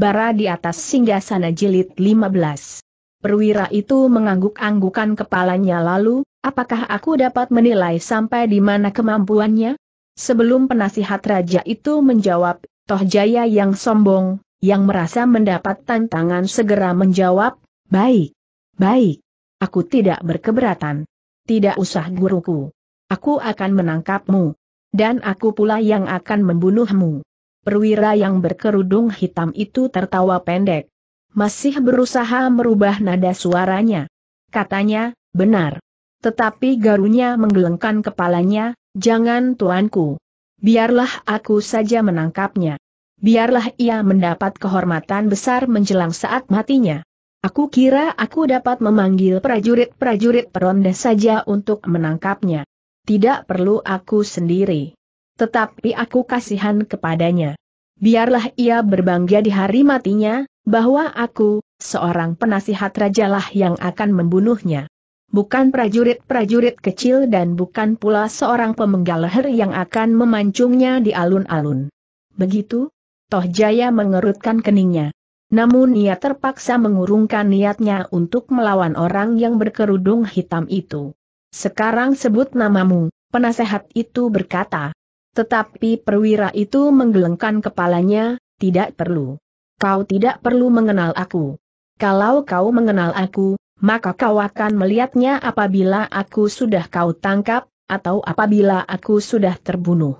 bara di atas singgah sana jilid 15. Perwira itu mengangguk-anggukan kepalanya lalu, apakah aku dapat menilai sampai di mana kemampuannya? Sebelum penasihat raja itu menjawab, Toh Jaya yang sombong, yang merasa mendapat tantangan segera menjawab, Baik, baik, aku tidak berkeberatan. Tidak usah guruku. Aku akan menangkapmu. Dan aku pula yang akan membunuhmu. Perwira yang berkerudung hitam itu tertawa pendek. Masih berusaha merubah nada suaranya. Katanya, benar. Tetapi garunya menggelengkan kepalanya, jangan tuanku. Biarlah aku saja menangkapnya. Biarlah ia mendapat kehormatan besar menjelang saat matinya. Aku kira aku dapat memanggil prajurit-prajurit peronda saja untuk menangkapnya. Tidak perlu aku sendiri tetapi aku kasihan kepadanya. Biarlah ia berbangga di hari matinya, bahwa aku, seorang penasihat rajalah yang akan membunuhnya. Bukan prajurit-prajurit kecil dan bukan pula seorang pemenggal leher yang akan memancungnya di alun-alun. Begitu? Toh Jaya mengerutkan keningnya. Namun ia terpaksa mengurungkan niatnya untuk melawan orang yang berkerudung hitam itu. Sekarang sebut namamu, penasehat itu berkata. Tetapi perwira itu menggelengkan kepalanya, tidak perlu. Kau tidak perlu mengenal aku. Kalau kau mengenal aku, maka kau akan melihatnya apabila aku sudah kau tangkap, atau apabila aku sudah terbunuh.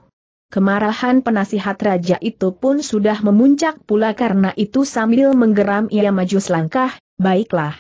Kemarahan penasihat raja itu pun sudah memuncak pula karena itu sambil menggeram ia maju selangkah, baiklah.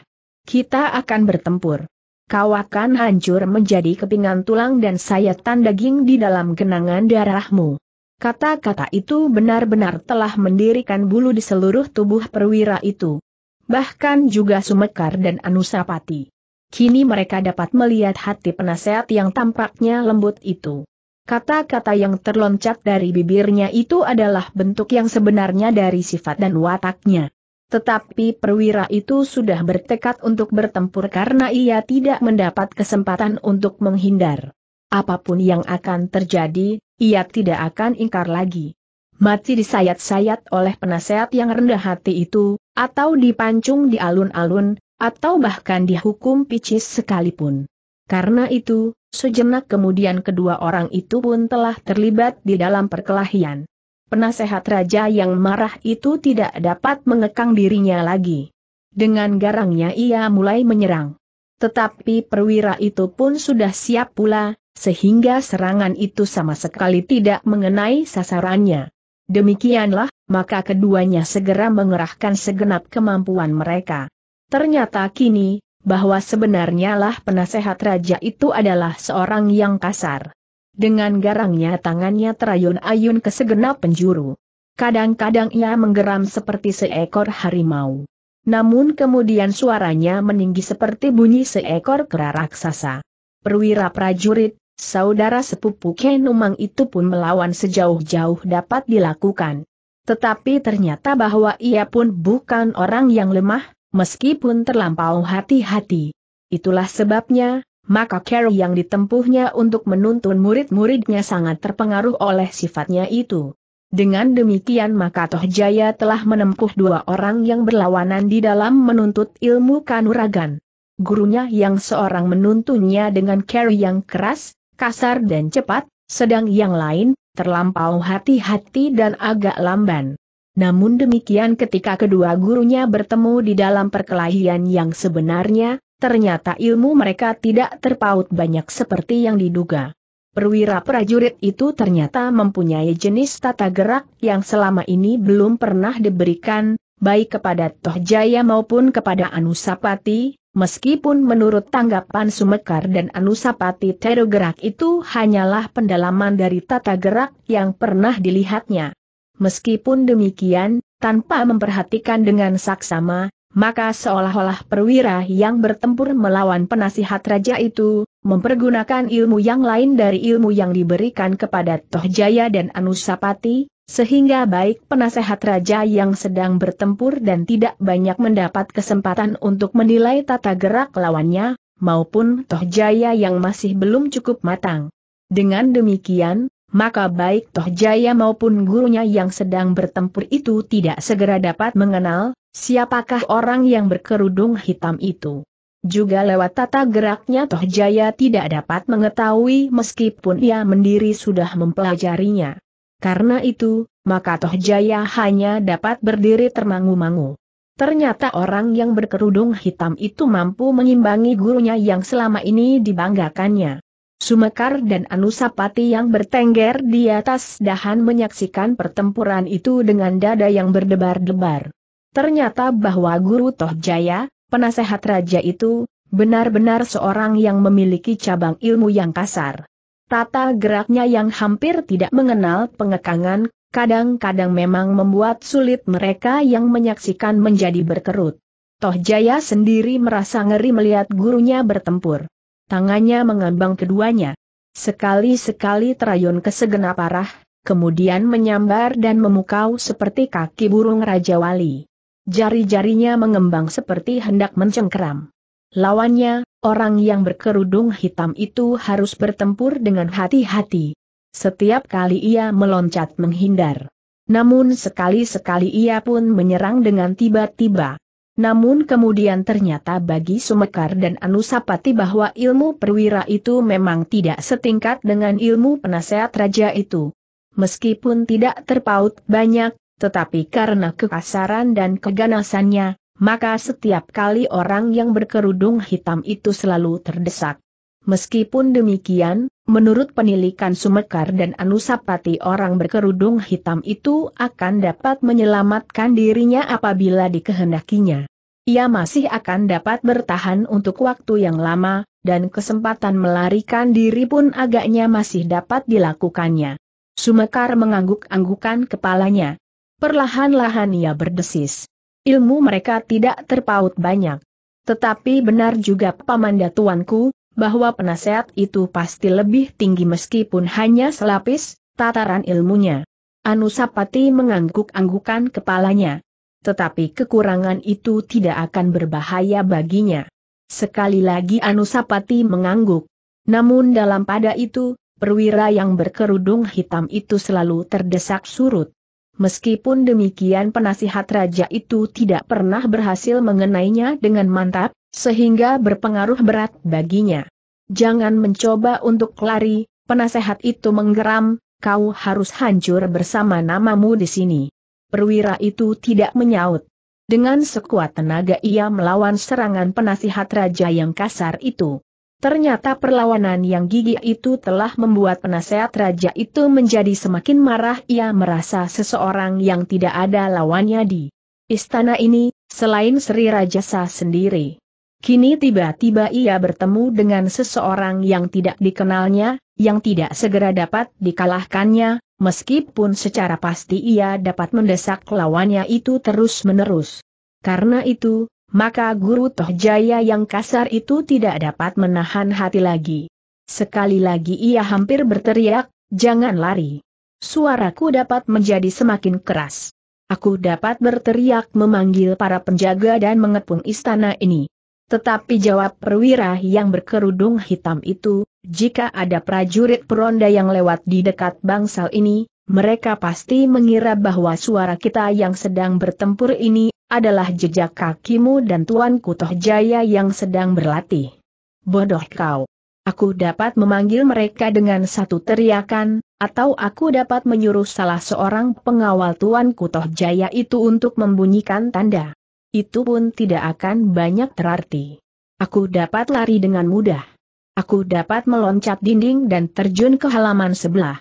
Kita akan bertempur kau akan hancur menjadi kepingan tulang dan sayatan daging di dalam genangan darahmu. Kata-kata itu benar-benar telah mendirikan bulu di seluruh tubuh perwira itu. Bahkan juga Sumekar dan Anusapati. Kini mereka dapat melihat hati penasehat yang tampaknya lembut itu. Kata-kata yang terloncat dari bibirnya itu adalah bentuk yang sebenarnya dari sifat dan wataknya. Tetapi perwira itu sudah bertekad untuk bertempur karena ia tidak mendapat kesempatan untuk menghindar. Apapun yang akan terjadi, ia tidak akan ingkar lagi. Mati disayat-sayat oleh penasehat yang rendah hati itu, atau dipancung di alun-alun, atau bahkan dihukum picis sekalipun. Karena itu, sejenak kemudian kedua orang itu pun telah terlibat di dalam perkelahian penasehat raja yang marah itu tidak dapat mengekang dirinya lagi. Dengan garangnya ia mulai menyerang. Tetapi perwira itu pun sudah siap pula, sehingga serangan itu sama sekali tidak mengenai sasarannya. Demikianlah, maka keduanya segera mengerahkan segenap kemampuan mereka. Ternyata kini, bahwa sebenarnya lah penasehat raja itu adalah seorang yang kasar. Dengan garangnya tangannya terayun-ayun ke segenap penjuru. Kadang-kadang ia menggeram seperti seekor harimau. Namun kemudian suaranya meninggi seperti bunyi seekor kera raksasa. Perwira prajurit, saudara sepupu Kenumang itu pun melawan sejauh-jauh dapat dilakukan. Tetapi ternyata bahwa ia pun bukan orang yang lemah, meskipun terlampau hati-hati. Itulah sebabnya, maka carry yang ditempuhnya untuk menuntun murid-muridnya sangat terpengaruh oleh sifatnya itu. Dengan demikian maka Toh Jaya telah menempuh dua orang yang berlawanan di dalam menuntut ilmu kanuragan. Gurunya yang seorang menuntunnya dengan carry yang keras, kasar dan cepat, sedang yang lain, terlampau hati-hati dan agak lamban. Namun demikian ketika kedua gurunya bertemu di dalam perkelahian yang sebenarnya, Ternyata ilmu mereka tidak terpaut banyak seperti yang diduga. Perwira prajurit itu ternyata mempunyai jenis tata gerak yang selama ini belum pernah diberikan, baik kepada Tohjaya maupun kepada Anusapati, meskipun menurut tanggapan Sumekar dan Anusapati Tero gerak itu hanyalah pendalaman dari tata gerak yang pernah dilihatnya. Meskipun demikian, tanpa memperhatikan dengan saksama, maka seolah-olah perwira yang bertempur melawan penasihat raja itu, mempergunakan ilmu yang lain dari ilmu yang diberikan kepada Tohjaya dan Anusapati, sehingga baik penasehat raja yang sedang bertempur dan tidak banyak mendapat kesempatan untuk menilai tata gerak lawannya, maupun Tohjaya yang masih belum cukup matang. Dengan demikian, maka baik Tohjaya maupun gurunya yang sedang bertempur itu tidak segera dapat mengenal, Siapakah orang yang berkerudung hitam itu? Juga lewat tata geraknya Toh Jaya tidak dapat mengetahui meskipun ia mendiri sudah mempelajarinya. Karena itu, maka Toh Jaya hanya dapat berdiri termangu-mangu. Ternyata orang yang berkerudung hitam itu mampu mengimbangi gurunya yang selama ini dibanggakannya. Sumekar dan Anusapati yang bertengger di atas dahan menyaksikan pertempuran itu dengan dada yang berdebar-debar. Ternyata bahwa Guru Tohjaya, penasehat raja itu, benar-benar seorang yang memiliki cabang ilmu yang kasar. Tata geraknya yang hampir tidak mengenal pengekangan, kadang-kadang memang membuat sulit mereka yang menyaksikan menjadi berkerut. Tohjaya sendiri merasa ngeri melihat gurunya bertempur. Tangannya mengambang keduanya. Sekali-sekali terayun ke segenap arah, kemudian menyambar dan memukau seperti kaki burung Raja Wali. Jari-jarinya mengembang seperti hendak mencengkeram. Lawannya, orang yang berkerudung hitam itu harus bertempur dengan hati-hati. Setiap kali ia meloncat menghindar. Namun sekali-sekali ia pun menyerang dengan tiba-tiba. Namun kemudian ternyata bagi Sumekar dan Anusapati bahwa ilmu perwira itu memang tidak setingkat dengan ilmu penasehat raja itu. Meskipun tidak terpaut banyak, tetapi karena kekasaran dan keganasannya, maka setiap kali orang yang berkerudung hitam itu selalu terdesak. Meskipun demikian, menurut penilikan Sumekar dan Anusapati orang berkerudung hitam itu akan dapat menyelamatkan dirinya apabila dikehendakinya. Ia masih akan dapat bertahan untuk waktu yang lama, dan kesempatan melarikan diri pun agaknya masih dapat dilakukannya. Sumekar mengangguk-anggukan kepalanya, Perlahan-lahan ia berdesis. Ilmu mereka tidak terpaut banyak. Tetapi benar juga pamanda tuanku, bahwa penasehat itu pasti lebih tinggi meskipun hanya selapis, tataran ilmunya. Anusapati mengangguk-anggukan kepalanya. Tetapi kekurangan itu tidak akan berbahaya baginya. Sekali lagi Anusapati mengangguk. Namun dalam pada itu, perwira yang berkerudung hitam itu selalu terdesak surut. Meskipun demikian penasihat raja itu tidak pernah berhasil mengenainya dengan mantap, sehingga berpengaruh berat baginya. Jangan mencoba untuk lari, penasehat itu menggeram, kau harus hancur bersama namamu di sini. Perwira itu tidak menyaut. Dengan sekuat tenaga ia melawan serangan penasihat raja yang kasar itu. Ternyata perlawanan yang gigi itu telah membuat penasehat raja itu menjadi semakin marah ia merasa seseorang yang tidak ada lawannya di istana ini, selain Sri Rajasa sendiri. Kini tiba-tiba ia bertemu dengan seseorang yang tidak dikenalnya, yang tidak segera dapat dikalahkannya, meskipun secara pasti ia dapat mendesak lawannya itu terus-menerus. Karena itu, maka guru Tohjaya yang kasar itu tidak dapat menahan hati lagi. Sekali lagi ia hampir berteriak, jangan lari. Suaraku dapat menjadi semakin keras. Aku dapat berteriak memanggil para penjaga dan mengepung istana ini. Tetapi jawab perwira yang berkerudung hitam itu, jika ada prajurit peronda yang lewat di dekat bangsal ini, mereka pasti mengira bahwa suara kita yang sedang bertempur ini adalah jejak kakimu dan Tuan Kutoh Jaya yang sedang berlatih. Bodoh kau. Aku dapat memanggil mereka dengan satu teriakan, atau aku dapat menyuruh salah seorang pengawal Tuan Kutoh Jaya itu untuk membunyikan tanda. Itu pun tidak akan banyak terarti. Aku dapat lari dengan mudah. Aku dapat meloncat dinding dan terjun ke halaman sebelah.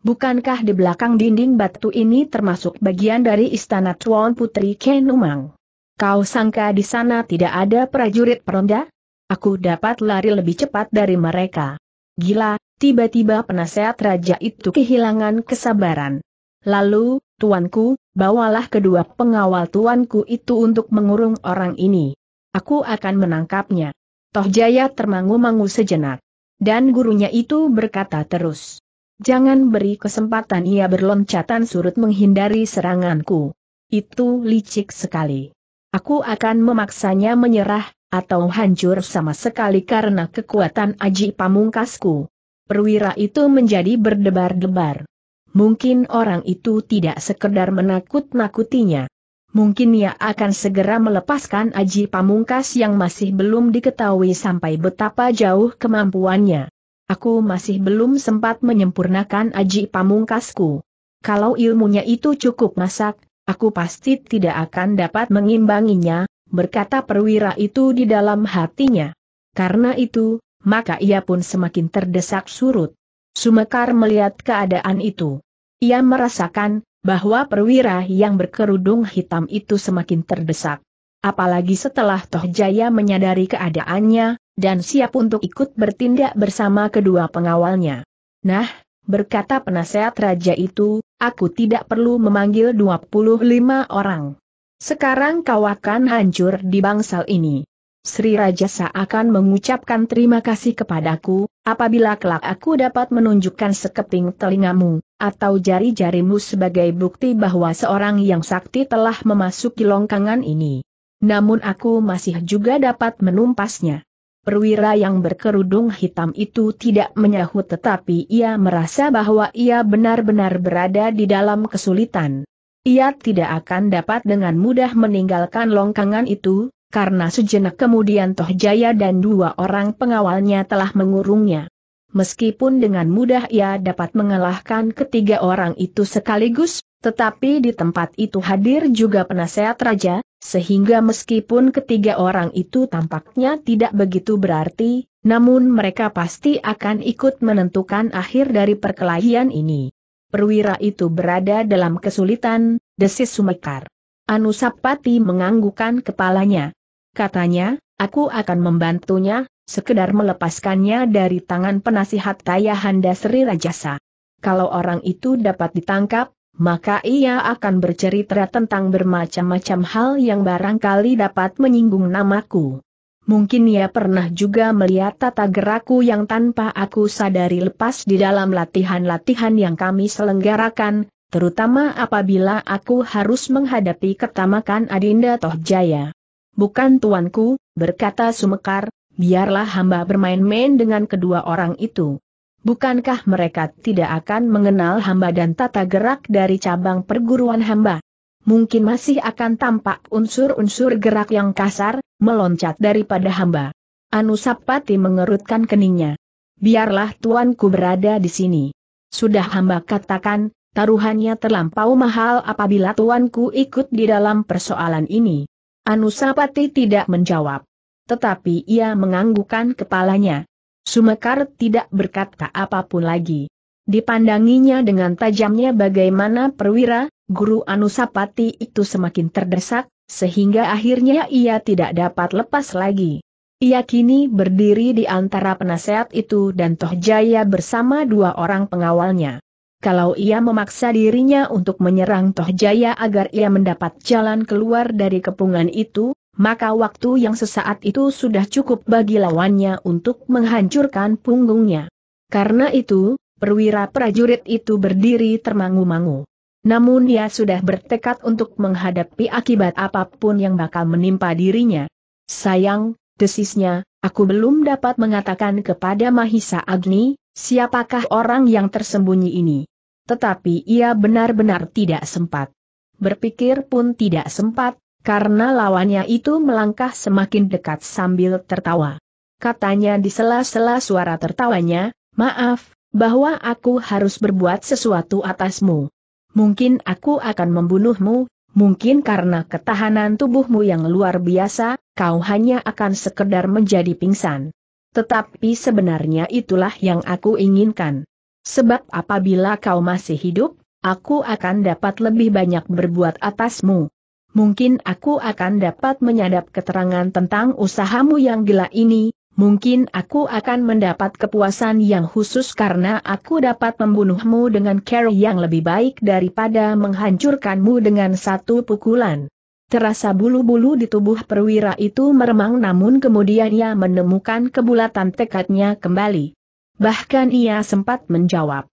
Bukankah di belakang dinding batu ini termasuk bagian dari istana Tuan Putri Kenumang? Kau sangka di sana tidak ada prajurit peronda? Aku dapat lari lebih cepat dari mereka. Gila, tiba-tiba penasehat raja itu kehilangan kesabaran. Lalu, tuanku, bawalah kedua pengawal tuanku itu untuk mengurung orang ini. Aku akan menangkapnya. Toh Jaya termangu-mangu sejenak. Dan gurunya itu berkata terus. Jangan beri kesempatan ia berloncatan surut menghindari seranganku. Itu licik sekali. Aku akan memaksanya menyerah, atau hancur sama sekali karena kekuatan aji pamungkasku. Perwira itu menjadi berdebar-debar. Mungkin orang itu tidak sekedar menakut-nakutinya. Mungkin ia akan segera melepaskan aji pamungkas yang masih belum diketahui sampai betapa jauh kemampuannya. Aku masih belum sempat menyempurnakan aji pamungkasku. Kalau ilmunya itu cukup masak, aku pasti tidak akan dapat mengimbanginya, berkata perwira itu di dalam hatinya. Karena itu, maka ia pun semakin terdesak surut. Sumekar melihat keadaan itu. Ia merasakan bahwa perwira yang berkerudung hitam itu semakin terdesak. Apalagi setelah Toh Jaya menyadari keadaannya, dan siap untuk ikut bertindak bersama kedua pengawalnya. Nah, berkata penasehat raja itu, aku tidak perlu memanggil 25 orang. Sekarang kau akan hancur di bangsal ini. Sri Raja akan mengucapkan terima kasih kepadaku, apabila kelak aku dapat menunjukkan sekeping telingamu, atau jari-jarimu sebagai bukti bahwa seorang yang sakti telah memasuki longkangan ini. Namun aku masih juga dapat menumpasnya. Perwira yang berkerudung hitam itu tidak menyahut tetapi ia merasa bahwa ia benar-benar berada di dalam kesulitan. Ia tidak akan dapat dengan mudah meninggalkan longkangan itu, karena sejenak kemudian Toh Jaya dan dua orang pengawalnya telah mengurungnya. Meskipun dengan mudah ia dapat mengalahkan ketiga orang itu sekaligus, tetapi di tempat itu hadir juga penasehat raja, sehingga meskipun ketiga orang itu tampaknya tidak begitu berarti, namun mereka pasti akan ikut menentukan akhir dari perkelahian ini. Perwira itu berada dalam kesulitan, desis Sumekar. Anusapati menganggukan kepalanya. Katanya, aku akan membantunya, sekedar melepaskannya dari tangan penasihat Tayahanda Sri Rajasa. Kalau orang itu dapat ditangkap, maka ia akan bercerita tentang bermacam-macam hal yang barangkali dapat menyinggung namaku. Mungkin ia pernah juga melihat tata gerakku yang tanpa aku sadari lepas di dalam latihan-latihan yang kami selenggarakan, terutama apabila aku harus menghadapi ketamakan Adinda Tohjaya. Bukan tuanku, berkata Sumekar, biarlah hamba bermain-main dengan kedua orang itu. Bukankah mereka tidak akan mengenal hamba dan tata gerak dari cabang perguruan hamba? Mungkin masih akan tampak unsur-unsur gerak yang kasar, meloncat daripada hamba. Anusapati mengerutkan keningnya. Biarlah tuanku berada di sini. Sudah hamba katakan, taruhannya terlampau mahal apabila tuanku ikut di dalam persoalan ini. Anusapati tidak menjawab. Tetapi ia menganggukkan kepalanya. Sumekar tidak berkata apapun lagi. Dipandanginya dengan tajamnya bagaimana perwira, guru Anusapati itu semakin terdesak, sehingga akhirnya ia tidak dapat lepas lagi. Ia kini berdiri di antara penasehat itu dan Tohjaya bersama dua orang pengawalnya. Kalau ia memaksa dirinya untuk menyerang Tohjaya agar ia mendapat jalan keluar dari kepungan itu, maka waktu yang sesaat itu sudah cukup bagi lawannya untuk menghancurkan punggungnya. Karena itu, perwira prajurit itu berdiri termangu-mangu. Namun ia sudah bertekad untuk menghadapi akibat apapun yang bakal menimpa dirinya. Sayang, desisnya, aku belum dapat mengatakan kepada Mahisa Agni, siapakah orang yang tersembunyi ini. Tetapi ia benar-benar tidak sempat. Berpikir pun tidak sempat, karena lawannya itu melangkah semakin dekat sambil tertawa. Katanya di sela-sela suara tertawanya, maaf, bahwa aku harus berbuat sesuatu atasmu. Mungkin aku akan membunuhmu, mungkin karena ketahanan tubuhmu yang luar biasa, kau hanya akan sekedar menjadi pingsan. Tetapi sebenarnya itulah yang aku inginkan. Sebab apabila kau masih hidup, aku akan dapat lebih banyak berbuat atasmu mungkin aku akan dapat menyadap keterangan tentang usahamu yang gila ini, mungkin aku akan mendapat kepuasan yang khusus karena aku dapat membunuhmu dengan cara yang lebih baik daripada menghancurkanmu dengan satu pukulan. Terasa bulu-bulu di tubuh perwira itu meremang namun kemudian ia menemukan kebulatan tekadnya kembali. Bahkan ia sempat menjawab.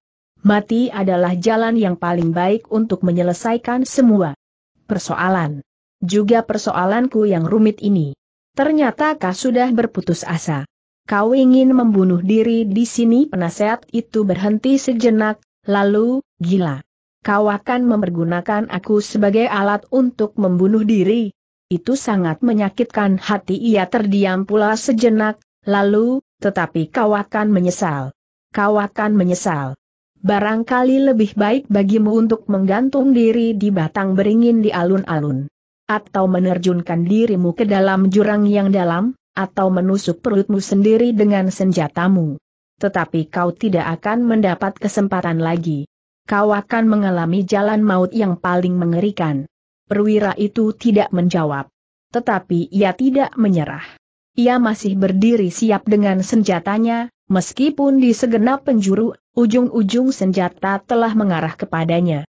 Mati adalah jalan yang paling baik untuk menyelesaikan semua persoalan. Juga persoalanku yang rumit ini. Ternyata kau sudah berputus asa. Kau ingin membunuh diri di sini penasehat itu berhenti sejenak, lalu, gila. Kau akan mempergunakan aku sebagai alat untuk membunuh diri. Itu sangat menyakitkan hati ia terdiam pula sejenak, lalu, tetapi kau akan menyesal. Kau akan menyesal barangkali lebih baik bagimu untuk menggantung diri di batang beringin di alun-alun. Atau menerjunkan dirimu ke dalam jurang yang dalam, atau menusuk perutmu sendiri dengan senjatamu. Tetapi kau tidak akan mendapat kesempatan lagi. Kau akan mengalami jalan maut yang paling mengerikan. Perwira itu tidak menjawab. Tetapi ia tidak menyerah. Ia masih berdiri siap dengan senjatanya, Meskipun di segenap penjuru, ujung-ujung senjata telah mengarah kepadanya.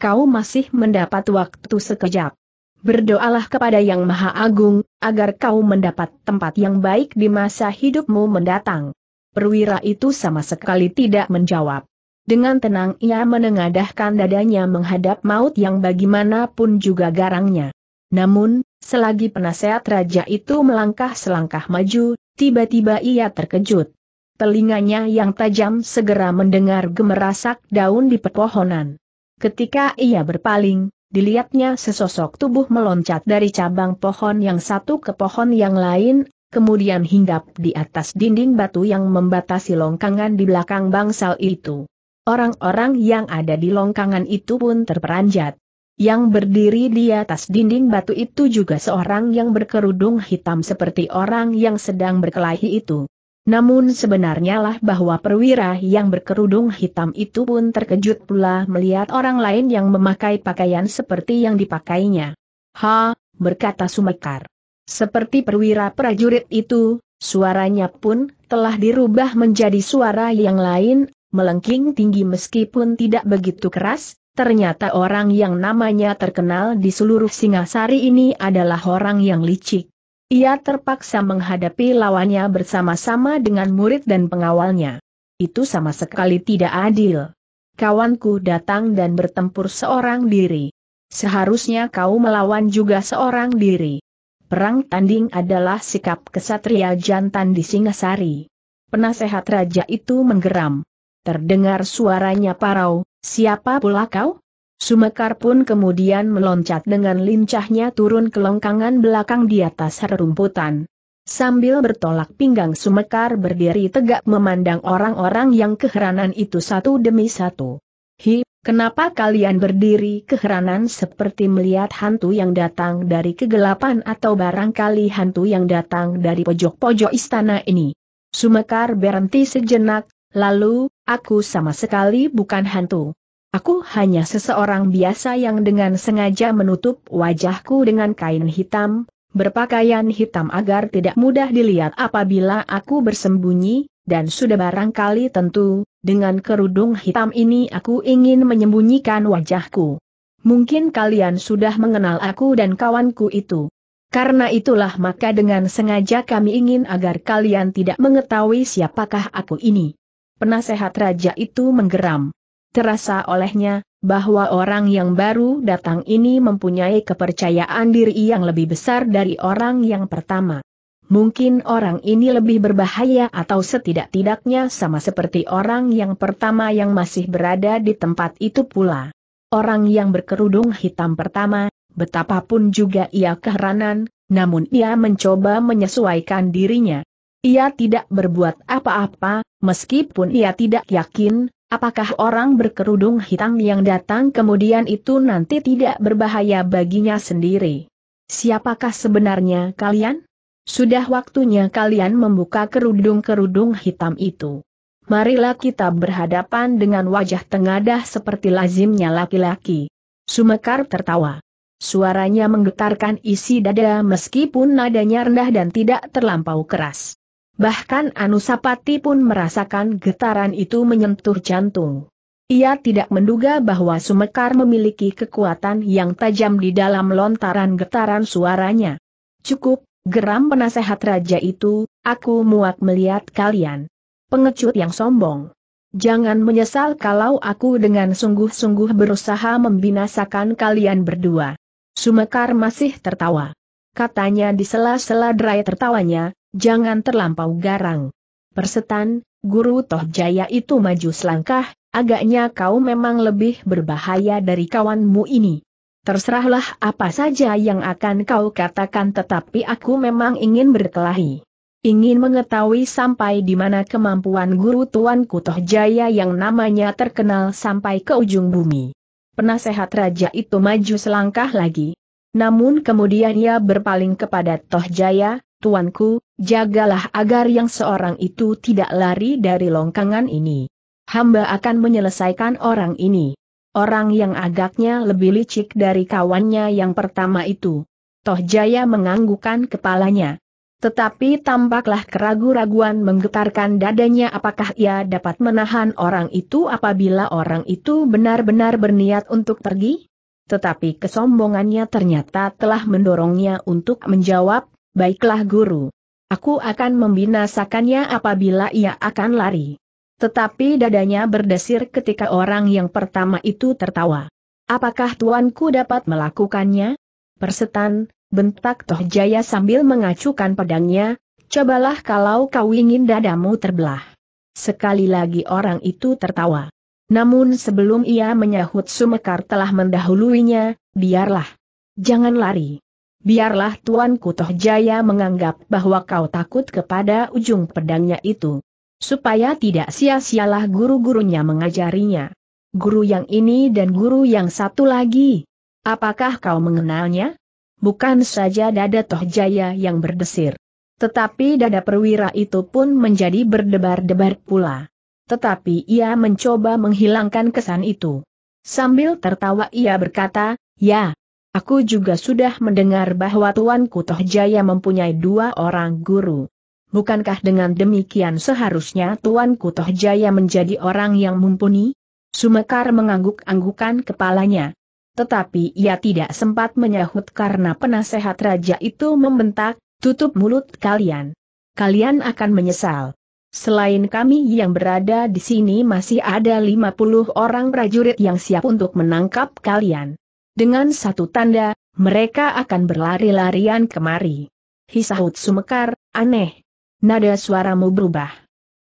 Kau masih mendapat waktu sekejap. Berdoalah kepada Yang Maha Agung, agar kau mendapat tempat yang baik di masa hidupmu mendatang. Perwira itu sama sekali tidak menjawab. Dengan tenang ia menengadahkan dadanya menghadap maut yang bagaimanapun juga garangnya. Namun, selagi penasehat raja itu melangkah selangkah maju, tiba-tiba ia terkejut telinganya yang tajam segera mendengar gemerasak daun di pepohonan. Ketika ia berpaling, dilihatnya sesosok tubuh meloncat dari cabang pohon yang satu ke pohon yang lain, kemudian hinggap di atas dinding batu yang membatasi longkangan di belakang bangsal itu. Orang-orang yang ada di longkangan itu pun terperanjat. Yang berdiri di atas dinding batu itu juga seorang yang berkerudung hitam seperti orang yang sedang berkelahi itu. Namun sebenarnya lah bahwa perwira yang berkerudung hitam itu pun terkejut pula melihat orang lain yang memakai pakaian seperti yang dipakainya. Ha, berkata Sumekar. Seperti perwira prajurit itu, suaranya pun telah dirubah menjadi suara yang lain, melengking tinggi meskipun tidak begitu keras, ternyata orang yang namanya terkenal di seluruh Singasari ini adalah orang yang licik. Ia terpaksa menghadapi lawannya bersama-sama dengan murid dan pengawalnya. Itu sama sekali tidak adil. Kawanku datang dan bertempur seorang diri. Seharusnya kau melawan juga seorang diri. Perang tanding adalah sikap kesatria jantan di Singasari. Penasehat raja itu menggeram. Terdengar suaranya parau, siapa pula kau? Sumekar pun kemudian meloncat dengan lincahnya turun ke longkangan belakang di atas rerumputan. Sambil bertolak pinggang Sumekar berdiri tegak memandang orang-orang yang keheranan itu satu demi satu. Hi, kenapa kalian berdiri keheranan seperti melihat hantu yang datang dari kegelapan atau barangkali hantu yang datang dari pojok-pojok istana ini? Sumekar berhenti sejenak, lalu, aku sama sekali bukan hantu. Aku hanya seseorang biasa yang dengan sengaja menutup wajahku dengan kain hitam, berpakaian hitam agar tidak mudah dilihat apabila aku bersembunyi, dan sudah barangkali tentu, dengan kerudung hitam ini aku ingin menyembunyikan wajahku. Mungkin kalian sudah mengenal aku dan kawanku itu. Karena itulah maka dengan sengaja kami ingin agar kalian tidak mengetahui siapakah aku ini. Penasehat raja itu menggeram. Terasa olehnya, bahwa orang yang baru datang ini mempunyai kepercayaan diri yang lebih besar dari orang yang pertama. Mungkin orang ini lebih berbahaya atau setidak-tidaknya sama seperti orang yang pertama yang masih berada di tempat itu pula. Orang yang berkerudung hitam pertama, betapapun juga ia keheranan, namun ia mencoba menyesuaikan dirinya. Ia tidak berbuat apa-apa, meskipun ia tidak yakin, Apakah orang berkerudung hitam yang datang kemudian itu nanti tidak berbahaya baginya sendiri? Siapakah sebenarnya kalian? Sudah waktunya kalian membuka kerudung-kerudung hitam itu. Marilah kita berhadapan dengan wajah tengadah seperti lazimnya laki-laki. Sumekar tertawa. Suaranya menggetarkan isi dada meskipun nadanya rendah dan tidak terlampau keras. Bahkan Anusapati pun merasakan getaran itu menyentuh jantung. Ia tidak menduga bahwa Sumekar memiliki kekuatan yang tajam di dalam lontaran getaran suaranya. Cukup, geram penasehat raja itu, aku muak melihat kalian. Pengecut yang sombong. Jangan menyesal kalau aku dengan sungguh-sungguh berusaha membinasakan kalian berdua. Sumekar masih tertawa. Katanya di sela-sela derai tertawanya, Jangan terlampau garang. Persetan, guru Toh Jaya itu maju selangkah, agaknya kau memang lebih berbahaya dari kawanmu ini. Terserahlah apa saja yang akan kau katakan tetapi aku memang ingin berkelahi. Ingin mengetahui sampai di mana kemampuan guru tuanku Tohjaya Jaya yang namanya terkenal sampai ke ujung bumi. Penasehat raja itu maju selangkah lagi. Namun kemudian ia berpaling kepada Toh Jaya, Tuanku, Jagalah agar yang seorang itu tidak lari dari longkangan ini. Hamba akan menyelesaikan orang ini. Orang yang agaknya lebih licik dari kawannya yang pertama itu. Toh Jaya menganggukkan kepalanya. Tetapi tampaklah keraguan-raguan menggetarkan dadanya apakah ia dapat menahan orang itu apabila orang itu benar-benar berniat untuk pergi? Tetapi kesombongannya ternyata telah mendorongnya untuk menjawab, baiklah guru. Aku akan membinasakannya apabila ia akan lari. Tetapi dadanya berdesir ketika orang yang pertama itu tertawa. Apakah tuanku dapat melakukannya? Persetan, bentak Toh Jaya sambil mengacukan pedangnya, cobalah kalau kau ingin dadamu terbelah. Sekali lagi orang itu tertawa. Namun sebelum ia menyahut Sumekar telah mendahuluinya, biarlah. Jangan lari biarlah tuan Kutoh Jaya menganggap bahwa kau takut kepada ujung pedangnya itu. Supaya tidak sia-sialah guru-gurunya mengajarinya. Guru yang ini dan guru yang satu lagi. Apakah kau mengenalnya? Bukan saja dada Toh Jaya yang berdesir. Tetapi dada perwira itu pun menjadi berdebar-debar pula. Tetapi ia mencoba menghilangkan kesan itu. Sambil tertawa ia berkata, Ya, Aku juga sudah mendengar bahwa Tuan Kutoh Jaya mempunyai dua orang guru. Bukankah dengan demikian seharusnya Tuan Kutoh Jaya menjadi orang yang mumpuni? Sumekar mengangguk-anggukan kepalanya. Tetapi ia tidak sempat menyahut karena penasehat raja itu membentak, tutup mulut kalian. Kalian akan menyesal. Selain kami yang berada di sini masih ada 50 orang prajurit yang siap untuk menangkap kalian. Dengan satu tanda, mereka akan berlari-larian kemari. Hisahut sumekar, aneh. Nada suaramu berubah.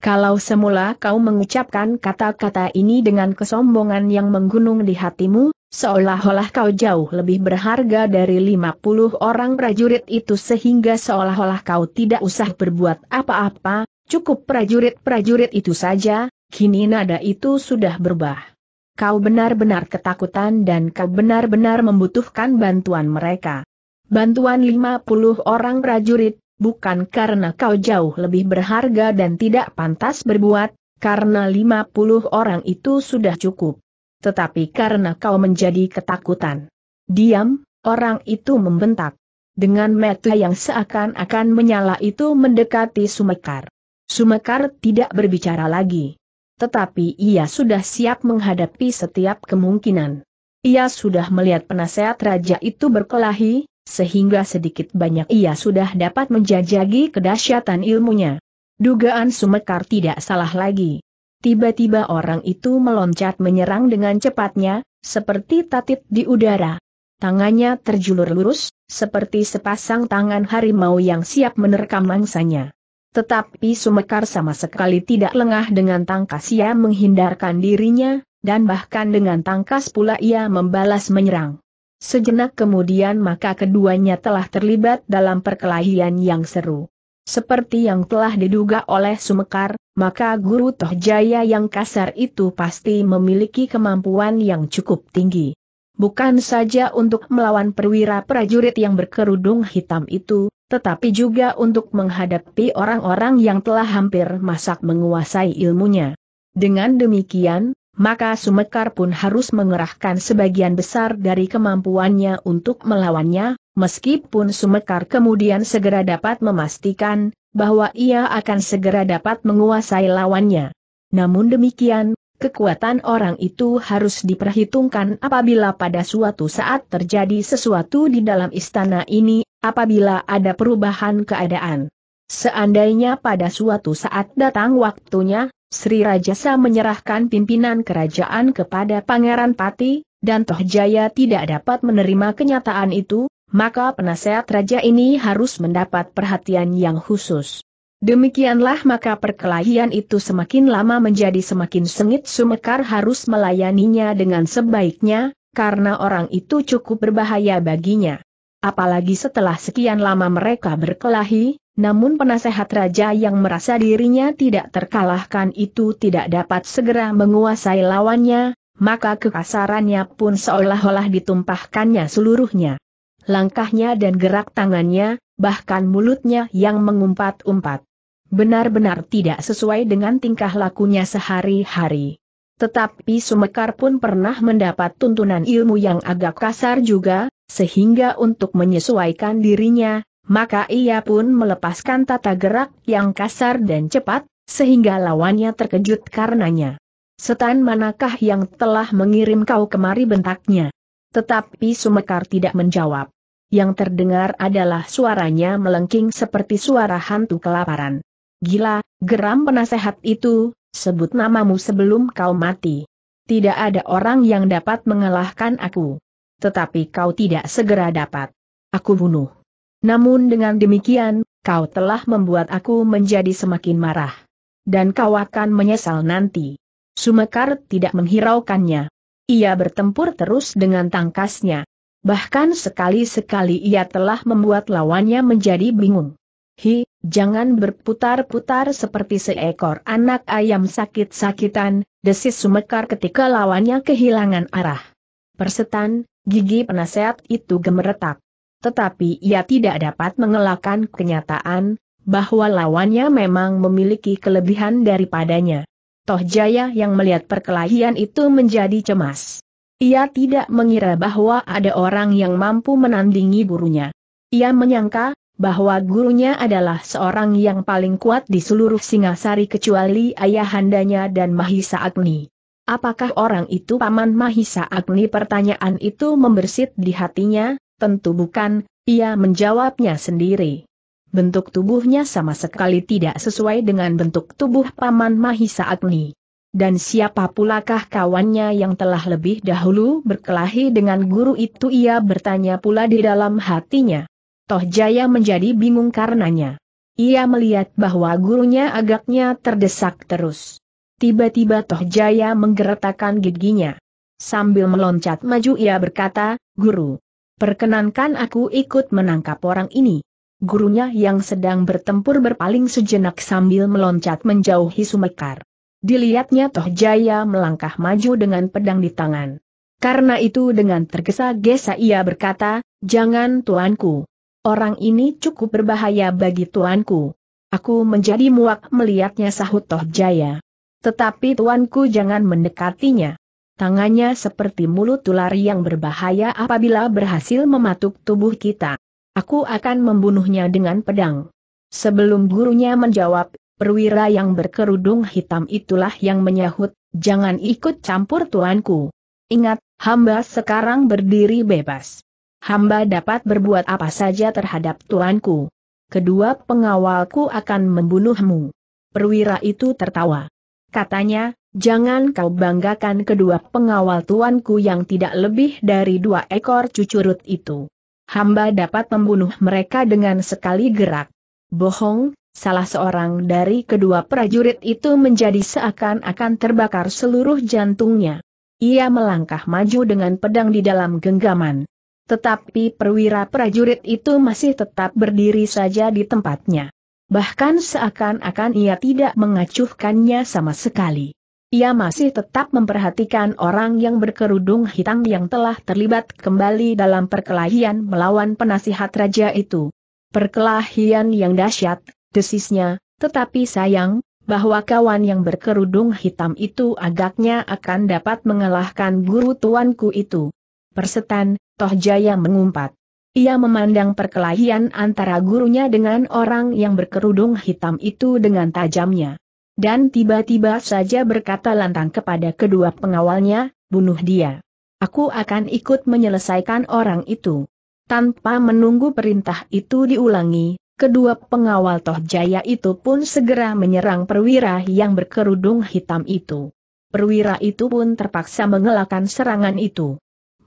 Kalau semula kau mengucapkan kata-kata ini dengan kesombongan yang menggunung di hatimu, seolah-olah kau jauh lebih berharga dari 50 orang prajurit itu sehingga seolah-olah kau tidak usah berbuat apa-apa, cukup prajurit-prajurit itu saja, kini nada itu sudah berubah. Kau benar-benar ketakutan dan kau benar-benar membutuhkan bantuan mereka. Bantuan 50 orang prajurit, bukan karena kau jauh lebih berharga dan tidak pantas berbuat, karena 50 orang itu sudah cukup. Tetapi karena kau menjadi ketakutan. Diam, orang itu membentak. Dengan mata yang seakan-akan menyala itu mendekati Sumekar. Sumekar tidak berbicara lagi tetapi ia sudah siap menghadapi setiap kemungkinan. Ia sudah melihat penasehat raja itu berkelahi, sehingga sedikit banyak ia sudah dapat menjajagi kedahsyatan ilmunya. Dugaan Sumekar tidak salah lagi. Tiba-tiba orang itu meloncat menyerang dengan cepatnya, seperti tatit di udara. Tangannya terjulur lurus, seperti sepasang tangan harimau yang siap menerkam mangsanya. Tetapi Sumekar sama sekali tidak lengah dengan tangkas ia menghindarkan dirinya, dan bahkan dengan tangkas pula ia membalas menyerang. Sejenak kemudian maka keduanya telah terlibat dalam perkelahian yang seru. Seperti yang telah diduga oleh Sumekar, maka Guru Tohjaya yang kasar itu pasti memiliki kemampuan yang cukup tinggi bukan saja untuk melawan perwira prajurit yang berkerudung hitam itu, tetapi juga untuk menghadapi orang-orang yang telah hampir masak menguasai ilmunya. Dengan demikian, maka Sumekar pun harus mengerahkan sebagian besar dari kemampuannya untuk melawannya, meskipun Sumekar kemudian segera dapat memastikan bahwa ia akan segera dapat menguasai lawannya. Namun demikian, Kekuatan orang itu harus diperhitungkan apabila pada suatu saat terjadi sesuatu di dalam istana ini, apabila ada perubahan keadaan. Seandainya pada suatu saat datang waktunya, Sri Rajasa menyerahkan pimpinan kerajaan kepada Pangeran Pati, dan Tohjaya tidak dapat menerima kenyataan itu, maka penasehat raja ini harus mendapat perhatian yang khusus. Demikianlah maka perkelahian itu semakin lama menjadi semakin sengit Sumekar harus melayaninya dengan sebaiknya, karena orang itu cukup berbahaya baginya. Apalagi setelah sekian lama mereka berkelahi, namun penasehat raja yang merasa dirinya tidak terkalahkan itu tidak dapat segera menguasai lawannya, maka kekasarannya pun seolah-olah ditumpahkannya seluruhnya. Langkahnya dan gerak tangannya, bahkan mulutnya yang mengumpat-umpat benar-benar tidak sesuai dengan tingkah lakunya sehari-hari. Tetapi Sumekar pun pernah mendapat tuntunan ilmu yang agak kasar juga, sehingga untuk menyesuaikan dirinya, maka ia pun melepaskan tata gerak yang kasar dan cepat, sehingga lawannya terkejut karenanya. Setan manakah yang telah mengirim kau kemari bentaknya? Tetapi Sumekar tidak menjawab. Yang terdengar adalah suaranya melengking seperti suara hantu kelaparan. Gila, geram penasehat itu, sebut namamu sebelum kau mati. Tidak ada orang yang dapat mengalahkan aku. Tetapi kau tidak segera dapat. Aku bunuh. Namun dengan demikian, kau telah membuat aku menjadi semakin marah. Dan kau akan menyesal nanti. Sumekar tidak menghiraukannya. Ia bertempur terus dengan tangkasnya. Bahkan sekali-sekali ia telah membuat lawannya menjadi bingung. Hi, Jangan berputar-putar seperti seekor anak ayam sakit-sakitan, desis sumekar ketika lawannya kehilangan arah. Persetan, gigi penasehat itu gemeretak. Tetapi ia tidak dapat mengelakkan kenyataan, bahwa lawannya memang memiliki kelebihan daripadanya. Toh Jaya yang melihat perkelahian itu menjadi cemas. Ia tidak mengira bahwa ada orang yang mampu menandingi burunya. Ia menyangka bahwa gurunya adalah seorang yang paling kuat di seluruh Singasari kecuali ayahandanya dan Mahisa Agni. Apakah orang itu paman Mahisa Agni? Pertanyaan itu membersit di hatinya, tentu bukan, ia menjawabnya sendiri. Bentuk tubuhnya sama sekali tidak sesuai dengan bentuk tubuh paman Mahisa Agni. Dan siapa pulakah kawannya yang telah lebih dahulu berkelahi dengan guru itu ia bertanya pula di dalam hatinya. Toh Jaya menjadi bingung karenanya. Ia melihat bahwa gurunya agaknya terdesak terus. Tiba-tiba Toh Jaya menggeretakkan giginya. Sambil meloncat maju ia berkata, Guru, perkenankan aku ikut menangkap orang ini. Gurunya yang sedang bertempur berpaling sejenak sambil meloncat menjauhi Sumekar. Dilihatnya Toh Jaya melangkah maju dengan pedang di tangan. Karena itu dengan tergesa-gesa ia berkata, Jangan tuanku. Orang ini cukup berbahaya bagi tuanku. Aku menjadi muak melihatnya sahut Toh Jaya. Tetapi tuanku jangan mendekatinya. Tangannya seperti mulut ular yang berbahaya apabila berhasil mematuk tubuh kita. Aku akan membunuhnya dengan pedang. Sebelum gurunya menjawab, perwira yang berkerudung hitam itulah yang menyahut, jangan ikut campur tuanku. Ingat, hamba sekarang berdiri bebas hamba dapat berbuat apa saja terhadap tuanku. Kedua pengawalku akan membunuhmu. Perwira itu tertawa. Katanya, jangan kau banggakan kedua pengawal tuanku yang tidak lebih dari dua ekor cucurut itu. Hamba dapat membunuh mereka dengan sekali gerak. Bohong, salah seorang dari kedua prajurit itu menjadi seakan-akan terbakar seluruh jantungnya. Ia melangkah maju dengan pedang di dalam genggaman. Tetapi perwira prajurit itu masih tetap berdiri saja di tempatnya. Bahkan seakan-akan ia tidak mengacuhkannya sama sekali. Ia masih tetap memperhatikan orang yang berkerudung hitam yang telah terlibat kembali dalam perkelahian melawan penasihat raja itu. Perkelahian yang dahsyat, desisnya, tetapi sayang, bahwa kawan yang berkerudung hitam itu agaknya akan dapat mengalahkan guru tuanku itu. Persetan, Toh Jaya mengumpat. Ia memandang perkelahian antara gurunya dengan orang yang berkerudung hitam itu dengan tajamnya. Dan tiba-tiba saja berkata lantang kepada kedua pengawalnya, bunuh dia. Aku akan ikut menyelesaikan orang itu. Tanpa menunggu perintah itu diulangi, kedua pengawal Toh Jaya itu pun segera menyerang perwira yang berkerudung hitam itu. Perwira itu pun terpaksa mengelakkan serangan itu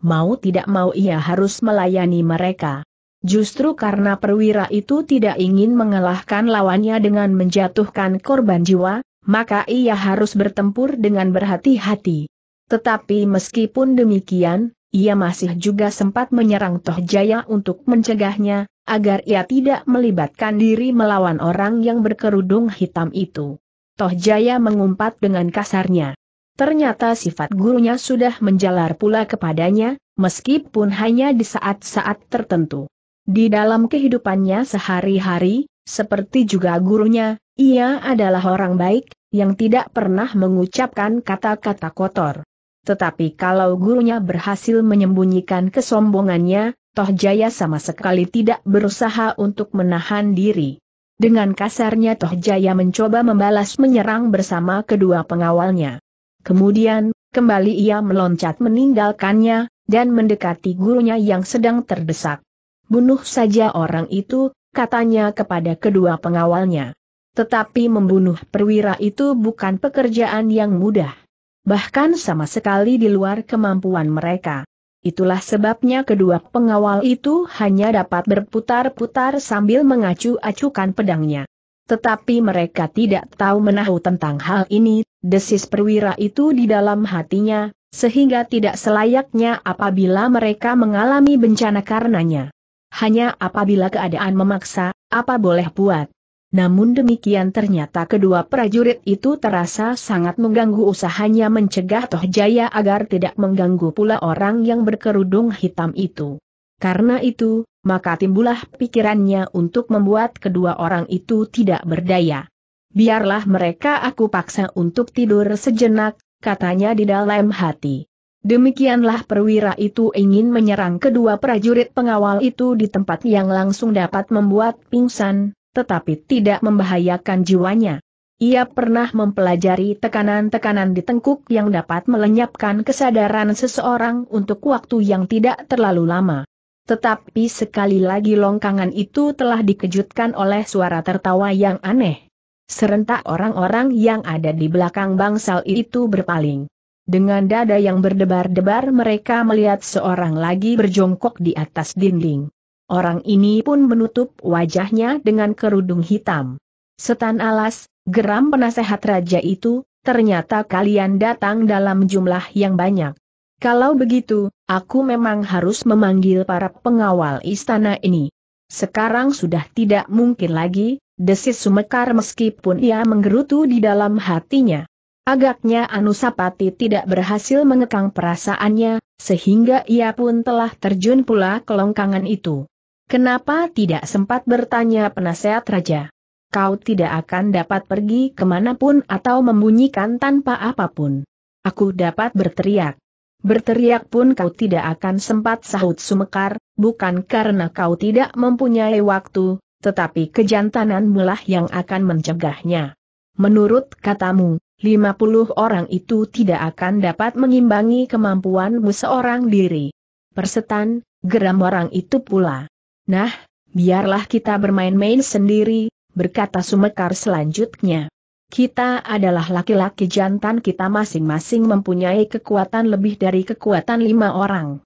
mau tidak mau ia harus melayani mereka. Justru karena perwira itu tidak ingin mengalahkan lawannya dengan menjatuhkan korban jiwa, maka ia harus bertempur dengan berhati-hati. Tetapi meskipun demikian, ia masih juga sempat menyerang Toh Jaya untuk mencegahnya, agar ia tidak melibatkan diri melawan orang yang berkerudung hitam itu. Toh Jaya mengumpat dengan kasarnya. Ternyata sifat gurunya sudah menjalar pula kepadanya, meskipun hanya di saat-saat tertentu. Di dalam kehidupannya sehari-hari, seperti juga gurunya, ia adalah orang baik, yang tidak pernah mengucapkan kata-kata kotor. Tetapi kalau gurunya berhasil menyembunyikan kesombongannya, Toh Jaya sama sekali tidak berusaha untuk menahan diri. Dengan kasarnya Toh Jaya mencoba membalas menyerang bersama kedua pengawalnya. Kemudian, kembali ia meloncat meninggalkannya, dan mendekati gurunya yang sedang terdesak. Bunuh saja orang itu, katanya kepada kedua pengawalnya. Tetapi membunuh perwira itu bukan pekerjaan yang mudah. Bahkan sama sekali di luar kemampuan mereka. Itulah sebabnya kedua pengawal itu hanya dapat berputar-putar sambil mengacu-acukan pedangnya. Tetapi mereka tidak tahu menahu tentang hal ini, desis perwira itu di dalam hatinya, sehingga tidak selayaknya apabila mereka mengalami bencana karenanya. Hanya apabila keadaan memaksa, apa boleh buat. Namun demikian ternyata kedua prajurit itu terasa sangat mengganggu usahanya mencegah Toh Jaya agar tidak mengganggu pula orang yang berkerudung hitam itu. Karena itu, maka timbullah pikirannya untuk membuat kedua orang itu tidak berdaya. Biarlah mereka aku paksa untuk tidur sejenak, katanya di dalam hati. Demikianlah perwira itu ingin menyerang kedua prajurit pengawal itu di tempat yang langsung dapat membuat pingsan, tetapi tidak membahayakan jiwanya. Ia pernah mempelajari tekanan-tekanan di tengkuk yang dapat melenyapkan kesadaran seseorang untuk waktu yang tidak terlalu lama. Tetapi sekali lagi longkangan itu telah dikejutkan oleh suara tertawa yang aneh. Serentak orang-orang yang ada di belakang bangsal itu berpaling. Dengan dada yang berdebar-debar mereka melihat seorang lagi berjongkok di atas dinding. Orang ini pun menutup wajahnya dengan kerudung hitam. Setan alas, geram penasehat raja itu, ternyata kalian datang dalam jumlah yang banyak. Kalau begitu, aku memang harus memanggil para pengawal istana ini. Sekarang sudah tidak mungkin lagi, desis Sumekar meskipun ia menggerutu di dalam hatinya. Agaknya Anusapati tidak berhasil mengekang perasaannya, sehingga ia pun telah terjun pula ke longkangan itu. Kenapa tidak sempat bertanya penasehat raja? Kau tidak akan dapat pergi kemanapun atau membunyikan tanpa apapun. Aku dapat berteriak. Berteriak pun kau tidak akan sempat sahut sumekar, bukan karena kau tidak mempunyai waktu, tetapi kejantanan mulah yang akan mencegahnya. Menurut katamu, 50 orang itu tidak akan dapat mengimbangi kemampuanmu seorang diri. Persetan, geram orang itu pula. Nah, biarlah kita bermain-main sendiri, berkata Sumekar selanjutnya. Kita adalah laki-laki jantan kita masing-masing mempunyai kekuatan lebih dari kekuatan lima orang.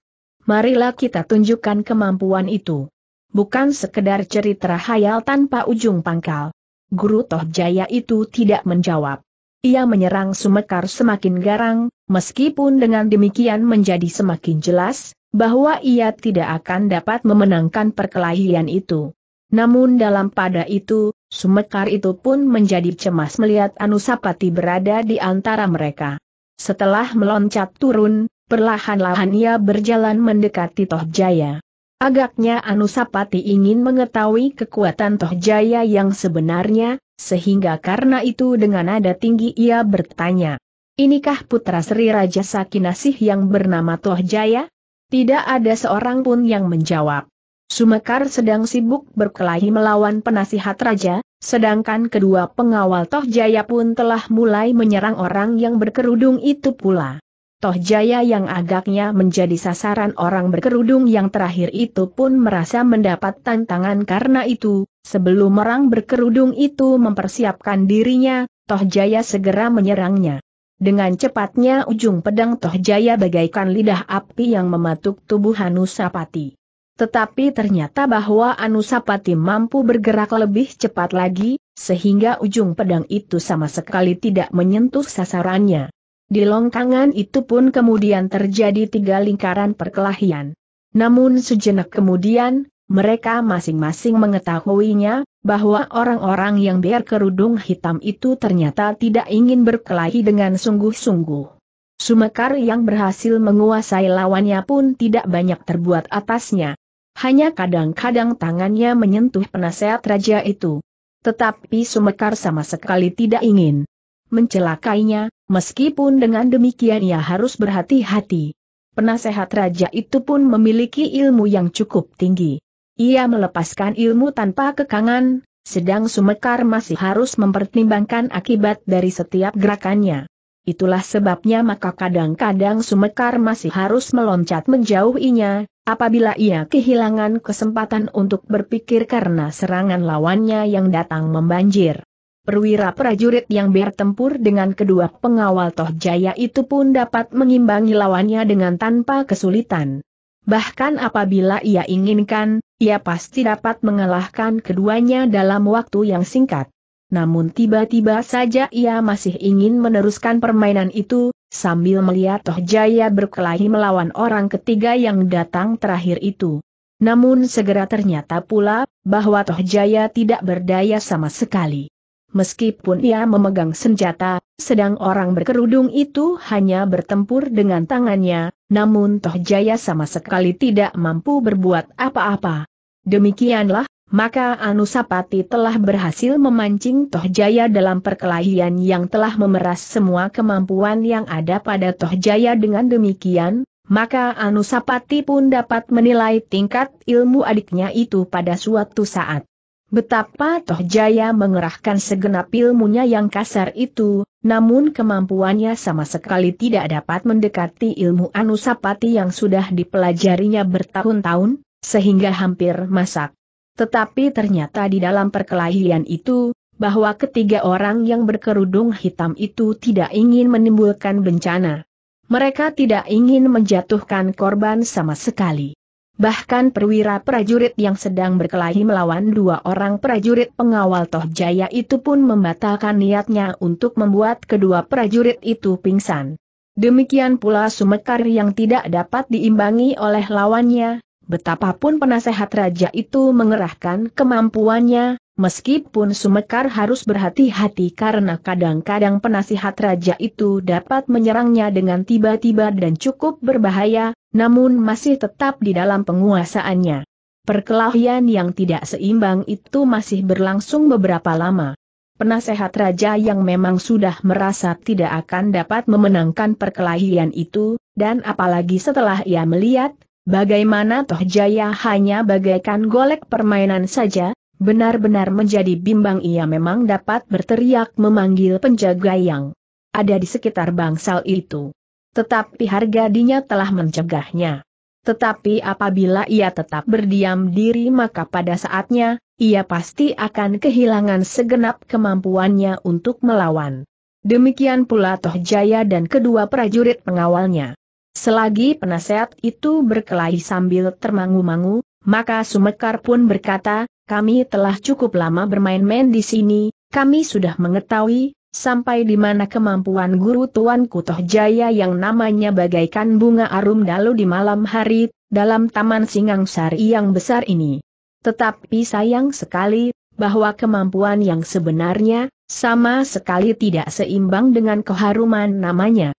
Marilah kita tunjukkan kemampuan itu. Bukan sekedar cerita hayal tanpa ujung pangkal. Guru Toh Jaya itu tidak menjawab. Ia menyerang Sumekar semakin garang, meskipun dengan demikian menjadi semakin jelas, bahwa ia tidak akan dapat memenangkan perkelahian itu. Namun dalam pada itu, Sumekar itu pun menjadi cemas melihat Anusapati berada di antara mereka. Setelah meloncat turun, perlahan-lahan ia berjalan mendekati Tohjaya. Agaknya Anusapati ingin mengetahui kekuatan Tohjaya yang sebenarnya, sehingga karena itu dengan nada tinggi ia bertanya. Inikah putra Sri Raja Sakinasih yang bernama Tohjaya?" Tidak ada seorang pun yang menjawab. Sumekar sedang sibuk berkelahi melawan penasihat raja, sedangkan kedua pengawal Tohjaya pun telah mulai menyerang orang yang berkerudung itu pula. Tohjaya yang agaknya menjadi sasaran orang berkerudung yang terakhir itu pun merasa mendapat tantangan karena itu, sebelum orang berkerudung itu mempersiapkan dirinya, Tohjaya segera menyerangnya. Dengan cepatnya ujung pedang Tohjaya bagaikan lidah api yang mematuk tubuh Hanusapati. Tetapi ternyata bahwa Anusapati mampu bergerak lebih cepat lagi, sehingga ujung pedang itu sama sekali tidak menyentuh sasarannya. Di longkangan itu pun kemudian terjadi tiga lingkaran perkelahian. Namun sejenak kemudian, mereka masing-masing mengetahuinya, bahwa orang-orang yang berkerudung hitam itu ternyata tidak ingin berkelahi dengan sungguh-sungguh. Sumekar yang berhasil menguasai lawannya pun tidak banyak terbuat atasnya, hanya kadang-kadang tangannya menyentuh penasehat raja itu. Tetapi Sumekar sama sekali tidak ingin mencelakainya, meskipun dengan demikian ia harus berhati-hati. Penasehat raja itu pun memiliki ilmu yang cukup tinggi. Ia melepaskan ilmu tanpa kekangan, sedang Sumekar masih harus mempertimbangkan akibat dari setiap gerakannya. Itulah sebabnya maka kadang-kadang Sumekar masih harus meloncat menjauhinya, apabila ia kehilangan kesempatan untuk berpikir karena serangan lawannya yang datang membanjir. Perwira prajurit yang bertempur dengan kedua pengawal Toh Jaya itu pun dapat mengimbangi lawannya dengan tanpa kesulitan. Bahkan apabila ia inginkan, ia pasti dapat mengalahkan keduanya dalam waktu yang singkat. Namun tiba-tiba saja ia masih ingin meneruskan permainan itu, sambil melihat Toh Jaya berkelahi melawan orang ketiga yang datang terakhir itu. Namun segera ternyata pula, bahwa Toh Jaya tidak berdaya sama sekali. Meskipun ia memegang senjata, sedang orang berkerudung itu hanya bertempur dengan tangannya, namun Toh Jaya sama sekali tidak mampu berbuat apa-apa. Demikianlah, maka Anusapati telah berhasil memancing Tohjaya dalam perkelahian yang telah memeras semua kemampuan yang ada pada Tohjaya dengan demikian, maka Anusapati pun dapat menilai tingkat ilmu adiknya itu pada suatu saat. Betapa Tohjaya mengerahkan segenap ilmunya yang kasar itu, namun kemampuannya sama sekali tidak dapat mendekati ilmu Anusapati yang sudah dipelajarinya bertahun-tahun, sehingga hampir masak. Tetapi ternyata di dalam perkelahian itu, bahwa ketiga orang yang berkerudung hitam itu tidak ingin menimbulkan bencana. Mereka tidak ingin menjatuhkan korban sama sekali. Bahkan perwira prajurit yang sedang berkelahi melawan dua orang prajurit pengawal Toh Jaya itu pun membatalkan niatnya untuk membuat kedua prajurit itu pingsan. Demikian pula Sumekar yang tidak dapat diimbangi oleh lawannya, Betapapun penasehat raja itu mengerahkan kemampuannya, meskipun Sumekar harus berhati-hati karena kadang-kadang penasehat raja itu dapat menyerangnya dengan tiba-tiba dan cukup berbahaya, namun masih tetap di dalam penguasaannya. Perkelahian yang tidak seimbang itu masih berlangsung beberapa lama. Penasehat raja yang memang sudah merasa tidak akan dapat memenangkan perkelahian itu, dan apalagi setelah ia melihat Bagaimana Toh Jaya hanya bagaikan golek permainan saja, benar-benar menjadi bimbang ia memang dapat berteriak memanggil penjaga yang ada di sekitar bangsal itu. Tetapi harga dinya telah mencegahnya. Tetapi apabila ia tetap berdiam diri maka pada saatnya, ia pasti akan kehilangan segenap kemampuannya untuk melawan. Demikian pula Toh Jaya dan kedua prajurit pengawalnya. Selagi penasehat itu berkelahi sambil termangu-mangu, maka Sumekar pun berkata, kami telah cukup lama bermain-main di sini, kami sudah mengetahui, sampai di mana kemampuan guru Tuan Kutoh Jaya yang namanya bagaikan bunga arum dalu di malam hari, dalam Taman Singang Sari yang besar ini. Tetapi sayang sekali, bahwa kemampuan yang sebenarnya, sama sekali tidak seimbang dengan keharuman namanya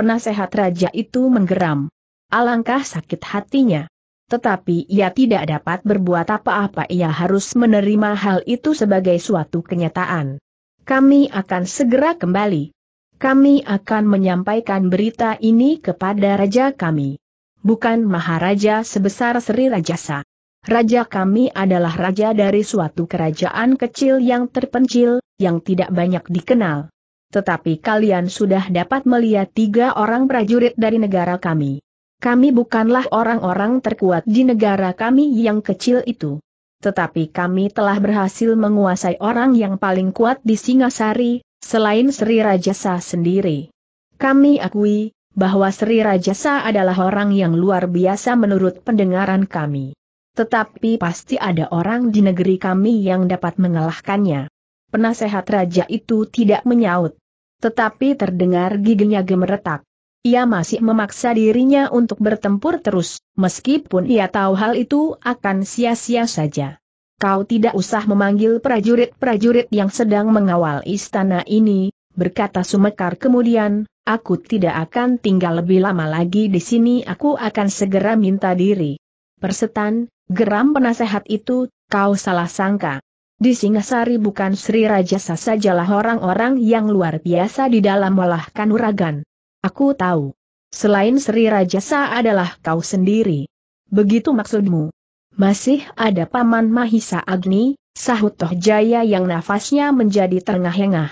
penasehat raja itu menggeram. Alangkah sakit hatinya. Tetapi ia tidak dapat berbuat apa-apa ia harus menerima hal itu sebagai suatu kenyataan. Kami akan segera kembali. Kami akan menyampaikan berita ini kepada raja kami. Bukan maharaja sebesar Sri Rajasa. Raja kami adalah raja dari suatu kerajaan kecil yang terpencil, yang tidak banyak dikenal tetapi kalian sudah dapat melihat tiga orang prajurit dari negara kami. Kami bukanlah orang-orang terkuat di negara kami yang kecil itu. Tetapi kami telah berhasil menguasai orang yang paling kuat di Singasari, selain Sri Rajasa sendiri. Kami akui, bahwa Sri Rajasa adalah orang yang luar biasa menurut pendengaran kami. Tetapi pasti ada orang di negeri kami yang dapat mengalahkannya. Penasehat raja itu tidak menyaut. Tetapi terdengar giginya gemeretak. Ia masih memaksa dirinya untuk bertempur terus, meskipun ia tahu hal itu akan sia-sia saja. Kau tidak usah memanggil prajurit-prajurit yang sedang mengawal istana ini, berkata Sumekar kemudian, aku tidak akan tinggal lebih lama lagi di sini aku akan segera minta diri. Persetan, geram penasehat itu, kau salah sangka. Di Singasari bukan Sri Rajasa sajalah orang-orang yang luar biasa di dalam olah kanuragan. Aku tahu. Selain Sri Rajasa adalah kau sendiri. Begitu maksudmu. Masih ada Paman Mahisa Agni, sahut Toh Jaya yang nafasnya menjadi terengah-engah.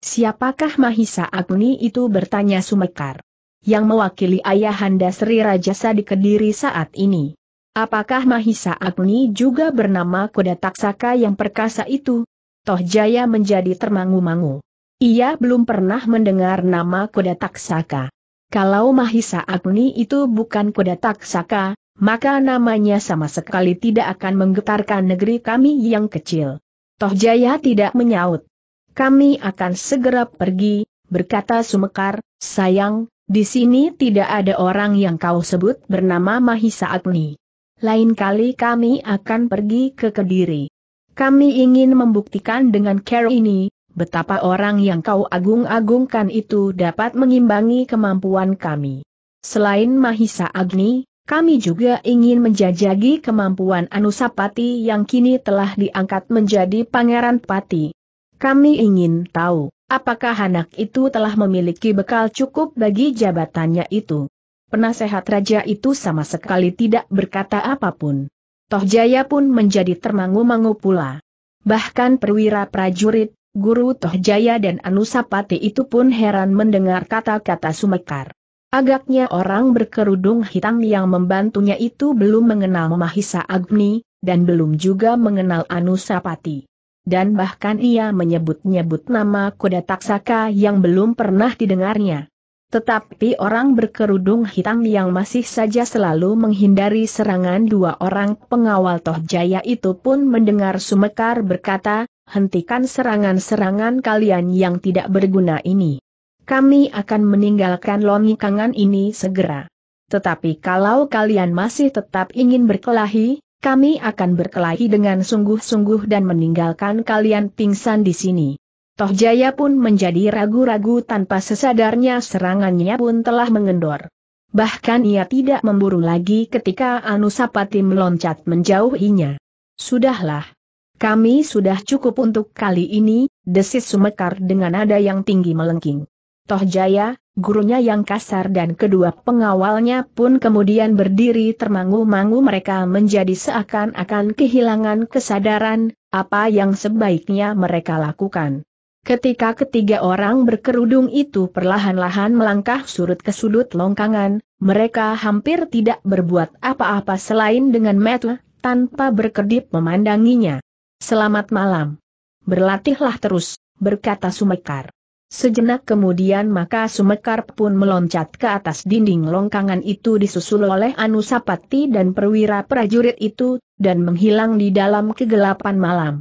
Siapakah Mahisa Agni itu bertanya Sumekar. Yang mewakili ayahanda Sri Rajasa di Kediri saat ini. Apakah Mahisa Agni juga bernama kuda taksaka yang perkasa itu? Toh Jaya menjadi termangu-mangu. Ia belum pernah mendengar nama kuda taksaka. Kalau Mahisa Agni itu bukan kuda taksaka, maka namanya sama sekali tidak akan menggetarkan negeri kami yang kecil. Toh Jaya tidak menyaut. Kami akan segera pergi, berkata Sumekar, sayang, di sini tidak ada orang yang kau sebut bernama Mahisa Agni. Lain kali kami akan pergi ke Kediri. Kami ingin membuktikan dengan care ini, betapa orang yang kau agung-agungkan itu dapat mengimbangi kemampuan kami. Selain Mahisa Agni, kami juga ingin menjajagi kemampuan Anusapati yang kini telah diangkat menjadi Pangeran Pati. Kami ingin tahu, apakah anak itu telah memiliki bekal cukup bagi jabatannya itu. Penasehat raja itu sama sekali tidak berkata apapun. Toh Jaya pun menjadi termangu-mangu pula. Bahkan perwira prajurit, guru Toh Jaya dan Anusapati itu pun heran mendengar kata-kata Sumekar. Agaknya orang berkerudung hitam yang membantunya itu belum mengenal Mahisa Agni, dan belum juga mengenal Anusapati. Dan bahkan ia menyebut-nyebut nama kuda taksaka yang belum pernah didengarnya. Tetapi orang berkerudung hitam yang masih saja selalu menghindari serangan dua orang pengawal Toh Jaya itu pun mendengar Sumekar berkata, hentikan serangan-serangan kalian yang tidak berguna ini. Kami akan meninggalkan Kangan ini segera. Tetapi kalau kalian masih tetap ingin berkelahi, kami akan berkelahi dengan sungguh-sungguh dan meninggalkan kalian pingsan di sini. Toh Jaya pun menjadi ragu-ragu tanpa sesadarnya serangannya pun telah mengendor. Bahkan ia tidak memburu lagi ketika Anusapati meloncat menjauhinya. Sudahlah. Kami sudah cukup untuk kali ini, desis Sumekar dengan nada yang tinggi melengking. Toh Jaya, gurunya yang kasar dan kedua pengawalnya pun kemudian berdiri termangu-mangu mereka menjadi seakan-akan kehilangan kesadaran, apa yang sebaiknya mereka lakukan. Ketika ketiga orang berkerudung itu perlahan-lahan melangkah surut ke sudut longkangan, mereka hampir tidak berbuat apa-apa selain dengan metu, tanpa berkedip memandanginya. Selamat malam. Berlatihlah terus, berkata Sumekar. Sejenak kemudian maka Sumekar pun meloncat ke atas dinding longkangan itu disusul oleh Anusapati dan perwira prajurit itu, dan menghilang di dalam kegelapan malam.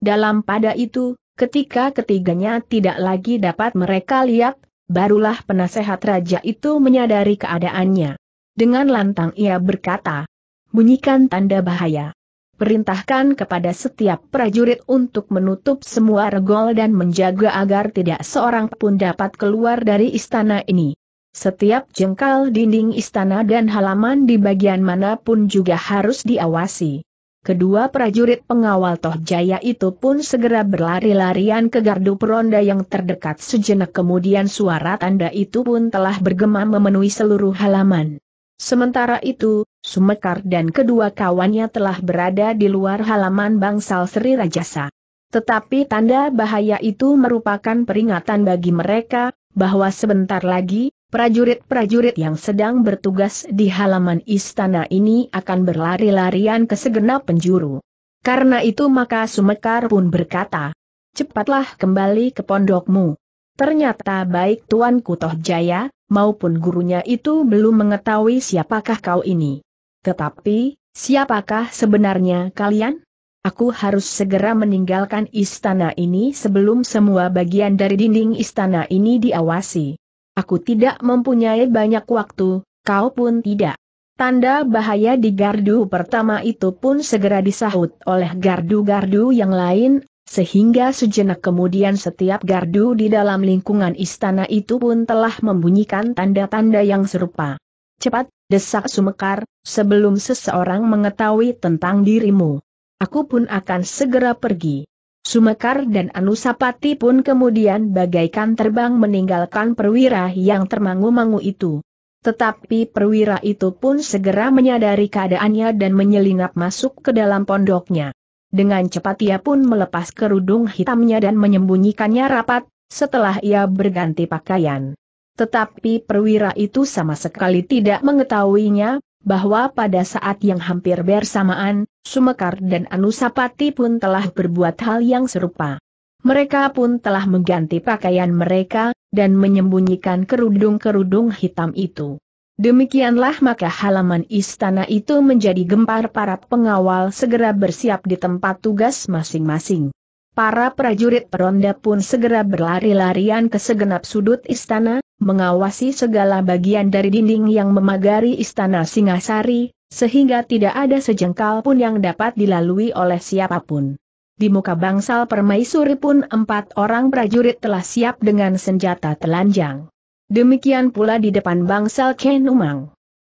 Dalam pada itu, Ketika ketiganya tidak lagi dapat mereka lihat, barulah penasehat raja itu menyadari keadaannya. Dengan lantang ia berkata, bunyikan tanda bahaya. Perintahkan kepada setiap prajurit untuk menutup semua regol dan menjaga agar tidak seorang pun dapat keluar dari istana ini. Setiap jengkal dinding istana dan halaman di bagian manapun juga harus diawasi. Kedua prajurit pengawal Toh Jaya itu pun segera berlari-larian ke gardu peronda yang terdekat sejenak kemudian suara tanda itu pun telah bergema memenuhi seluruh halaman. Sementara itu, Sumekar dan kedua kawannya telah berada di luar halaman bangsal Sri Rajasa. Tetapi tanda bahaya itu merupakan peringatan bagi mereka, bahwa sebentar lagi, Prajurit-prajurit yang sedang bertugas di halaman istana ini akan berlari-larian ke segenap penjuru. Karena itu maka Sumekar pun berkata, cepatlah kembali ke pondokmu. Ternyata baik Tuan Kutoh Jaya, maupun gurunya itu belum mengetahui siapakah kau ini. Tetapi, siapakah sebenarnya kalian? Aku harus segera meninggalkan istana ini sebelum semua bagian dari dinding istana ini diawasi. Aku tidak mempunyai banyak waktu, kau pun tidak. Tanda bahaya di gardu pertama itu pun segera disahut oleh gardu-gardu yang lain, sehingga sejenak kemudian setiap gardu di dalam lingkungan istana itu pun telah membunyikan tanda-tanda yang serupa. Cepat, desak Sumekar, sebelum seseorang mengetahui tentang dirimu. Aku pun akan segera pergi. Sumekar dan Anusapati pun kemudian bagaikan terbang meninggalkan perwira yang termangu-mangu itu. Tetapi perwira itu pun segera menyadari keadaannya dan menyelinap masuk ke dalam pondoknya. Dengan cepat ia pun melepas kerudung hitamnya dan menyembunyikannya rapat, setelah ia berganti pakaian. Tetapi perwira itu sama sekali tidak mengetahuinya, bahwa pada saat yang hampir bersamaan, Sumekar dan Anusapati pun telah berbuat hal yang serupa. Mereka pun telah mengganti pakaian mereka, dan menyembunyikan kerudung-kerudung hitam itu. Demikianlah maka halaman istana itu menjadi gempar para pengawal segera bersiap di tempat tugas masing-masing. Para prajurit peronda pun segera berlari-larian ke segenap sudut istana, mengawasi segala bagian dari dinding yang memagari istana Singasari, sehingga tidak ada sejengkal pun yang dapat dilalui oleh siapapun. Di muka bangsal permaisuri pun empat orang prajurit telah siap dengan senjata telanjang. Demikian pula di depan bangsal Ken Umang.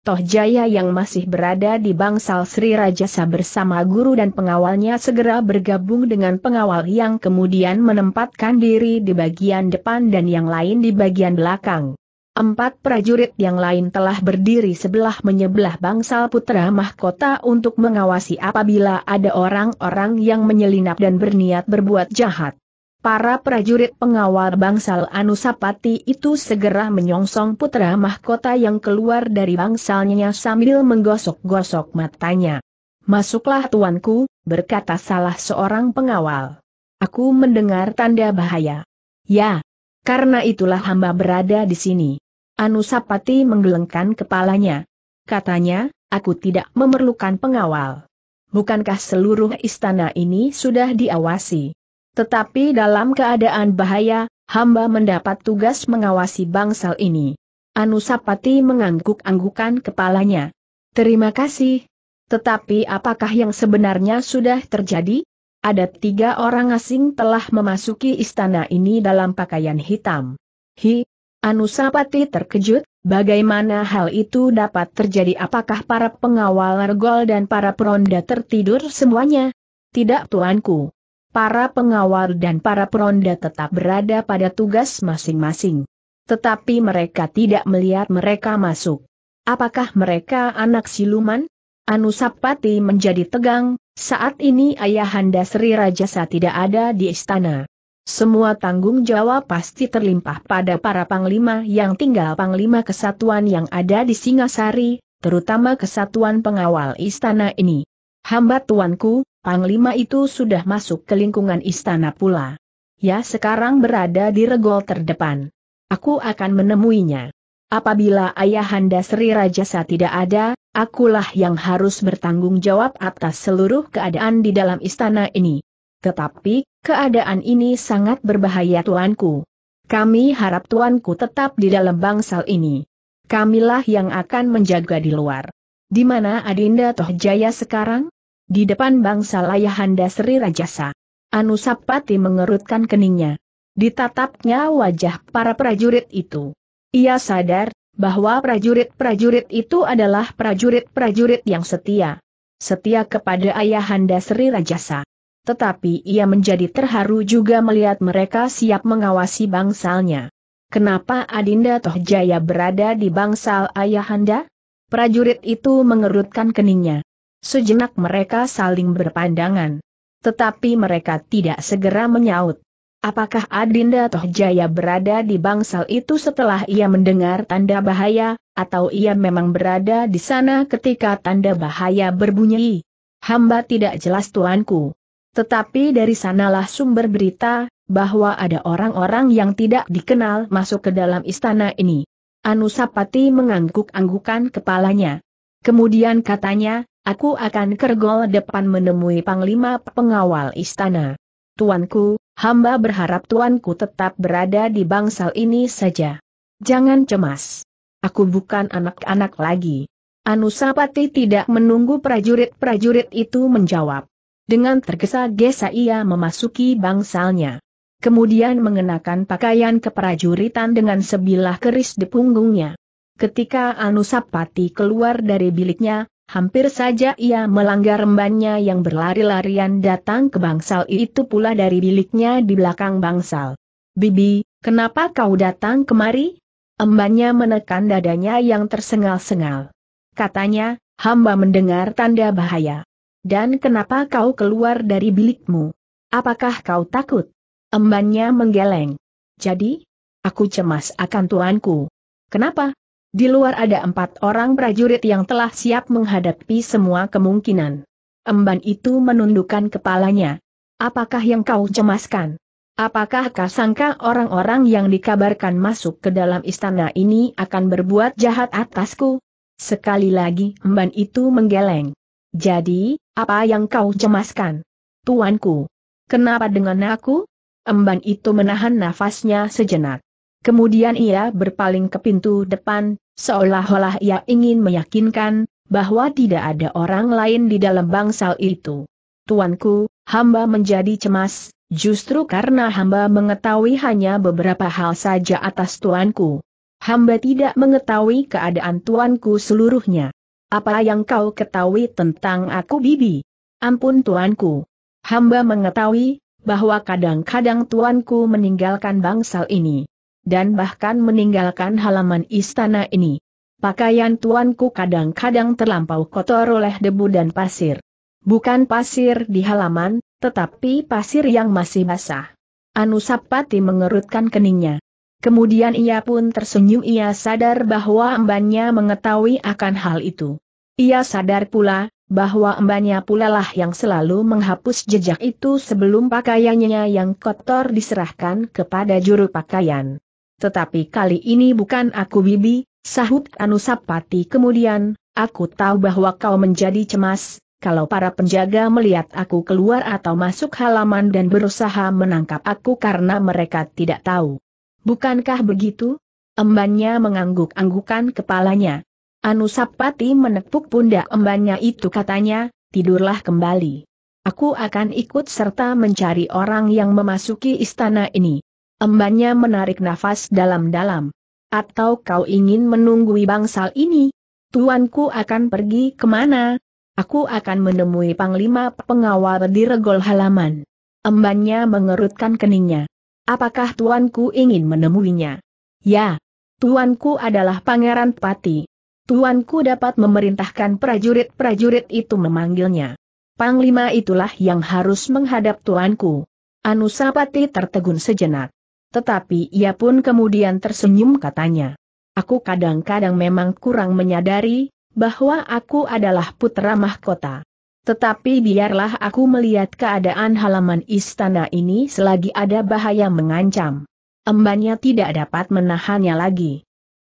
Toh Jaya yang masih berada di bangsal Sri Rajasa bersama guru dan pengawalnya segera bergabung dengan pengawal yang kemudian menempatkan diri di bagian depan dan yang lain di bagian belakang. Empat prajurit yang lain telah berdiri sebelah menyebelah bangsal putra mahkota untuk mengawasi apabila ada orang-orang yang menyelinap dan berniat berbuat jahat. Para prajurit pengawal bangsal Anusapati itu segera menyongsong putra mahkota yang keluar dari bangsalnya sambil menggosok-gosok matanya. Masuklah tuanku, berkata salah seorang pengawal. Aku mendengar tanda bahaya. Ya, karena itulah hamba berada di sini. Anusapati menggelengkan kepalanya. Katanya, aku tidak memerlukan pengawal. Bukankah seluruh istana ini sudah diawasi? Tetapi dalam keadaan bahaya, hamba mendapat tugas mengawasi bangsal ini. Anusapati mengangguk-anggukan kepalanya. Terima kasih. Tetapi apakah yang sebenarnya sudah terjadi? Ada tiga orang asing telah memasuki istana ini dalam pakaian hitam. Hi, Anusapati terkejut, bagaimana hal itu dapat terjadi apakah para pengawal Ergol dan para peronda tertidur semuanya? Tidak tuanku para pengawal dan para peronda tetap berada pada tugas masing-masing. Tetapi mereka tidak melihat mereka masuk. Apakah mereka anak siluman? Anusapati menjadi tegang, saat ini ayahanda Sri Rajasa tidak ada di istana. Semua tanggung jawab pasti terlimpah pada para panglima yang tinggal panglima kesatuan yang ada di Singasari, terutama kesatuan pengawal istana ini. Hamba tuanku, Panglima itu sudah masuk ke lingkungan istana pula. Ya sekarang berada di regol terdepan. Aku akan menemuinya. Apabila Ayahanda Sri Rajasa tidak ada, akulah yang harus bertanggung jawab atas seluruh keadaan di dalam istana ini. Tetapi, keadaan ini sangat berbahaya tuanku. Kami harap tuanku tetap di dalam bangsal ini. Kamilah yang akan menjaga di luar. Di mana Adinda Tohjaya sekarang? di depan bangsa Layahanda Sri Rajasa. Anusapati mengerutkan keningnya. Ditatapnya wajah para prajurit itu. Ia sadar, bahwa prajurit-prajurit itu adalah prajurit-prajurit yang setia. Setia kepada Ayahanda Sri Rajasa. Tetapi ia menjadi terharu juga melihat mereka siap mengawasi bangsalnya. Kenapa Adinda Tohjaya berada di bangsal Ayahanda? Prajurit itu mengerutkan keningnya. Sejenak mereka saling berpandangan. Tetapi mereka tidak segera menyaut. Apakah Adinda Tohjaya berada di bangsal itu setelah ia mendengar tanda bahaya, atau ia memang berada di sana ketika tanda bahaya berbunyi? Hamba tidak jelas tuanku. Tetapi dari sanalah sumber berita, bahwa ada orang-orang yang tidak dikenal masuk ke dalam istana ini. Anusapati mengangguk-anggukan kepalanya. Kemudian katanya, aku akan kergol depan menemui Panglima Pengawal Istana. Tuanku, hamba berharap tuanku tetap berada di bangsal ini saja. Jangan cemas. Aku bukan anak-anak lagi. Anusapati tidak menunggu prajurit-prajurit itu menjawab. Dengan tergesa-gesa ia memasuki bangsalnya. Kemudian mengenakan pakaian keprajuritan dengan sebilah keris di punggungnya. Ketika Anusapati keluar dari biliknya, hampir saja ia melanggar rembannya yang berlari-larian datang ke bangsal itu pula dari biliknya di belakang bangsal. Bibi, kenapa kau datang kemari? Embannya menekan dadanya yang tersengal-sengal. Katanya, hamba mendengar tanda bahaya. Dan kenapa kau keluar dari bilikmu? Apakah kau takut? Embannya menggeleng. Jadi? Aku cemas akan tuanku. Kenapa? Di luar ada empat orang prajurit yang telah siap menghadapi semua kemungkinan. Emban itu menundukkan kepalanya. Apakah yang kau cemaskan? Apakah kau sangka orang-orang yang dikabarkan masuk ke dalam istana ini akan berbuat jahat atasku? Sekali lagi emban itu menggeleng. Jadi, apa yang kau cemaskan? Tuanku, kenapa dengan aku? Emban itu menahan nafasnya sejenak. Kemudian ia berpaling ke pintu depan, seolah-olah ia ingin meyakinkan bahwa tidak ada orang lain di dalam bangsal itu. Tuanku, hamba menjadi cemas, justru karena hamba mengetahui hanya beberapa hal saja atas tuanku. Hamba tidak mengetahui keadaan tuanku seluruhnya. Apa yang kau ketahui tentang aku bibi? Ampun tuanku. Hamba mengetahui bahwa kadang-kadang tuanku meninggalkan bangsal ini dan bahkan meninggalkan halaman istana ini. Pakaian tuanku kadang-kadang terlampau kotor oleh debu dan pasir. Bukan pasir di halaman, tetapi pasir yang masih basah. Anusapati mengerutkan keningnya. Kemudian ia pun tersenyum ia sadar bahwa embannya mengetahui akan hal itu. Ia sadar pula, bahwa embannya pula lah yang selalu menghapus jejak itu sebelum pakaiannya yang kotor diserahkan kepada juru pakaian. Tetapi kali ini bukan aku bibi, sahut Anusapati kemudian, aku tahu bahwa kau menjadi cemas, kalau para penjaga melihat aku keluar atau masuk halaman dan berusaha menangkap aku karena mereka tidak tahu. Bukankah begitu? Embannya mengangguk-anggukan kepalanya. Anusapati menepuk pundak embannya itu katanya, tidurlah kembali. Aku akan ikut serta mencari orang yang memasuki istana ini. Embannya menarik nafas dalam-dalam. Atau kau ingin menunggui bangsal ini? Tuanku akan pergi kemana? Aku akan menemui panglima pengawal di regol halaman. Embannya mengerutkan keningnya. Apakah tuanku ingin menemuinya? Ya. Tuanku adalah pangeran pati. Tuanku dapat memerintahkan prajurit-prajurit itu memanggilnya. Panglima itulah yang harus menghadap tuanku. Anusapati tertegun sejenak. Tetapi ia pun kemudian tersenyum katanya. Aku kadang-kadang memang kurang menyadari, bahwa aku adalah putra mahkota. Tetapi biarlah aku melihat keadaan halaman istana ini selagi ada bahaya mengancam. Embannya tidak dapat menahannya lagi.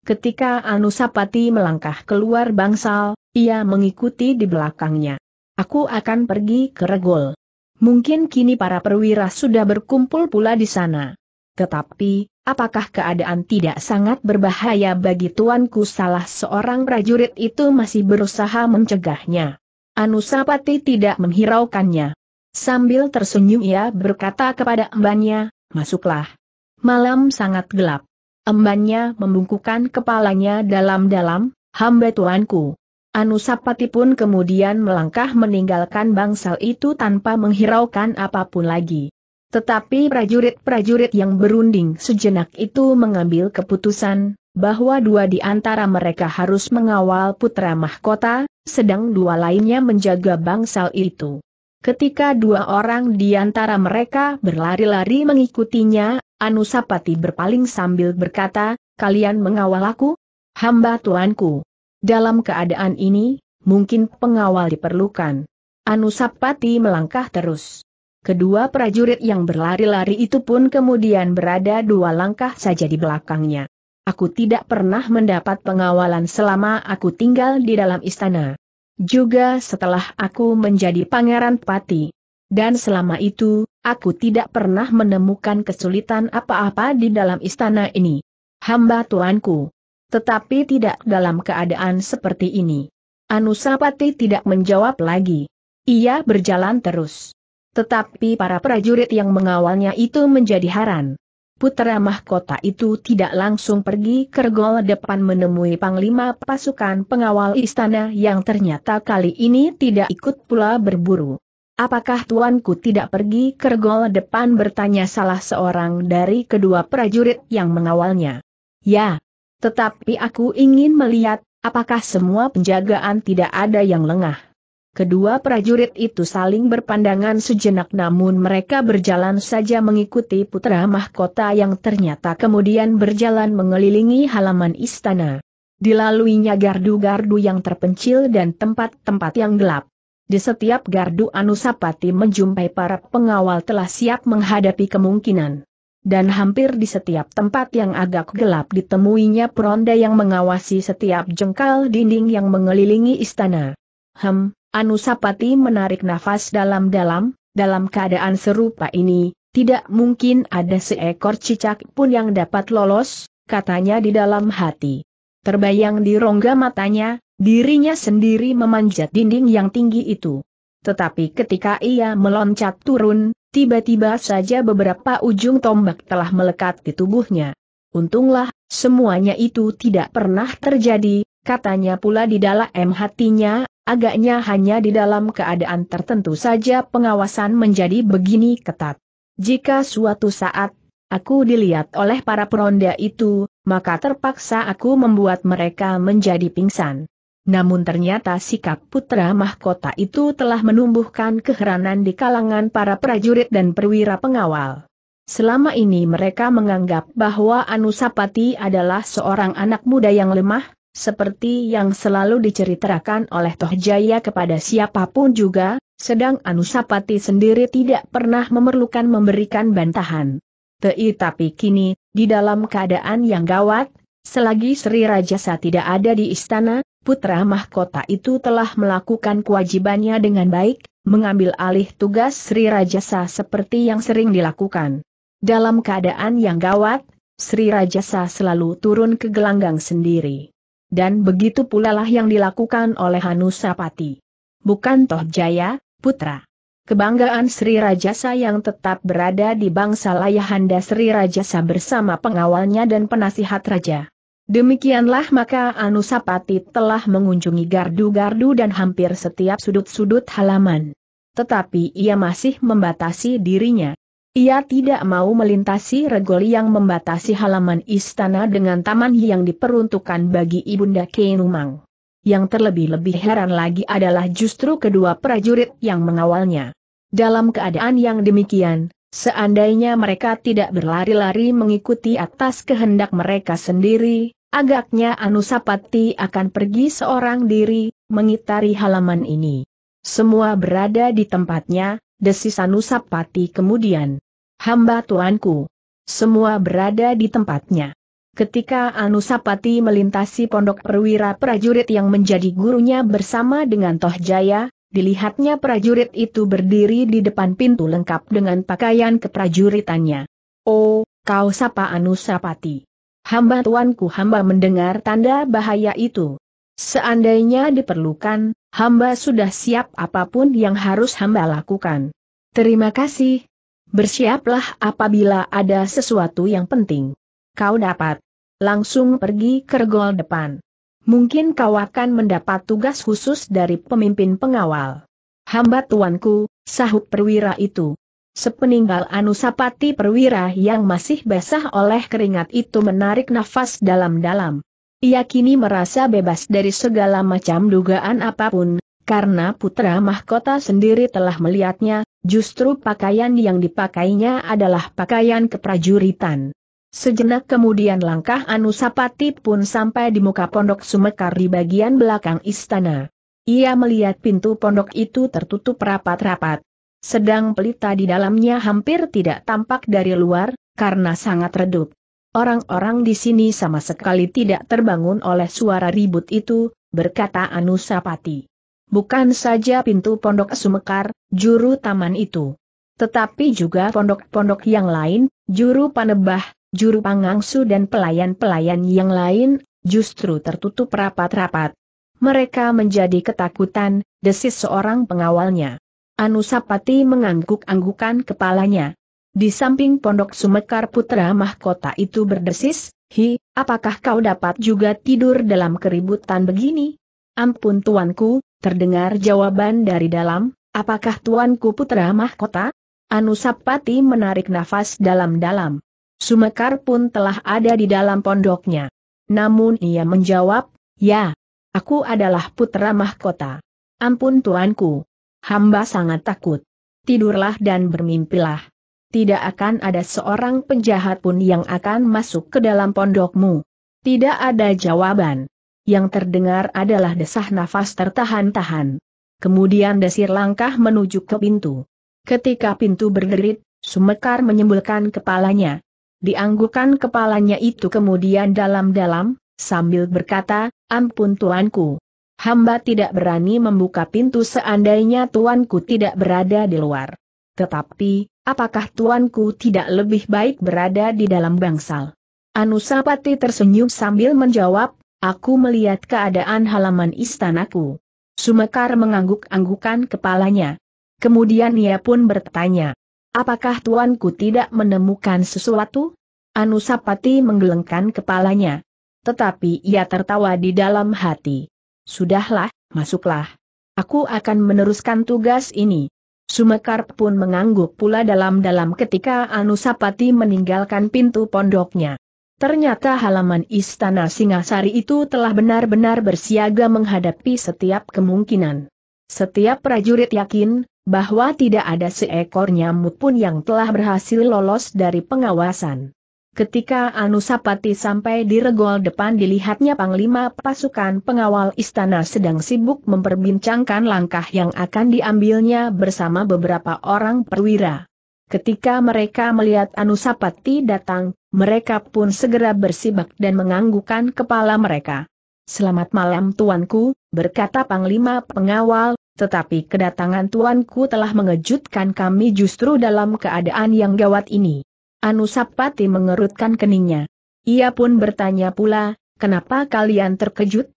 Ketika Anusapati melangkah keluar bangsal, ia mengikuti di belakangnya. Aku akan pergi ke Regol. Mungkin kini para perwira sudah berkumpul pula di sana. Tetapi, apakah keadaan tidak sangat berbahaya bagi tuanku salah seorang prajurit itu masih berusaha mencegahnya. Anusapati tidak menghiraukannya. Sambil tersenyum ia berkata kepada embannya, masuklah. Malam sangat gelap. Embannya membungkukkan kepalanya dalam-dalam, hamba tuanku. Anusapati pun kemudian melangkah meninggalkan bangsal itu tanpa menghiraukan apapun lagi. Tetapi prajurit-prajurit yang berunding sejenak itu mengambil keputusan, bahwa dua di antara mereka harus mengawal putra mahkota, sedang dua lainnya menjaga bangsal itu. Ketika dua orang di antara mereka berlari-lari mengikutinya, Anusapati berpaling sambil berkata, kalian mengawal aku? Hamba tuanku. Dalam keadaan ini, mungkin pengawal diperlukan. Anusapati melangkah terus. Kedua prajurit yang berlari-lari itu pun kemudian berada dua langkah saja di belakangnya. Aku tidak pernah mendapat pengawalan selama aku tinggal di dalam istana. Juga setelah aku menjadi pangeran pati. Dan selama itu, aku tidak pernah menemukan kesulitan apa-apa di dalam istana ini. Hamba tuanku. Tetapi tidak dalam keadaan seperti ini. Anusapati tidak menjawab lagi. Ia berjalan terus. Tetapi para prajurit yang mengawalnya itu menjadi haran. Putera mahkota itu tidak langsung pergi ke gol depan menemui panglima pasukan pengawal istana yang ternyata kali ini tidak ikut pula berburu. Apakah tuanku tidak pergi ke gol depan bertanya salah seorang dari kedua prajurit yang mengawalnya. Ya, tetapi aku ingin melihat, apakah semua penjagaan tidak ada yang lengah. Kedua prajurit itu saling berpandangan sejenak namun mereka berjalan saja mengikuti putra mahkota yang ternyata kemudian berjalan mengelilingi halaman istana. Dilaluinya gardu-gardu yang terpencil dan tempat-tempat yang gelap. Di setiap gardu Anusapati menjumpai para pengawal telah siap menghadapi kemungkinan. Dan hampir di setiap tempat yang agak gelap ditemuinya peronda yang mengawasi setiap jengkal dinding yang mengelilingi istana. Hem, Anusapati menarik nafas dalam-dalam, dalam keadaan serupa ini, tidak mungkin ada seekor cicak pun yang dapat lolos, katanya di dalam hati. Terbayang di rongga matanya, dirinya sendiri memanjat dinding yang tinggi itu. Tetapi ketika ia meloncat turun, tiba-tiba saja beberapa ujung tombak telah melekat di tubuhnya. Untunglah, semuanya itu tidak pernah terjadi, katanya pula di dalam hatinya, agaknya hanya di dalam keadaan tertentu saja pengawasan menjadi begini ketat. Jika suatu saat aku dilihat oleh para peronda itu, maka terpaksa aku membuat mereka menjadi pingsan. Namun ternyata sikap putra mahkota itu telah menumbuhkan keheranan di kalangan para prajurit dan perwira pengawal. Selama ini mereka menganggap bahwa Anusapati adalah seorang anak muda yang lemah, seperti yang selalu diceritakan oleh Toh Jaya kepada siapapun juga, sedang Anusapati sendiri tidak pernah memerlukan memberikan bantahan. Tei tapi kini, di dalam keadaan yang gawat, selagi Sri Rajasa tidak ada di istana, putra mahkota itu telah melakukan kewajibannya dengan baik, mengambil alih tugas Sri Rajasa seperti yang sering dilakukan. Dalam keadaan yang gawat, Sri Rajasa selalu turun ke gelanggang sendiri. Dan begitu pula lah yang dilakukan oleh Hanusapati. Bukan Toh Jaya, putra. Kebanggaan Sri Rajasa yang tetap berada di bangsa Layahanda Sri Rajasa bersama pengawalnya dan penasihat raja. Demikianlah maka Anusapati telah mengunjungi gardu-gardu dan hampir setiap sudut-sudut halaman. Tetapi ia masih membatasi dirinya, ia tidak mau melintasi regoli yang membatasi halaman istana dengan taman yang diperuntukkan bagi Ibunda Kenumang. Yang terlebih-lebih heran lagi adalah justru kedua prajurit yang mengawalnya. Dalam keadaan yang demikian, Seandainya mereka tidak berlari-lari mengikuti atas kehendak mereka sendiri, agaknya Anusapati akan pergi seorang diri, mengitari halaman ini. Semua berada di tempatnya, desis Anusapati kemudian. Hamba tuanku. Semua berada di tempatnya. Ketika Anusapati melintasi pondok perwira prajurit yang menjadi gurunya bersama dengan Toh Jaya, dilihatnya prajurit itu berdiri di depan pintu lengkap dengan pakaian keprajuritannya. Oh, kau sapa Anusapati. Hamba tuanku hamba mendengar tanda bahaya itu. Seandainya diperlukan, hamba sudah siap apapun yang harus hamba lakukan. Terima kasih, Bersiaplah apabila ada sesuatu yang penting. Kau dapat langsung pergi ke regol depan. Mungkin kau akan mendapat tugas khusus dari pemimpin pengawal. Hamba tuanku, sahut perwira itu. Sepeninggal Anusapati perwira yang masih basah oleh keringat itu menarik nafas dalam-dalam. Ia kini merasa bebas dari segala macam dugaan apapun, karena putra mahkota sendiri telah melihatnya, Justru pakaian yang dipakainya adalah pakaian keprajuritan. Sejenak kemudian langkah Anusapati pun sampai di muka pondok Sumekar di bagian belakang istana. Ia melihat pintu pondok itu tertutup rapat-rapat. Sedang pelita di dalamnya hampir tidak tampak dari luar, karena sangat redup. Orang-orang di sini sama sekali tidak terbangun oleh suara ribut itu, berkata Anusapati bukan saja pintu pondok Sumekar, juru taman itu. Tetapi juga pondok-pondok yang lain, juru panebah, juru pangangsu dan pelayan-pelayan yang lain, justru tertutup rapat-rapat. Mereka menjadi ketakutan, desis seorang pengawalnya. Anusapati mengangguk-anggukan kepalanya. Di samping pondok Sumekar Putra Mahkota itu berdesis, Hi, apakah kau dapat juga tidur dalam keributan begini? Ampun tuanku, terdengar jawaban dari dalam, apakah tuanku putra mahkota? Anusapati menarik nafas dalam-dalam. Sumekar pun telah ada di dalam pondoknya. Namun ia menjawab, ya, aku adalah putra mahkota. Ampun tuanku. Hamba sangat takut. Tidurlah dan bermimpilah. Tidak akan ada seorang penjahat pun yang akan masuk ke dalam pondokmu. Tidak ada jawaban yang terdengar adalah desah nafas tertahan-tahan. Kemudian desir langkah menuju ke pintu. Ketika pintu berderit, Sumekar menyembulkan kepalanya. Dianggukan kepalanya itu kemudian dalam-dalam, sambil berkata, ampun tuanku. Hamba tidak berani membuka pintu seandainya tuanku tidak berada di luar. Tetapi, apakah tuanku tidak lebih baik berada di dalam bangsal? Anusapati tersenyum sambil menjawab, Aku melihat keadaan halaman istanaku. Sumekar mengangguk-anggukan kepalanya. Kemudian ia pun bertanya, apakah tuanku tidak menemukan sesuatu? Anusapati menggelengkan kepalanya. Tetapi ia tertawa di dalam hati. Sudahlah, masuklah. Aku akan meneruskan tugas ini. Sumekar pun mengangguk pula dalam-dalam ketika Anusapati meninggalkan pintu pondoknya. Ternyata halaman istana Singasari itu telah benar-benar bersiaga menghadapi setiap kemungkinan. Setiap prajurit yakin, bahwa tidak ada seekor nyamuk pun yang telah berhasil lolos dari pengawasan. Ketika Anusapati sampai di regol depan dilihatnya Panglima pasukan pengawal istana sedang sibuk memperbincangkan langkah yang akan diambilnya bersama beberapa orang perwira. Ketika mereka melihat Anusapati datang, mereka pun segera bersibak dan menganggukkan kepala mereka. Selamat malam tuanku, berkata Panglima Pengawal, tetapi kedatangan tuanku telah mengejutkan kami justru dalam keadaan yang gawat ini. Anusapati mengerutkan keningnya. Ia pun bertanya pula, kenapa kalian terkejut?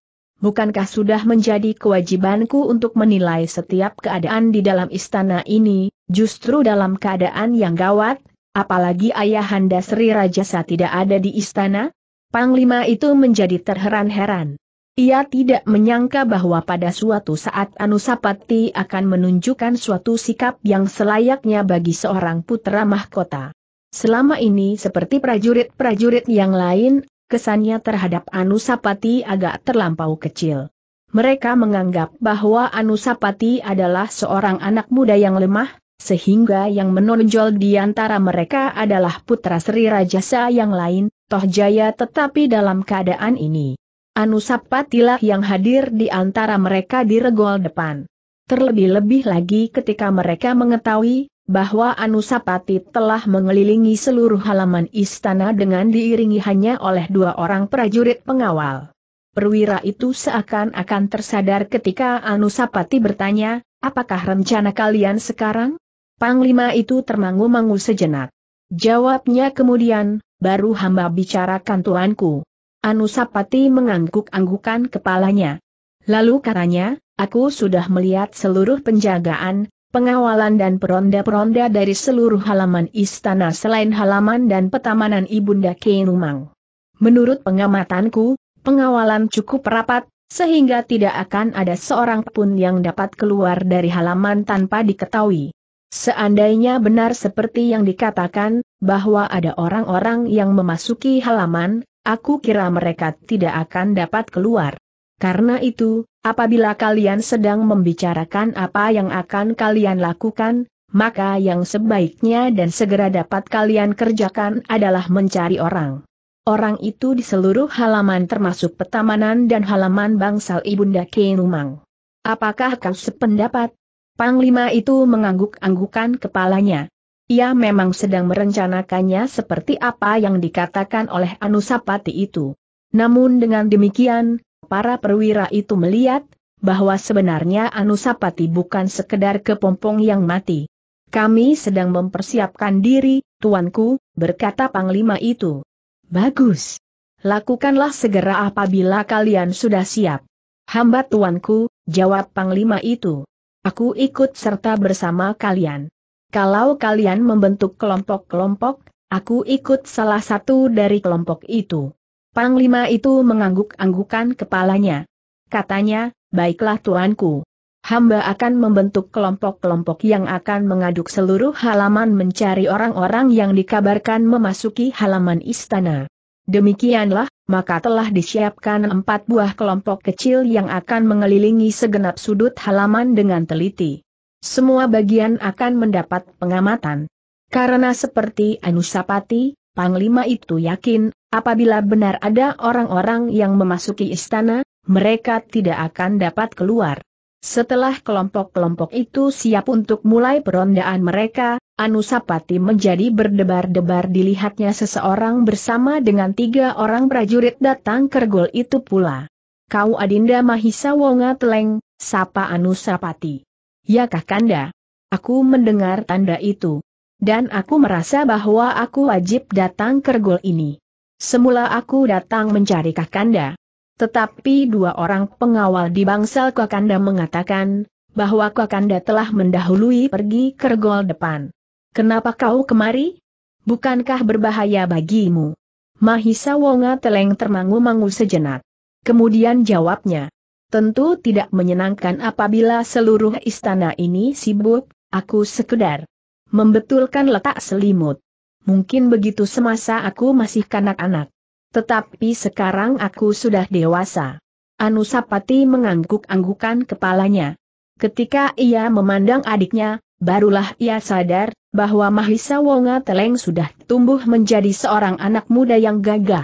Bukankah sudah menjadi kewajibanku untuk menilai setiap keadaan di dalam istana ini, justru dalam keadaan yang gawat, Apalagi ayahanda Sri Rajasa tidak ada di istana? Panglima itu menjadi terheran-heran. Ia tidak menyangka bahwa pada suatu saat Anusapati akan menunjukkan suatu sikap yang selayaknya bagi seorang putra mahkota. Selama ini seperti prajurit-prajurit yang lain, kesannya terhadap Anusapati agak terlampau kecil. Mereka menganggap bahwa Anusapati adalah seorang anak muda yang lemah, sehingga yang menonjol di antara mereka adalah putra Sri Rajasa yang lain, Toh Jaya tetapi dalam keadaan ini. Anusapatilah yang hadir di antara mereka di regol depan. Terlebih-lebih lagi ketika mereka mengetahui bahwa Anusapati telah mengelilingi seluruh halaman istana dengan diiringi hanya oleh dua orang prajurit pengawal. Perwira itu seakan-akan tersadar ketika Anusapati bertanya, apakah rencana kalian sekarang? Panglima itu termangu-mangu sejenak. Jawabnya kemudian, baru hamba bicarakan tuanku. Anusapati mengangguk-anggukan kepalanya. Lalu katanya, aku sudah melihat seluruh penjagaan, pengawalan dan peronda-peronda dari seluruh halaman istana selain halaman dan petamanan Ibunda Kenumang. Menurut pengamatanku, pengawalan cukup rapat, sehingga tidak akan ada seorang pun yang dapat keluar dari halaman tanpa diketahui. Seandainya benar seperti yang dikatakan, bahwa ada orang-orang yang memasuki halaman, aku kira mereka tidak akan dapat keluar. Karena itu, apabila kalian sedang membicarakan apa yang akan kalian lakukan, maka yang sebaiknya dan segera dapat kalian kerjakan adalah mencari orang. Orang itu di seluruh halaman termasuk petamanan dan halaman bangsal Ibunda Kenumang. Apakah kau sependapat? Panglima itu mengangguk-anggukan kepalanya. Ia memang sedang merencanakannya seperti apa yang dikatakan oleh Anusapati itu. Namun dengan demikian, para perwira itu melihat, bahwa sebenarnya Anusapati bukan sekedar kepompong yang mati. Kami sedang mempersiapkan diri, tuanku, berkata Panglima itu. Bagus. Lakukanlah segera apabila kalian sudah siap. Hamba tuanku, jawab Panglima itu. Aku ikut serta bersama kalian. Kalau kalian membentuk kelompok-kelompok, aku ikut salah satu dari kelompok itu. Panglima itu mengangguk-anggukan kepalanya. Katanya, baiklah tuanku. Hamba akan membentuk kelompok-kelompok yang akan mengaduk seluruh halaman mencari orang-orang yang dikabarkan memasuki halaman istana. Demikianlah, maka telah disiapkan empat buah kelompok kecil yang akan mengelilingi segenap sudut halaman dengan teliti. Semua bagian akan mendapat pengamatan. Karena seperti Anusapati, Panglima itu yakin, apabila benar ada orang-orang yang memasuki istana, mereka tidak akan dapat keluar. Setelah kelompok-kelompok itu siap untuk mulai perondaan mereka, Anusapati menjadi berdebar-debar dilihatnya seseorang bersama dengan tiga orang prajurit datang ke gol itu pula. Kau Adinda Mahisa Wonga Teleng, sapa Anusapati. Ya Kakanda. Aku mendengar tanda itu. Dan aku merasa bahwa aku wajib datang ke gol ini. Semula aku datang mencari Kakanda. Tetapi dua orang pengawal di bangsal Kakanda mengatakan, bahwa Kakanda telah mendahului pergi ke regol depan. Kenapa kau kemari? Bukankah berbahaya bagimu? Mahisa Wonga teleng termangu-mangu sejenak. Kemudian jawabnya, tentu tidak menyenangkan apabila seluruh istana ini sibuk, aku sekedar membetulkan letak selimut. Mungkin begitu semasa aku masih kanak-anak. Tetapi sekarang aku sudah dewasa. Anusapati mengangguk-anggukan kepalanya. Ketika ia memandang adiknya, barulah ia sadar bahwa Mahisa Wonga Teleng sudah tumbuh menjadi seorang anak muda yang gagah.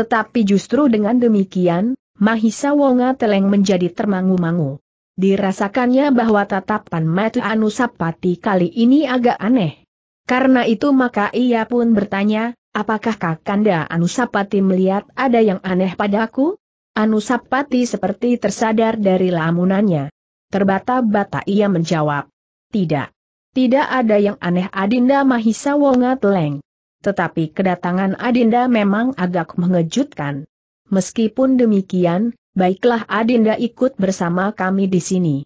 Tetapi justru dengan demikian, Mahisa Wonga Teleng menjadi termangu-mangu. Dirasakannya bahwa tatapan mata Anusapati kali ini agak aneh. Karena itu maka ia pun bertanya, Apakah Kakanda Anusapati melihat ada yang aneh padaku? Anusapati seperti tersadar dari lamunannya. Terbata-bata ia menjawab. Tidak. Tidak ada yang aneh Adinda Mahisa Wonga Teleng. Tetapi kedatangan Adinda memang agak mengejutkan. Meskipun demikian, baiklah Adinda ikut bersama kami di sini.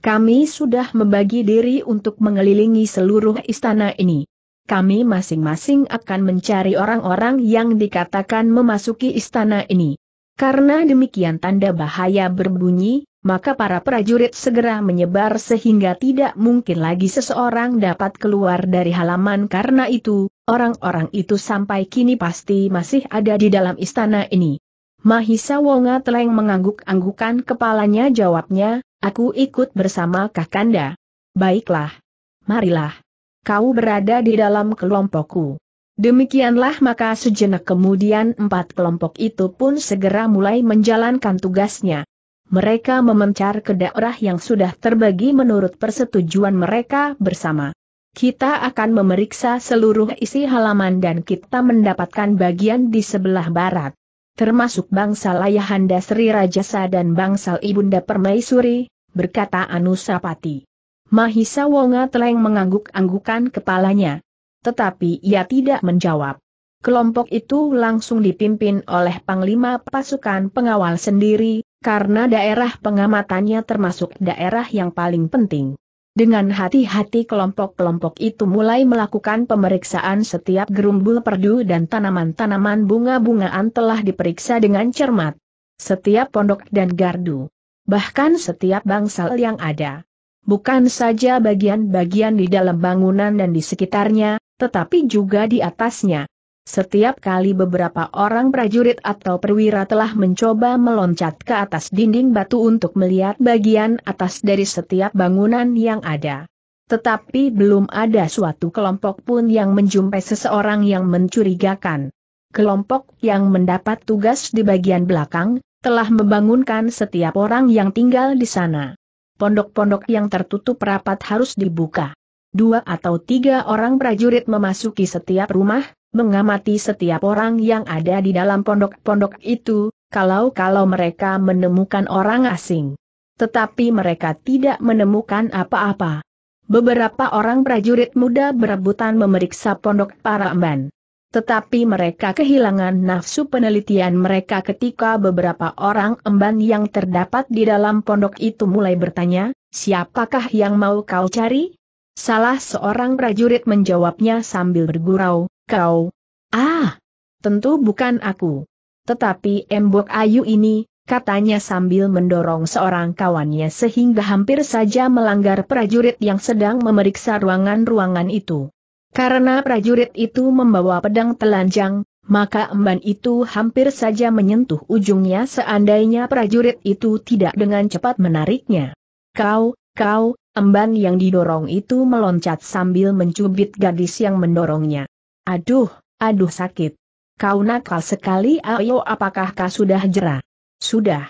Kami sudah membagi diri untuk mengelilingi seluruh istana ini kami masing-masing akan mencari orang-orang yang dikatakan memasuki istana ini. Karena demikian tanda bahaya berbunyi, maka para prajurit segera menyebar sehingga tidak mungkin lagi seseorang dapat keluar dari halaman karena itu, orang-orang itu sampai kini pasti masih ada di dalam istana ini. Mahisa Wonga Teleng mengangguk-anggukan kepalanya jawabnya, aku ikut bersama Kakanda. Baiklah. Marilah kau berada di dalam kelompokku. Demikianlah maka sejenak kemudian empat kelompok itu pun segera mulai menjalankan tugasnya. Mereka memencar ke daerah yang sudah terbagi menurut persetujuan mereka bersama. Kita akan memeriksa seluruh isi halaman dan kita mendapatkan bagian di sebelah barat. Termasuk bangsal Ayahanda Sri Rajasa dan bangsal Ibunda Permaisuri, berkata Anusapati. Mahisa Wonga Teleng mengangguk-anggukan kepalanya. Tetapi ia tidak menjawab. Kelompok itu langsung dipimpin oleh Panglima Pasukan Pengawal sendiri, karena daerah pengamatannya termasuk daerah yang paling penting. Dengan hati-hati kelompok-kelompok itu mulai melakukan pemeriksaan setiap gerumbul perdu dan tanaman-tanaman bunga-bungaan telah diperiksa dengan cermat. Setiap pondok dan gardu. Bahkan setiap bangsal yang ada bukan saja bagian-bagian di dalam bangunan dan di sekitarnya, tetapi juga di atasnya. Setiap kali beberapa orang prajurit atau perwira telah mencoba meloncat ke atas dinding batu untuk melihat bagian atas dari setiap bangunan yang ada. Tetapi belum ada suatu kelompok pun yang menjumpai seseorang yang mencurigakan. Kelompok yang mendapat tugas di bagian belakang, telah membangunkan setiap orang yang tinggal di sana pondok-pondok yang tertutup rapat harus dibuka. Dua atau tiga orang prajurit memasuki setiap rumah, mengamati setiap orang yang ada di dalam pondok-pondok itu, kalau-kalau mereka menemukan orang asing. Tetapi mereka tidak menemukan apa-apa. Beberapa orang prajurit muda berebutan memeriksa pondok para emban. Tetapi mereka kehilangan nafsu penelitian mereka ketika beberapa orang emban yang terdapat di dalam pondok itu mulai bertanya, siapakah yang mau kau cari? Salah seorang prajurit menjawabnya sambil bergurau, kau. Ah, tentu bukan aku. Tetapi Embok Ayu ini, katanya sambil mendorong seorang kawannya sehingga hampir saja melanggar prajurit yang sedang memeriksa ruangan-ruangan itu. Karena prajurit itu membawa pedang telanjang, maka emban itu hampir saja menyentuh ujungnya seandainya prajurit itu tidak dengan cepat menariknya. Kau, kau, emban yang didorong itu meloncat sambil mencubit gadis yang mendorongnya. Aduh, aduh sakit. Kau nakal sekali ayo apakah kau sudah jera? Sudah.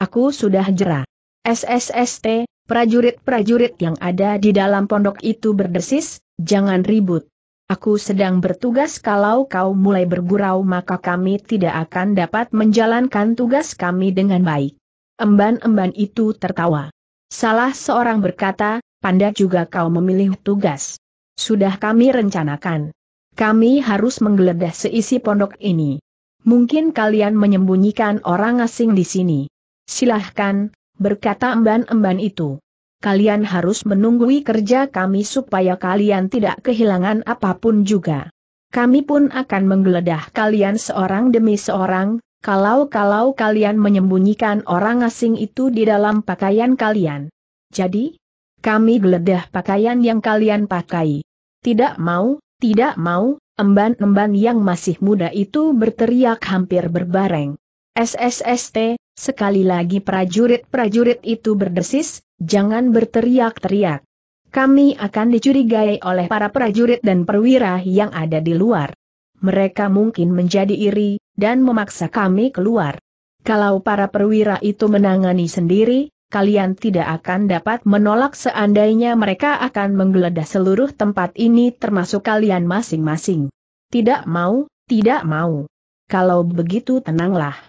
Aku sudah jera. SSST, prajurit-prajurit yang ada di dalam pondok itu berdesis, Jangan ribut. Aku sedang bertugas kalau kau mulai bergurau maka kami tidak akan dapat menjalankan tugas kami dengan baik. Emban-emban itu tertawa. Salah seorang berkata, pandai juga kau memilih tugas. Sudah kami rencanakan. Kami harus menggeledah seisi pondok ini. Mungkin kalian menyembunyikan orang asing di sini. Silahkan, berkata emban-emban itu kalian harus menunggui kerja kami supaya kalian tidak kehilangan apapun juga. Kami pun akan menggeledah kalian seorang demi seorang, kalau-kalau kalian menyembunyikan orang asing itu di dalam pakaian kalian. Jadi, kami geledah pakaian yang kalian pakai. Tidak mau, tidak mau, emban-emban yang masih muda itu berteriak hampir berbareng. SSST, Sekali lagi prajurit-prajurit itu berdesis, jangan berteriak-teriak. Kami akan dicurigai oleh para prajurit dan perwira yang ada di luar. Mereka mungkin menjadi iri, dan memaksa kami keluar. Kalau para perwira itu menangani sendiri, kalian tidak akan dapat menolak seandainya mereka akan menggeledah seluruh tempat ini termasuk kalian masing-masing. Tidak mau, tidak mau. Kalau begitu tenanglah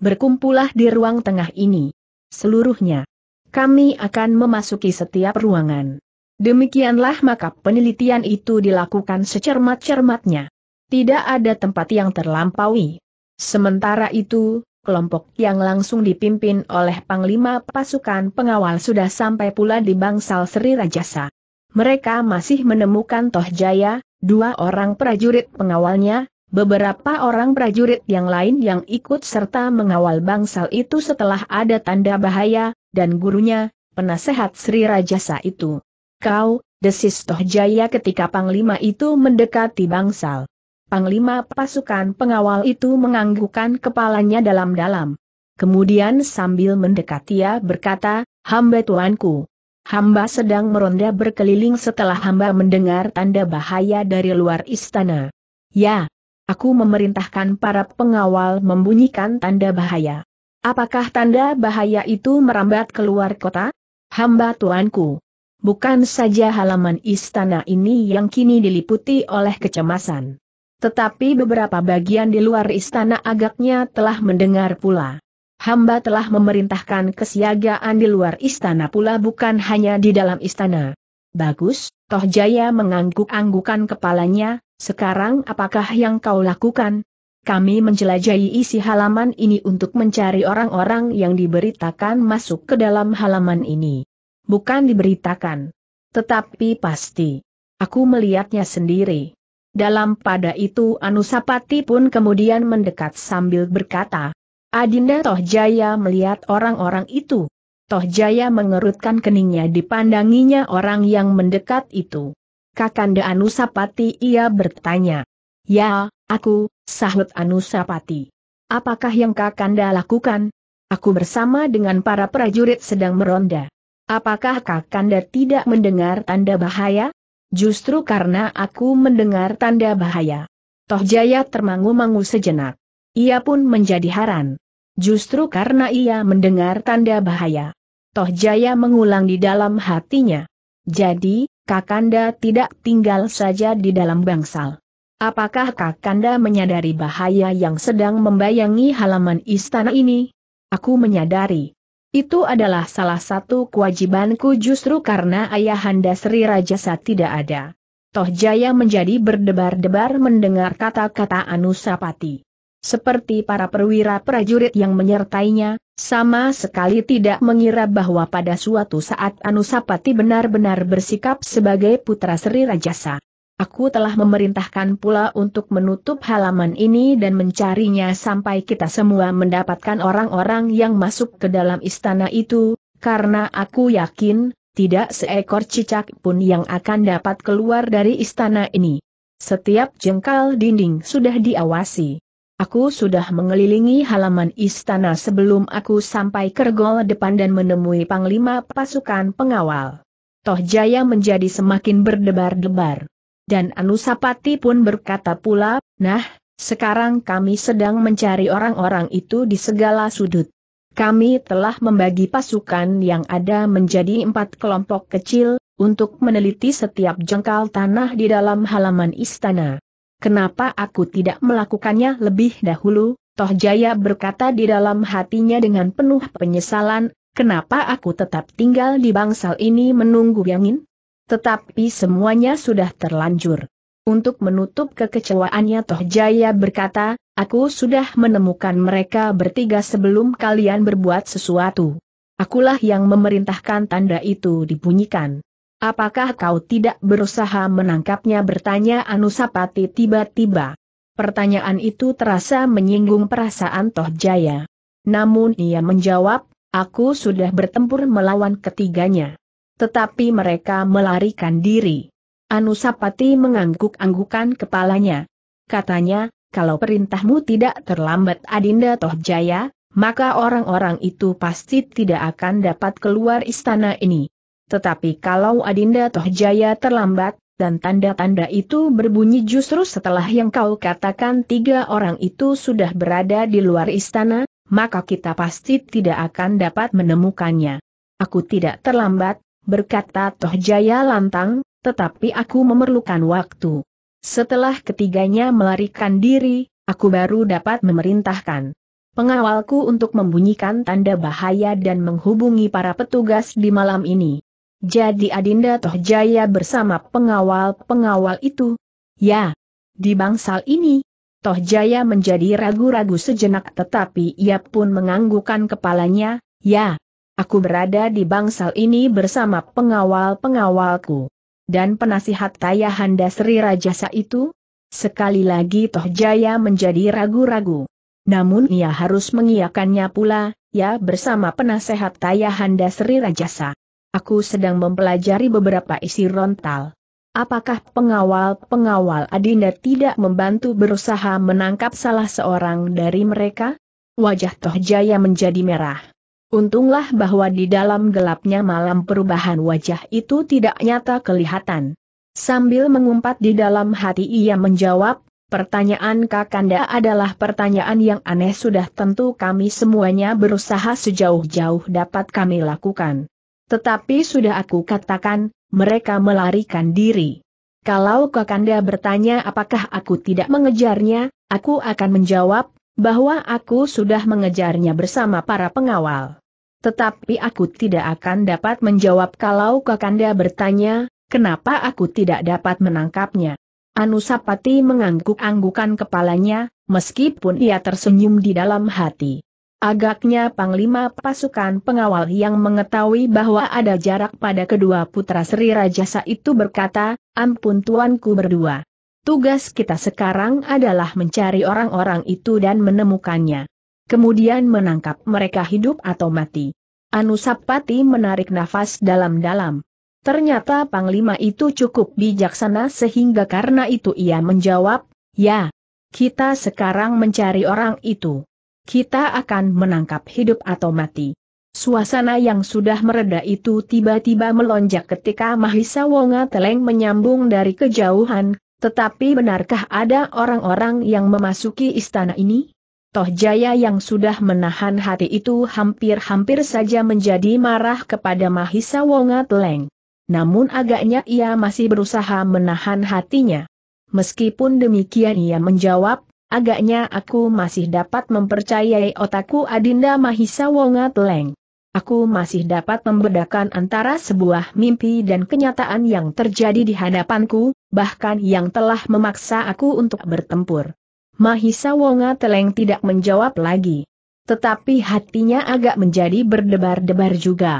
berkumpullah di ruang tengah ini. Seluruhnya. Kami akan memasuki setiap ruangan. Demikianlah maka penelitian itu dilakukan secermat-cermatnya. Tidak ada tempat yang terlampaui. Sementara itu, kelompok yang langsung dipimpin oleh Panglima Pasukan Pengawal sudah sampai pula di Bangsal Sri Rajasa. Mereka masih menemukan Tohjaya, dua orang prajurit pengawalnya, Beberapa orang prajurit yang lain yang ikut serta mengawal bangsal itu setelah ada tanda bahaya, dan gurunya, penasehat Sri Rajasa itu. Kau, desis Toh Jaya ketika Panglima itu mendekati bangsal. Panglima pasukan pengawal itu menganggukkan kepalanya dalam-dalam. Kemudian sambil mendekati ia berkata, hamba tuanku. Hamba sedang meronda berkeliling setelah hamba mendengar tanda bahaya dari luar istana. Ya, aku memerintahkan para pengawal membunyikan tanda bahaya. Apakah tanda bahaya itu merambat keluar kota? Hamba tuanku. Bukan saja halaman istana ini yang kini diliputi oleh kecemasan. Tetapi beberapa bagian di luar istana agaknya telah mendengar pula. Hamba telah memerintahkan kesiagaan di luar istana pula bukan hanya di dalam istana. Bagus, Toh Jaya mengangguk-anggukan kepalanya, sekarang apakah yang kau lakukan? Kami menjelajahi isi halaman ini untuk mencari orang-orang yang diberitakan masuk ke dalam halaman ini. Bukan diberitakan. Tetapi pasti. Aku melihatnya sendiri. Dalam pada itu Anusapati pun kemudian mendekat sambil berkata, Adinda Tohjaya melihat orang-orang itu. Tohjaya mengerutkan keningnya dipandanginya orang yang mendekat itu. Kakanda Anusapati ia bertanya. Ya, aku, sahut Anusapati. Apakah yang Kakanda lakukan? Aku bersama dengan para prajurit sedang meronda. Apakah Kakanda tidak mendengar tanda bahaya? Justru karena aku mendengar tanda bahaya. Toh Jaya termangu-mangu sejenak. Ia pun menjadi haran. Justru karena ia mendengar tanda bahaya. Toh Jaya mengulang di dalam hatinya. Jadi, Kakanda tidak tinggal saja di dalam bangsal. Apakah Kakanda menyadari bahaya yang sedang membayangi halaman istana ini? Aku menyadari. Itu adalah salah satu kewajibanku justru karena ayahanda Sri Rajasa tidak ada. Toh Jaya menjadi berdebar-debar mendengar kata-kata Anusapati. Seperti para perwira prajurit yang menyertainya, sama sekali tidak mengira bahwa pada suatu saat Anusapati benar-benar bersikap sebagai putra Sri Rajasa. Aku telah memerintahkan pula untuk menutup halaman ini dan mencarinya sampai kita semua mendapatkan orang-orang yang masuk ke dalam istana itu, karena aku yakin, tidak seekor cicak pun yang akan dapat keluar dari istana ini. Setiap jengkal dinding sudah diawasi. Aku sudah mengelilingi halaman istana sebelum aku sampai ke regol depan dan menemui panglima pasukan pengawal. Toh Jaya menjadi semakin berdebar-debar. Dan Anusapati pun berkata pula, nah, sekarang kami sedang mencari orang-orang itu di segala sudut. Kami telah membagi pasukan yang ada menjadi empat kelompok kecil, untuk meneliti setiap jengkal tanah di dalam halaman istana kenapa aku tidak melakukannya lebih dahulu? Toh Jaya berkata di dalam hatinya dengan penuh penyesalan, kenapa aku tetap tinggal di bangsal ini menunggu Yangin? Tetapi semuanya sudah terlanjur. Untuk menutup kekecewaannya Toh Jaya berkata, aku sudah menemukan mereka bertiga sebelum kalian berbuat sesuatu. Akulah yang memerintahkan tanda itu dibunyikan. Apakah kau tidak berusaha menangkapnya bertanya Anusapati tiba-tiba. Pertanyaan itu terasa menyinggung perasaan Toh Jaya. Namun ia menjawab, aku sudah bertempur melawan ketiganya. Tetapi mereka melarikan diri. Anusapati mengangguk-anggukan kepalanya. Katanya, kalau perintahmu tidak terlambat Adinda Toh Jaya, maka orang-orang itu pasti tidak akan dapat keluar istana ini. Tetapi kalau Adinda Tohjaya terlambat, dan tanda-tanda itu berbunyi justru setelah yang kau katakan tiga orang itu sudah berada di luar istana, maka kita pasti tidak akan dapat menemukannya. Aku tidak terlambat, berkata Tohjaya lantang, tetapi aku memerlukan waktu. Setelah ketiganya melarikan diri, aku baru dapat memerintahkan pengawalku untuk membunyikan tanda bahaya dan menghubungi para petugas di malam ini. Jadi Adinda Tohjaya bersama pengawal-pengawal itu. Ya, di bangsal ini, Tohjaya menjadi ragu-ragu sejenak tetapi ia pun menganggukkan kepalanya, ya, aku berada di bangsal ini bersama pengawal-pengawalku. Dan penasihat Tayahanda Sri Rajasa itu, Sekali lagi Tohjaya menjadi ragu-ragu. Namun ia harus mengiyakannya pula, ya bersama penasehat Tayahanda Sri Rajasa. Aku sedang mempelajari beberapa isi rontal. Apakah pengawal-pengawal Adinda tidak membantu berusaha menangkap salah seorang dari mereka? Wajah Tohjaya menjadi merah. Untunglah bahwa di dalam gelapnya malam perubahan wajah itu tidak nyata kelihatan. Sambil mengumpat di dalam hati ia menjawab, pertanyaan Kakanda adalah pertanyaan yang aneh sudah tentu kami semuanya berusaha sejauh-jauh dapat kami lakukan. Tetapi sudah aku katakan, mereka melarikan diri. Kalau Kakanda bertanya apakah aku tidak mengejarnya, aku akan menjawab, bahwa aku sudah mengejarnya bersama para pengawal. Tetapi aku tidak akan dapat menjawab kalau Kakanda bertanya, kenapa aku tidak dapat menangkapnya. Anusapati mengangguk-anggukan kepalanya, meskipun ia tersenyum di dalam hati. Agaknya Panglima pasukan pengawal yang mengetahui bahwa ada jarak pada kedua putra Sri Rajasa itu berkata, ampun tuanku berdua. Tugas kita sekarang adalah mencari orang-orang itu dan menemukannya. Kemudian menangkap mereka hidup atau mati. Anusapati menarik nafas dalam-dalam. Ternyata Panglima itu cukup bijaksana sehingga karena itu ia menjawab, ya, kita sekarang mencari orang itu kita akan menangkap hidup atau mati. Suasana yang sudah mereda itu tiba-tiba melonjak ketika Mahisa Wonga Teleng menyambung dari kejauhan, tetapi benarkah ada orang-orang yang memasuki istana ini? Toh Jaya yang sudah menahan hati itu hampir-hampir saja menjadi marah kepada Mahisa Wonga Teleng. Namun agaknya ia masih berusaha menahan hatinya. Meskipun demikian ia menjawab, Agaknya aku masih dapat mempercayai otakku Adinda Mahisa Wonga Teleng. Aku masih dapat membedakan antara sebuah mimpi dan kenyataan yang terjadi di hadapanku, bahkan yang telah memaksa aku untuk bertempur. Mahisa Wonga Teleng tidak menjawab lagi. Tetapi hatinya agak menjadi berdebar-debar juga.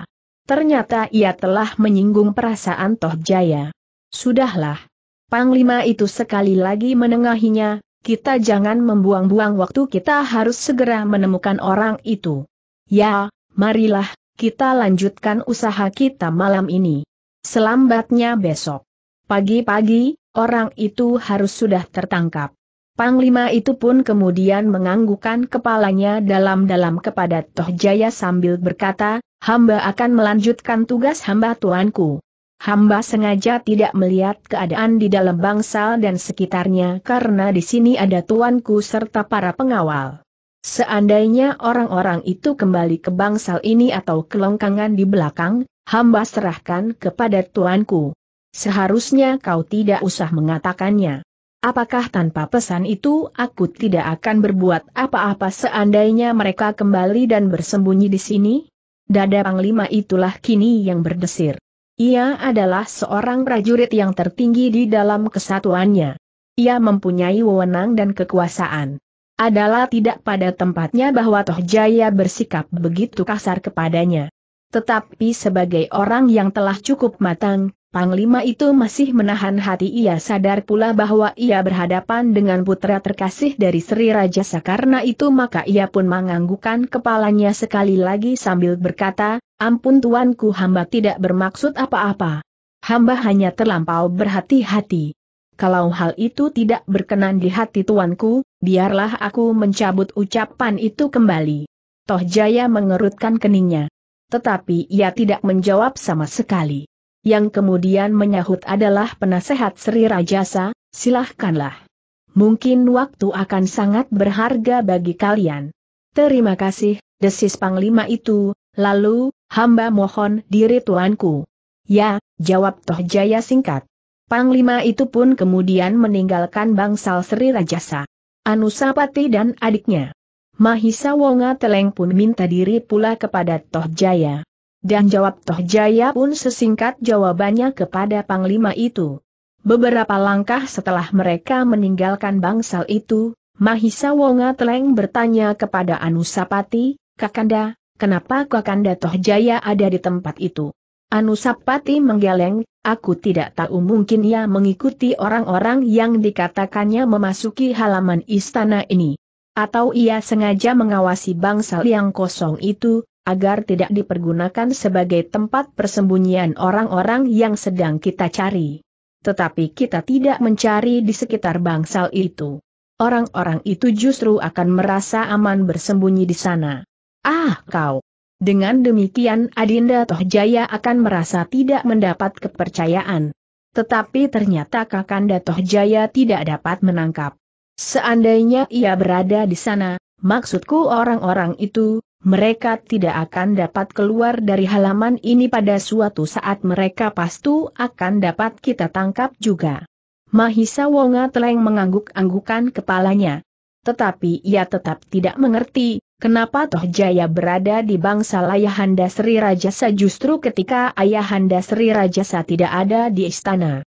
Ternyata ia telah menyinggung perasaan Toh Jaya. Sudahlah. Panglima itu sekali lagi menengahinya, kita jangan membuang-buang waktu kita harus segera menemukan orang itu. Ya, marilah, kita lanjutkan usaha kita malam ini. Selambatnya besok. Pagi-pagi, orang itu harus sudah tertangkap. Panglima itu pun kemudian menganggukkan kepalanya dalam-dalam kepada Toh Jaya sambil berkata, hamba akan melanjutkan tugas hamba tuanku. Hamba sengaja tidak melihat keadaan di dalam bangsal dan sekitarnya karena di sini ada tuanku serta para pengawal. Seandainya orang-orang itu kembali ke bangsal ini atau kelongkangan di belakang, hamba serahkan kepada tuanku. Seharusnya kau tidak usah mengatakannya. Apakah tanpa pesan itu aku tidak akan berbuat apa-apa seandainya mereka kembali dan bersembunyi di sini? Dada Panglima itulah kini yang berdesir. Ia adalah seorang prajurit yang tertinggi di dalam kesatuannya. Ia mempunyai wewenang dan kekuasaan. Adalah tidak pada tempatnya bahwa Tohjaya bersikap begitu kasar kepadanya. Tetapi sebagai orang yang telah cukup matang, Panglima itu masih menahan hati ia sadar pula bahwa ia berhadapan dengan putra terkasih dari Sri Raja. karena itu maka ia pun menganggukkan kepalanya sekali lagi sambil berkata, ampun tuanku hamba tidak bermaksud apa-apa. Hamba hanya terlampau berhati-hati. Kalau hal itu tidak berkenan di hati tuanku, biarlah aku mencabut ucapan itu kembali. Toh Jaya mengerutkan keningnya. Tetapi ia tidak menjawab sama sekali yang kemudian menyahut adalah penasehat Sri Rajasa, silahkanlah. Mungkin waktu akan sangat berharga bagi kalian. Terima kasih, desis Panglima itu, lalu, hamba mohon diri tuanku. Ya, jawab Toh Jaya singkat. Panglima itu pun kemudian meninggalkan bangsal Sri Rajasa. Anusapati dan adiknya. Mahisa Wonga Teleng pun minta diri pula kepada Toh Jaya. Dan jawab Toh Jaya pun sesingkat jawabannya kepada Panglima itu. Beberapa langkah setelah mereka meninggalkan bangsal itu, Mahisa Wonga Teleng bertanya kepada Anusapati, Kakanda, kenapa Kakanda Toh Jaya ada di tempat itu? Anusapati menggeleng, aku tidak tahu mungkin ia mengikuti orang-orang yang dikatakannya memasuki halaman istana ini. Atau ia sengaja mengawasi bangsal yang kosong itu, agar tidak dipergunakan sebagai tempat persembunyian orang-orang yang sedang kita cari. Tetapi kita tidak mencari di sekitar bangsal itu. Orang-orang itu justru akan merasa aman bersembunyi di sana. Ah kau! Dengan demikian Adinda Tohjaya akan merasa tidak mendapat kepercayaan. Tetapi ternyata Kakanda Tohjaya tidak dapat menangkap. Seandainya ia berada di sana, maksudku orang-orang itu, mereka tidak akan dapat keluar dari halaman ini pada suatu saat mereka pastu akan dapat kita tangkap juga. Mahisa Wonga Teleng mengangguk-anggukan kepalanya. Tetapi ia tetap tidak mengerti, kenapa Toh Jaya berada di bangsa Ayahanda Sri Rajasa justru ketika Ayahanda Sri Rajasa tidak ada di istana.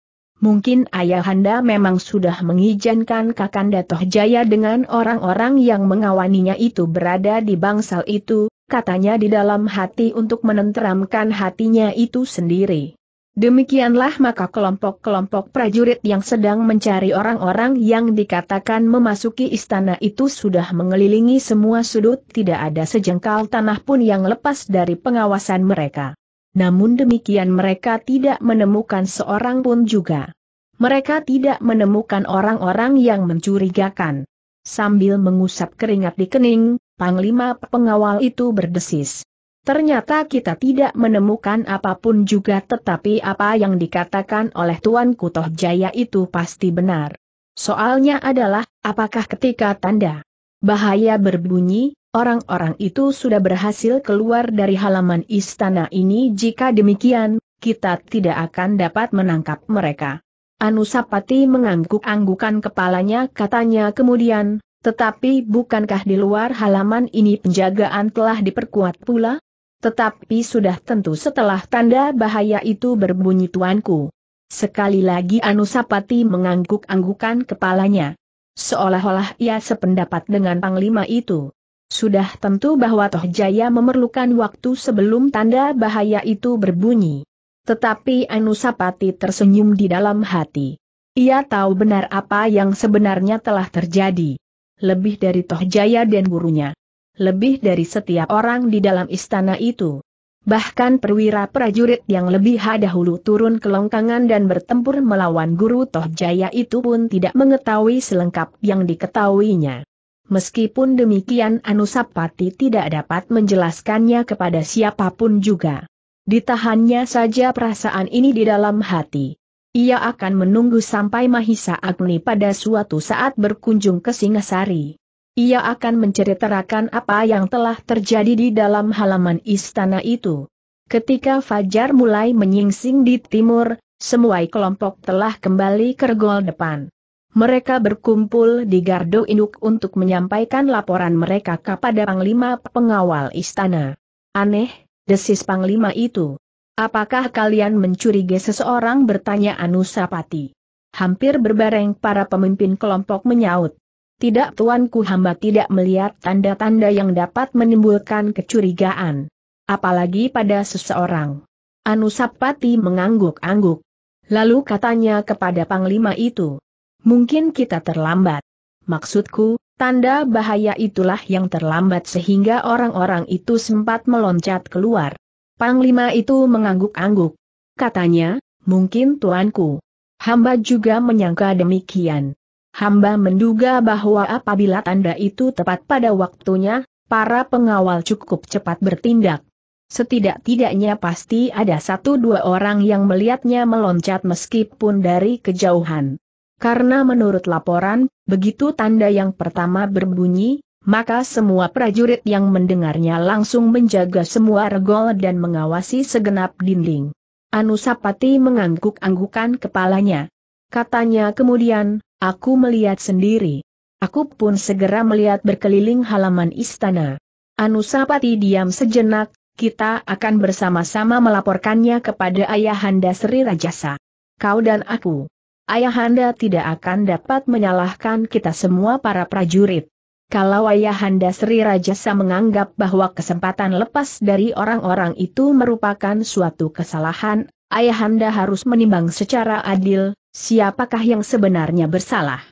Mungkin ayahanda memang sudah mengizinkan Kakanda Tohjaya dengan orang-orang yang mengawaninya itu berada di bangsal itu, katanya di dalam hati untuk menenteramkan hatinya itu sendiri. Demikianlah maka kelompok-kelompok prajurit yang sedang mencari orang-orang yang dikatakan memasuki istana itu sudah mengelilingi semua sudut tidak ada sejengkal tanah pun yang lepas dari pengawasan mereka namun demikian mereka tidak menemukan seorang pun juga. Mereka tidak menemukan orang-orang yang mencurigakan. Sambil mengusap keringat di kening, Panglima pengawal itu berdesis. Ternyata kita tidak menemukan apapun juga tetapi apa yang dikatakan oleh Tuan Kutoh Jaya itu pasti benar. Soalnya adalah, apakah ketika tanda bahaya berbunyi, Orang-orang itu sudah berhasil keluar dari halaman istana ini jika demikian, kita tidak akan dapat menangkap mereka. Anusapati mengangguk-anggukan kepalanya katanya kemudian, tetapi bukankah di luar halaman ini penjagaan telah diperkuat pula? Tetapi sudah tentu setelah tanda bahaya itu berbunyi tuanku. Sekali lagi Anusapati mengangguk-anggukan kepalanya. Seolah-olah ia sependapat dengan panglima itu. Sudah tentu bahwa Toh Jaya memerlukan waktu sebelum tanda bahaya itu berbunyi. Tetapi Anusapati tersenyum di dalam hati. Ia tahu benar apa yang sebenarnya telah terjadi. Lebih dari Toh Jaya dan gurunya. Lebih dari setiap orang di dalam istana itu. Bahkan perwira prajurit yang lebih dahulu turun ke longkangan dan bertempur melawan guru Toh Jaya itu pun tidak mengetahui selengkap yang diketahuinya. Meskipun demikian Anusapati tidak dapat menjelaskannya kepada siapapun juga. Ditahannya saja perasaan ini di dalam hati. Ia akan menunggu sampai Mahisa Agni pada suatu saat berkunjung ke Singasari. Ia akan menceritakan apa yang telah terjadi di dalam halaman istana itu. Ketika Fajar mulai menyingsing di timur, semua kelompok telah kembali ke regol depan mereka berkumpul di Gardo Induk untuk menyampaikan laporan mereka kepada Panglima Pengawal Istana. Aneh, desis Panglima itu. Apakah kalian mencurigai seseorang bertanya Anusapati? Hampir berbareng para pemimpin kelompok menyaut. Tidak tuanku hamba tidak melihat tanda-tanda yang dapat menimbulkan kecurigaan. Apalagi pada seseorang. Anusapati mengangguk-angguk. Lalu katanya kepada Panglima itu, Mungkin kita terlambat. Maksudku, tanda bahaya itulah yang terlambat sehingga orang-orang itu sempat meloncat keluar. Panglima itu mengangguk-angguk. Katanya, mungkin tuanku. Hamba juga menyangka demikian. Hamba menduga bahwa apabila tanda itu tepat pada waktunya, para pengawal cukup cepat bertindak. Setidak-tidaknya pasti ada satu dua orang yang melihatnya meloncat meskipun dari kejauhan. Karena menurut laporan, begitu tanda yang pertama berbunyi, maka semua prajurit yang mendengarnya langsung menjaga semua regol dan mengawasi segenap dinding. Anusapati mengangguk-anggukan kepalanya. Katanya kemudian, aku melihat sendiri. Aku pun segera melihat berkeliling halaman istana. Anusapati diam sejenak, kita akan bersama-sama melaporkannya kepada Ayahanda Sri Rajasa. Kau dan aku. Ayahanda tidak akan dapat menyalahkan kita semua para prajurit. Kalau Ayahanda Sri Rajasa menganggap bahwa kesempatan lepas dari orang-orang itu merupakan suatu kesalahan, Ayahanda harus menimbang secara adil, siapakah yang sebenarnya bersalah.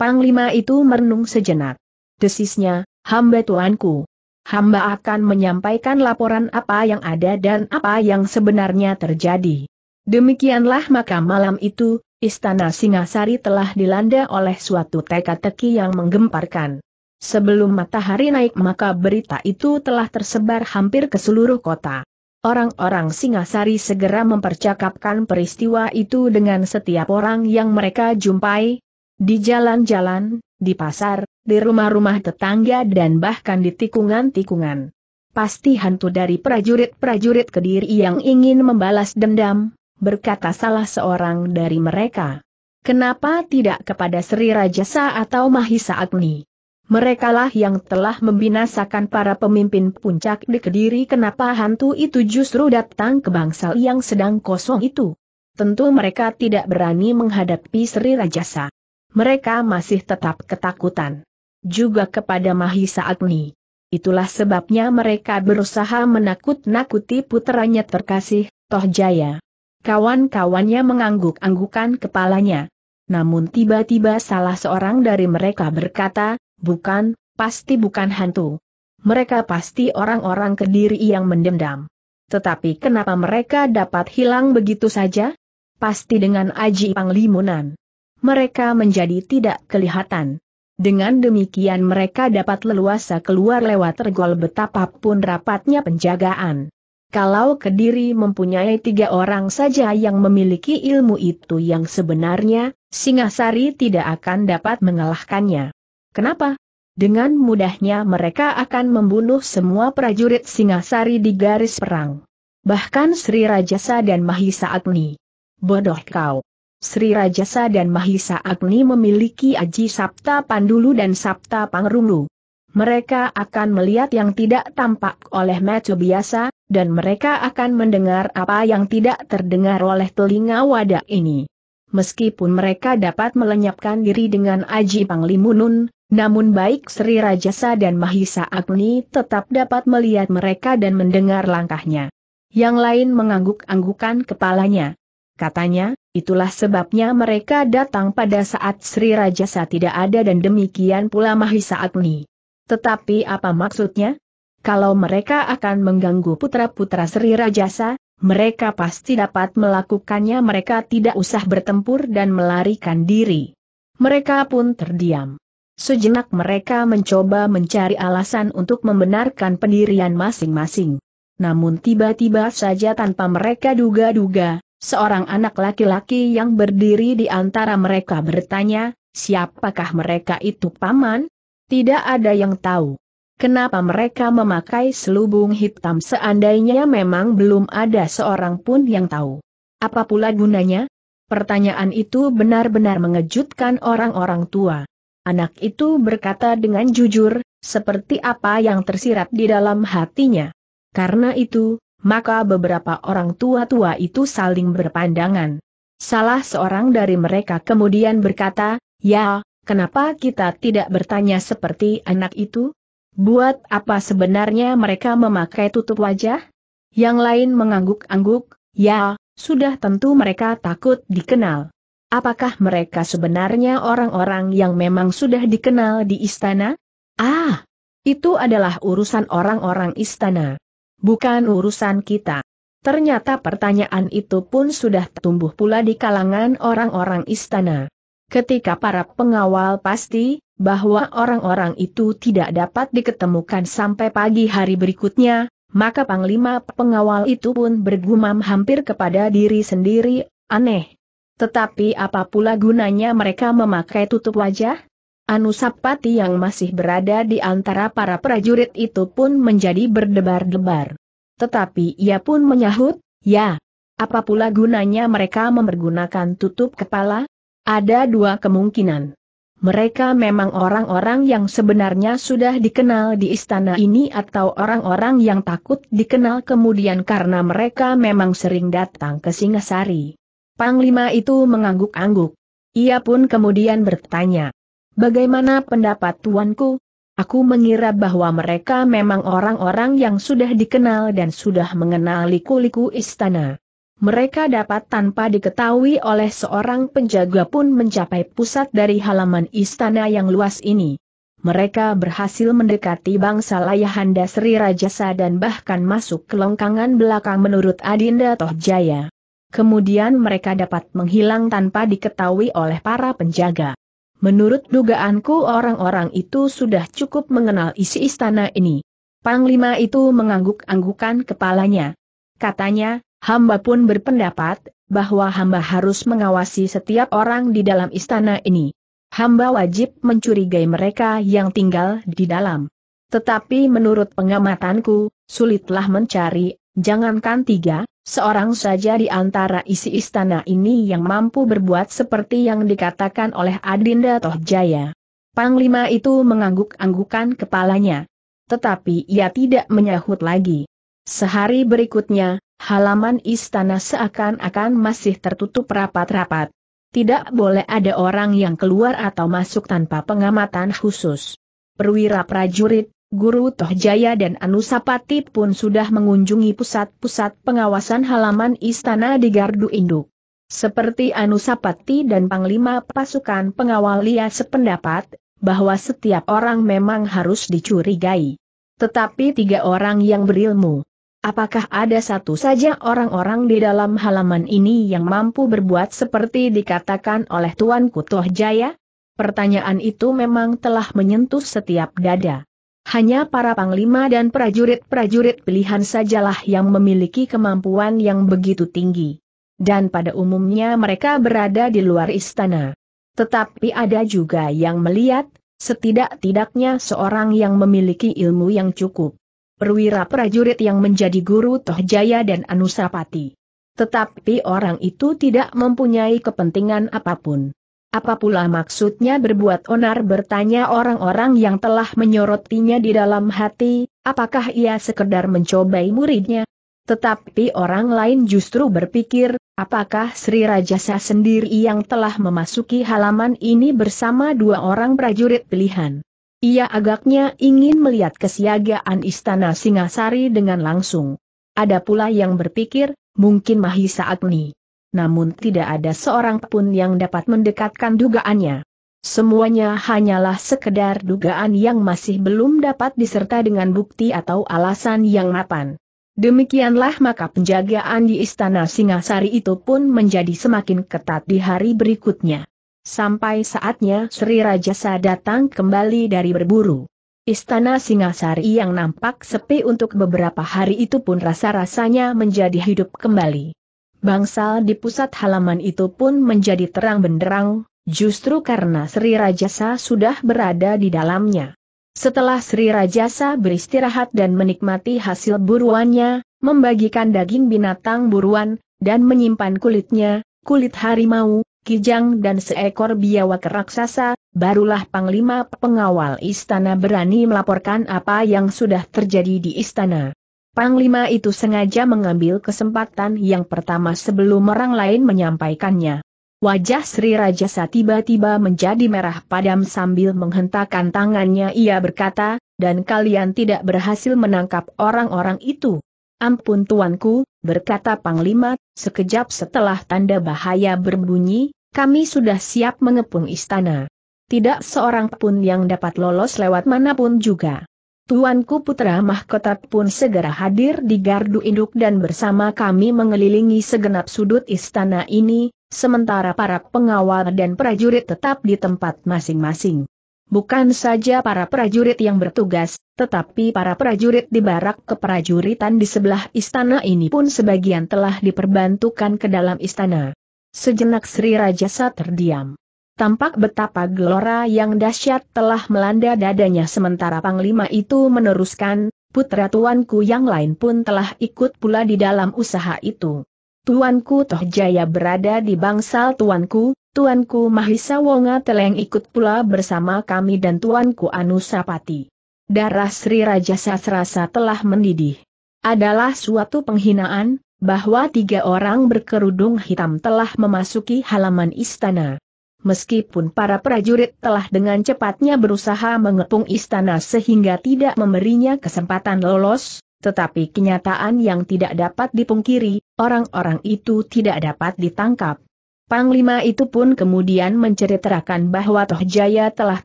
Panglima itu merenung sejenak. Desisnya, hamba tuanku. Hamba akan menyampaikan laporan apa yang ada dan apa yang sebenarnya terjadi. Demikianlah maka malam itu, istana Singasari telah dilanda oleh suatu teka-teki yang menggemparkan. Sebelum matahari naik maka berita itu telah tersebar hampir ke seluruh kota. Orang-orang Singasari segera mempercakapkan peristiwa itu dengan setiap orang yang mereka jumpai, di jalan-jalan, di pasar, di rumah-rumah tetangga dan bahkan di tikungan-tikungan. Pasti hantu dari prajurit-prajurit Kediri yang ingin membalas dendam, berkata salah seorang dari mereka. Kenapa tidak kepada Sri Rajasa atau Mahisa Agni? Merekalah yang telah membinasakan para pemimpin puncak di Kediri kenapa hantu itu justru datang ke bangsal yang sedang kosong itu. Tentu mereka tidak berani menghadapi Sri Rajasa. Mereka masih tetap ketakutan. Juga kepada Mahisa Agni. Itulah sebabnya mereka berusaha menakut-nakuti puteranya terkasih, Toh Jaya. Kawan-kawannya mengangguk-anggukan kepalanya. Namun tiba-tiba salah seorang dari mereka berkata, bukan, pasti bukan hantu. Mereka pasti orang-orang kediri yang mendendam. Tetapi kenapa mereka dapat hilang begitu saja? Pasti dengan aji panglimunan. Mereka menjadi tidak kelihatan. Dengan demikian mereka dapat leluasa keluar lewat tergol betapapun rapatnya penjagaan. Kalau Kediri mempunyai tiga orang saja yang memiliki ilmu itu yang sebenarnya, Singasari tidak akan dapat mengalahkannya. Kenapa? Dengan mudahnya mereka akan membunuh semua prajurit Singasari di garis perang. Bahkan Sri Rajasa dan Mahisa Agni. Bodoh kau. Sri Rajasa dan Mahisa Agni memiliki Aji Sapta Pandulu dan Sapta Pangrungu mereka akan melihat yang tidak tampak oleh mata biasa, dan mereka akan mendengar apa yang tidak terdengar oleh telinga wadah ini. Meskipun mereka dapat melenyapkan diri dengan Aji Panglimunun, namun baik Sri Rajasa dan Mahisa Agni tetap dapat melihat mereka dan mendengar langkahnya. Yang lain mengangguk-anggukan kepalanya. Katanya, itulah sebabnya mereka datang pada saat Sri Rajasa tidak ada dan demikian pula Mahisa Agni. Tetapi apa maksudnya? Kalau mereka akan mengganggu putra-putra Sri Rajasa, mereka pasti dapat melakukannya mereka tidak usah bertempur dan melarikan diri. Mereka pun terdiam. Sejenak mereka mencoba mencari alasan untuk membenarkan pendirian masing-masing. Namun tiba-tiba saja tanpa mereka duga-duga, seorang anak laki-laki yang berdiri di antara mereka bertanya, siapakah mereka itu paman? Tidak ada yang tahu. Kenapa mereka memakai selubung hitam seandainya memang belum ada seorang pun yang tahu? Apa pula gunanya? Pertanyaan itu benar-benar mengejutkan orang-orang tua. Anak itu berkata dengan jujur, seperti apa yang tersirat di dalam hatinya. Karena itu, maka beberapa orang tua-tua itu saling berpandangan. Salah seorang dari mereka kemudian berkata, Ya, Kenapa kita tidak bertanya seperti anak itu? Buat apa sebenarnya mereka memakai tutup wajah? Yang lain mengangguk-angguk, ya, sudah tentu mereka takut dikenal. Apakah mereka sebenarnya orang-orang yang memang sudah dikenal di istana? Ah, itu adalah urusan orang-orang istana. Bukan urusan kita. Ternyata pertanyaan itu pun sudah tumbuh pula di kalangan orang-orang istana. Ketika para pengawal pasti, bahwa orang-orang itu tidak dapat diketemukan sampai pagi hari berikutnya, maka panglima pengawal itu pun bergumam hampir kepada diri sendiri, aneh. Tetapi apa pula gunanya mereka memakai tutup wajah? Anusapati yang masih berada di antara para prajurit itu pun menjadi berdebar-debar. Tetapi ia pun menyahut, ya, apa pula gunanya mereka mempergunakan tutup kepala? Ada dua kemungkinan. Mereka memang orang-orang yang sebenarnya sudah dikenal di istana ini atau orang-orang yang takut dikenal kemudian karena mereka memang sering datang ke Singasari. Panglima itu mengangguk-angguk. Ia pun kemudian bertanya, Bagaimana pendapat tuanku? Aku mengira bahwa mereka memang orang-orang yang sudah dikenal dan sudah mengenal liku-liku istana mereka dapat tanpa diketahui oleh seorang penjaga pun mencapai pusat dari halaman istana yang luas ini. Mereka berhasil mendekati bangsa Layahanda Sri Rajasa dan bahkan masuk ke longkangan belakang menurut Adinda Tohjaya. Kemudian mereka dapat menghilang tanpa diketahui oleh para penjaga. Menurut dugaanku orang-orang itu sudah cukup mengenal isi istana ini. Panglima itu mengangguk-anggukan kepalanya. Katanya, Hamba pun berpendapat, bahwa hamba harus mengawasi setiap orang di dalam istana ini. Hamba wajib mencurigai mereka yang tinggal di dalam. Tetapi menurut pengamatanku, sulitlah mencari, jangankan tiga, seorang saja di antara isi istana ini yang mampu berbuat seperti yang dikatakan oleh Adinda Tohjaya. Panglima itu mengangguk-anggukan kepalanya. Tetapi ia tidak menyahut lagi. Sehari berikutnya, halaman istana seakan-akan masih tertutup rapat-rapat. Tidak boleh ada orang yang keluar atau masuk tanpa pengamatan khusus. Perwira prajurit, Guru Tohjaya dan Anusapati pun sudah mengunjungi pusat-pusat pengawasan halaman istana di Gardu Induk. Seperti Anusapati dan Panglima Pasukan Pengawal Lia sependapat, bahwa setiap orang memang harus dicurigai. Tetapi tiga orang yang berilmu, Apakah ada satu saja orang-orang di dalam halaman ini yang mampu berbuat seperti dikatakan oleh Tuan Kutoh Jaya? Pertanyaan itu memang telah menyentuh setiap dada. Hanya para panglima dan prajurit-prajurit pilihan sajalah yang memiliki kemampuan yang begitu tinggi. Dan pada umumnya mereka berada di luar istana. Tetapi ada juga yang melihat, setidak-tidaknya seorang yang memiliki ilmu yang cukup perwira prajurit yang menjadi guru Tohjaya dan Anusapati. Tetapi orang itu tidak mempunyai kepentingan apapun. Apa pula maksudnya berbuat onar bertanya orang-orang yang telah menyorotinya di dalam hati, apakah ia sekedar mencobai muridnya? Tetapi orang lain justru berpikir, apakah Sri Rajasa sendiri yang telah memasuki halaman ini bersama dua orang prajurit pilihan? Ia agaknya ingin melihat kesiagaan istana Singasari dengan langsung. Ada pula yang berpikir, mungkin Mahisa Agni. Namun tidak ada seorang pun yang dapat mendekatkan dugaannya. Semuanya hanyalah sekedar dugaan yang masih belum dapat diserta dengan bukti atau alasan yang mapan. Demikianlah maka penjagaan di istana Singasari itu pun menjadi semakin ketat di hari berikutnya. Sampai saatnya Sri Rajasa datang kembali dari berburu. Istana Singasari yang nampak sepi untuk beberapa hari itu pun rasa-rasanya menjadi hidup kembali. Bangsal di pusat halaman itu pun menjadi terang benderang, justru karena Sri Rajasa sudah berada di dalamnya. Setelah Sri Rajasa beristirahat dan menikmati hasil buruannya, membagikan daging binatang buruan, dan menyimpan kulitnya, kulit harimau, Kijang dan seekor biawak raksasa, barulah Panglima Pengawal Istana berani melaporkan apa yang sudah terjadi di istana. Panglima itu sengaja mengambil kesempatan yang pertama sebelum orang lain menyampaikannya. Wajah Sri Rajasa tiba-tiba menjadi merah padam sambil menghentakkan tangannya ia berkata, dan kalian tidak berhasil menangkap orang-orang itu. Ampun tuanku, berkata Panglima, sekejap setelah tanda bahaya berbunyi, kami sudah siap mengepung istana. Tidak seorang pun yang dapat lolos lewat manapun juga. Tuanku Putra Mahkota pun segera hadir di gardu induk dan bersama kami mengelilingi segenap sudut istana ini, sementara para pengawal dan prajurit tetap di tempat masing-masing. Bukan saja para prajurit yang bertugas, tetapi para prajurit di barak keprajuritan di sebelah istana ini pun sebagian telah diperbantukan ke dalam istana. Sejenak Sri Rajasa terdiam. Tampak betapa gelora yang dahsyat telah melanda dadanya sementara Panglima itu meneruskan, putra tuanku yang lain pun telah ikut pula di dalam usaha itu. Tuanku Tohjaya berada di bangsal tuanku, Tuanku Mahisa Wonga Teleng ikut pula bersama kami dan Tuanku Anusapati. Darah Sri Raja Sasrasa telah mendidih. Adalah suatu penghinaan, bahwa tiga orang berkerudung hitam telah memasuki halaman istana. Meskipun para prajurit telah dengan cepatnya berusaha mengepung istana sehingga tidak memberinya kesempatan lolos, tetapi kenyataan yang tidak dapat dipungkiri, orang-orang itu tidak dapat ditangkap. Panglima itu pun kemudian menceritakan bahwa Toh Jaya telah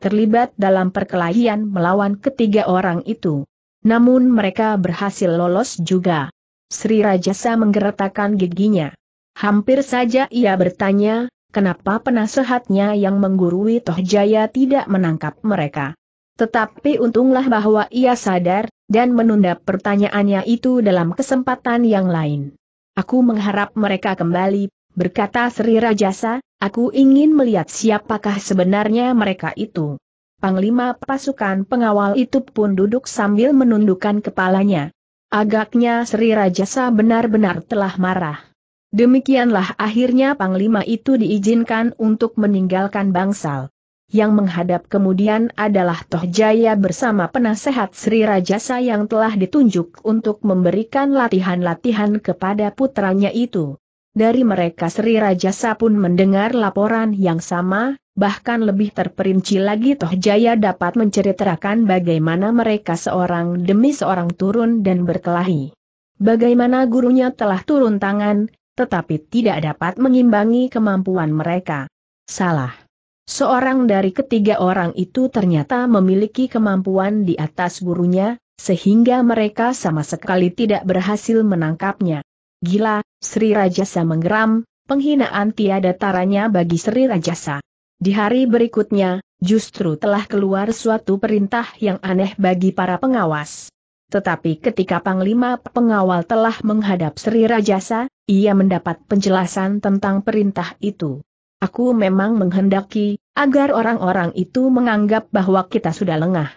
terlibat dalam perkelahian melawan ketiga orang itu. Namun mereka berhasil lolos juga. Sri Rajasa menggeretakkan giginya. Hampir saja ia bertanya, kenapa penasehatnya yang menggurui Toh Jaya tidak menangkap mereka. Tetapi untunglah bahwa ia sadar, dan menunda pertanyaannya itu dalam kesempatan yang lain. Aku mengharap mereka kembali, Berkata Sri Rajasa, aku ingin melihat siapakah sebenarnya mereka itu. Panglima pasukan pengawal itu pun duduk sambil menundukkan kepalanya. Agaknya Sri Rajasa benar-benar telah marah. Demikianlah akhirnya Panglima itu diizinkan untuk meninggalkan bangsal. Yang menghadap kemudian adalah Tohjaya bersama penasehat Sri Rajasa yang telah ditunjuk untuk memberikan latihan-latihan kepada putranya itu. Dari mereka Sri Rajasa pun mendengar laporan yang sama, bahkan lebih terperinci lagi Toh Jaya dapat menceritakan bagaimana mereka seorang demi seorang turun dan berkelahi. Bagaimana gurunya telah turun tangan, tetapi tidak dapat mengimbangi kemampuan mereka. Salah. Seorang dari ketiga orang itu ternyata memiliki kemampuan di atas gurunya, sehingga mereka sama sekali tidak berhasil menangkapnya. Gila, Sri Rajasa menggeram, penghinaan tiada taranya bagi Sri Rajasa. Di hari berikutnya, justru telah keluar suatu perintah yang aneh bagi para pengawas. Tetapi ketika Panglima Pengawal telah menghadap Sri Rajasa, ia mendapat penjelasan tentang perintah itu. Aku memang menghendaki, agar orang-orang itu menganggap bahwa kita sudah lengah.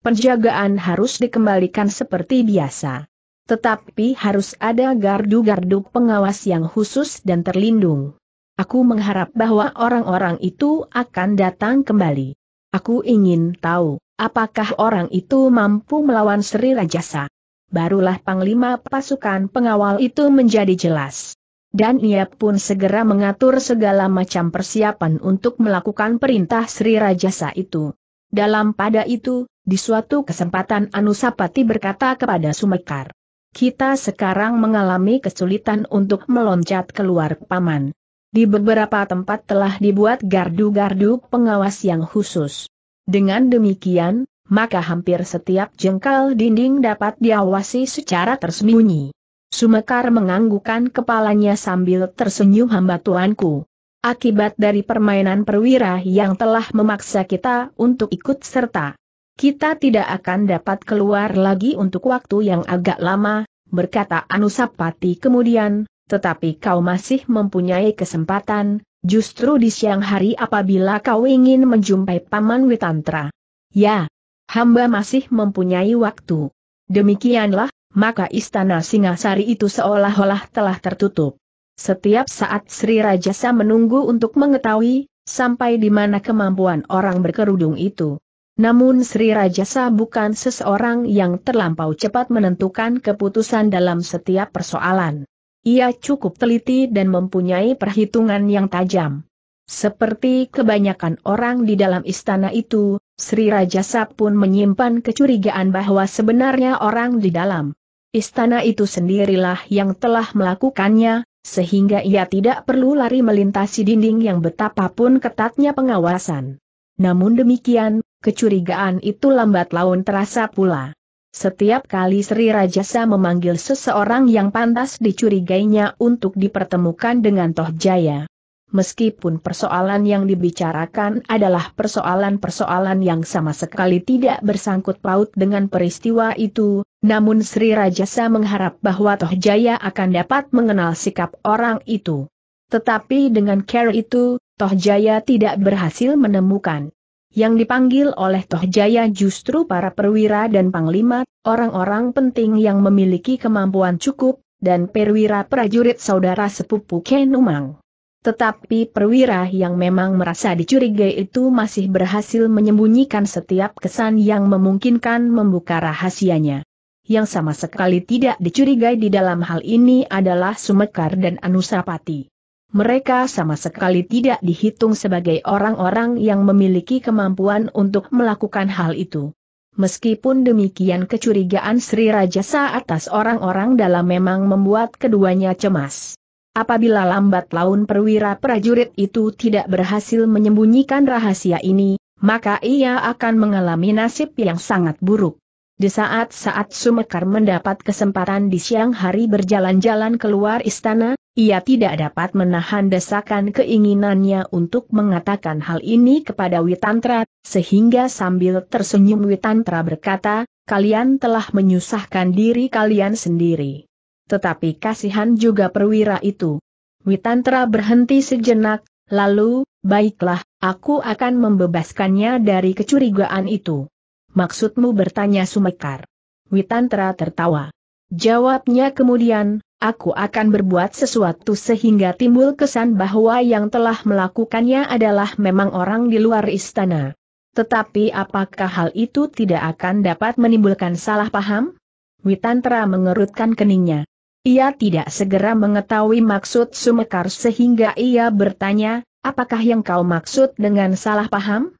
Penjagaan harus dikembalikan seperti biasa. Tetapi harus ada gardu-gardu pengawas yang khusus dan terlindung. Aku mengharap bahwa orang-orang itu akan datang kembali. Aku ingin tahu, apakah orang itu mampu melawan Sri Rajasa. Barulah Panglima pasukan pengawal itu menjadi jelas. Dan ia pun segera mengatur segala macam persiapan untuk melakukan perintah Sri Rajasa itu. Dalam pada itu, di suatu kesempatan Anusapati berkata kepada Sumekar, kita sekarang mengalami kesulitan untuk meloncat keluar paman. Di beberapa tempat telah dibuat gardu-gardu pengawas yang khusus. Dengan demikian, maka hampir setiap jengkal dinding dapat diawasi secara tersembunyi. Sumekar menganggukkan kepalanya sambil tersenyum hamba tuanku. Akibat dari permainan perwira yang telah memaksa kita untuk ikut serta. Kita tidak akan dapat keluar lagi untuk waktu yang agak lama, berkata Anusapati kemudian, tetapi kau masih mempunyai kesempatan, justru di siang hari apabila kau ingin menjumpai Paman Witantra. Ya, hamba masih mempunyai waktu. Demikianlah, maka istana Singasari itu seolah-olah telah tertutup. Setiap saat Sri Rajasa menunggu untuk mengetahui, sampai di mana kemampuan orang berkerudung itu. Namun Sri Rajasa bukan seseorang yang terlampau cepat menentukan keputusan dalam setiap persoalan. Ia cukup teliti dan mempunyai perhitungan yang tajam. Seperti kebanyakan orang di dalam istana itu, Sri Rajasa pun menyimpan kecurigaan bahwa sebenarnya orang di dalam istana itu sendirilah yang telah melakukannya, sehingga ia tidak perlu lari melintasi dinding yang betapapun ketatnya pengawasan. Namun demikian, kecurigaan itu lambat laun terasa pula. Setiap kali Sri Rajasa memanggil seseorang yang pantas dicurigainya untuk dipertemukan dengan Toh Jaya. Meskipun persoalan yang dibicarakan adalah persoalan-persoalan yang sama sekali tidak bersangkut paut dengan peristiwa itu, namun Sri Rajasa mengharap bahwa Toh Jaya akan dapat mengenal sikap orang itu. Tetapi dengan care itu, Toh Jaya tidak berhasil menemukan yang dipanggil oleh Toh Jaya justru para perwira dan panglima, orang-orang penting yang memiliki kemampuan cukup, dan perwira prajurit saudara sepupu Kenumang. Tetapi perwira yang memang merasa dicurigai itu masih berhasil menyembunyikan setiap kesan yang memungkinkan membuka rahasianya. Yang sama sekali tidak dicurigai di dalam hal ini adalah Sumekar dan Anusapati mereka sama sekali tidak dihitung sebagai orang-orang yang memiliki kemampuan untuk melakukan hal itu. Meskipun demikian kecurigaan Sri Rajasa atas orang-orang dalam memang membuat keduanya cemas. Apabila lambat laun perwira prajurit itu tidak berhasil menyembunyikan rahasia ini, maka ia akan mengalami nasib yang sangat buruk. Di saat-saat Sumekar mendapat kesempatan di siang hari berjalan-jalan keluar istana, ia tidak dapat menahan desakan keinginannya untuk mengatakan hal ini kepada Witantra, sehingga sambil tersenyum Witantra berkata, kalian telah menyusahkan diri kalian sendiri. Tetapi kasihan juga perwira itu. Witantra berhenti sejenak, lalu, baiklah, aku akan membebaskannya dari kecurigaan itu. Maksudmu bertanya Sumekar. Witantra tertawa. Jawabnya kemudian, aku akan berbuat sesuatu sehingga timbul kesan bahwa yang telah melakukannya adalah memang orang di luar istana. Tetapi apakah hal itu tidak akan dapat menimbulkan salah paham? Witantra mengerutkan keningnya. Ia tidak segera mengetahui maksud Sumekar sehingga ia bertanya, apakah yang kau maksud dengan salah paham?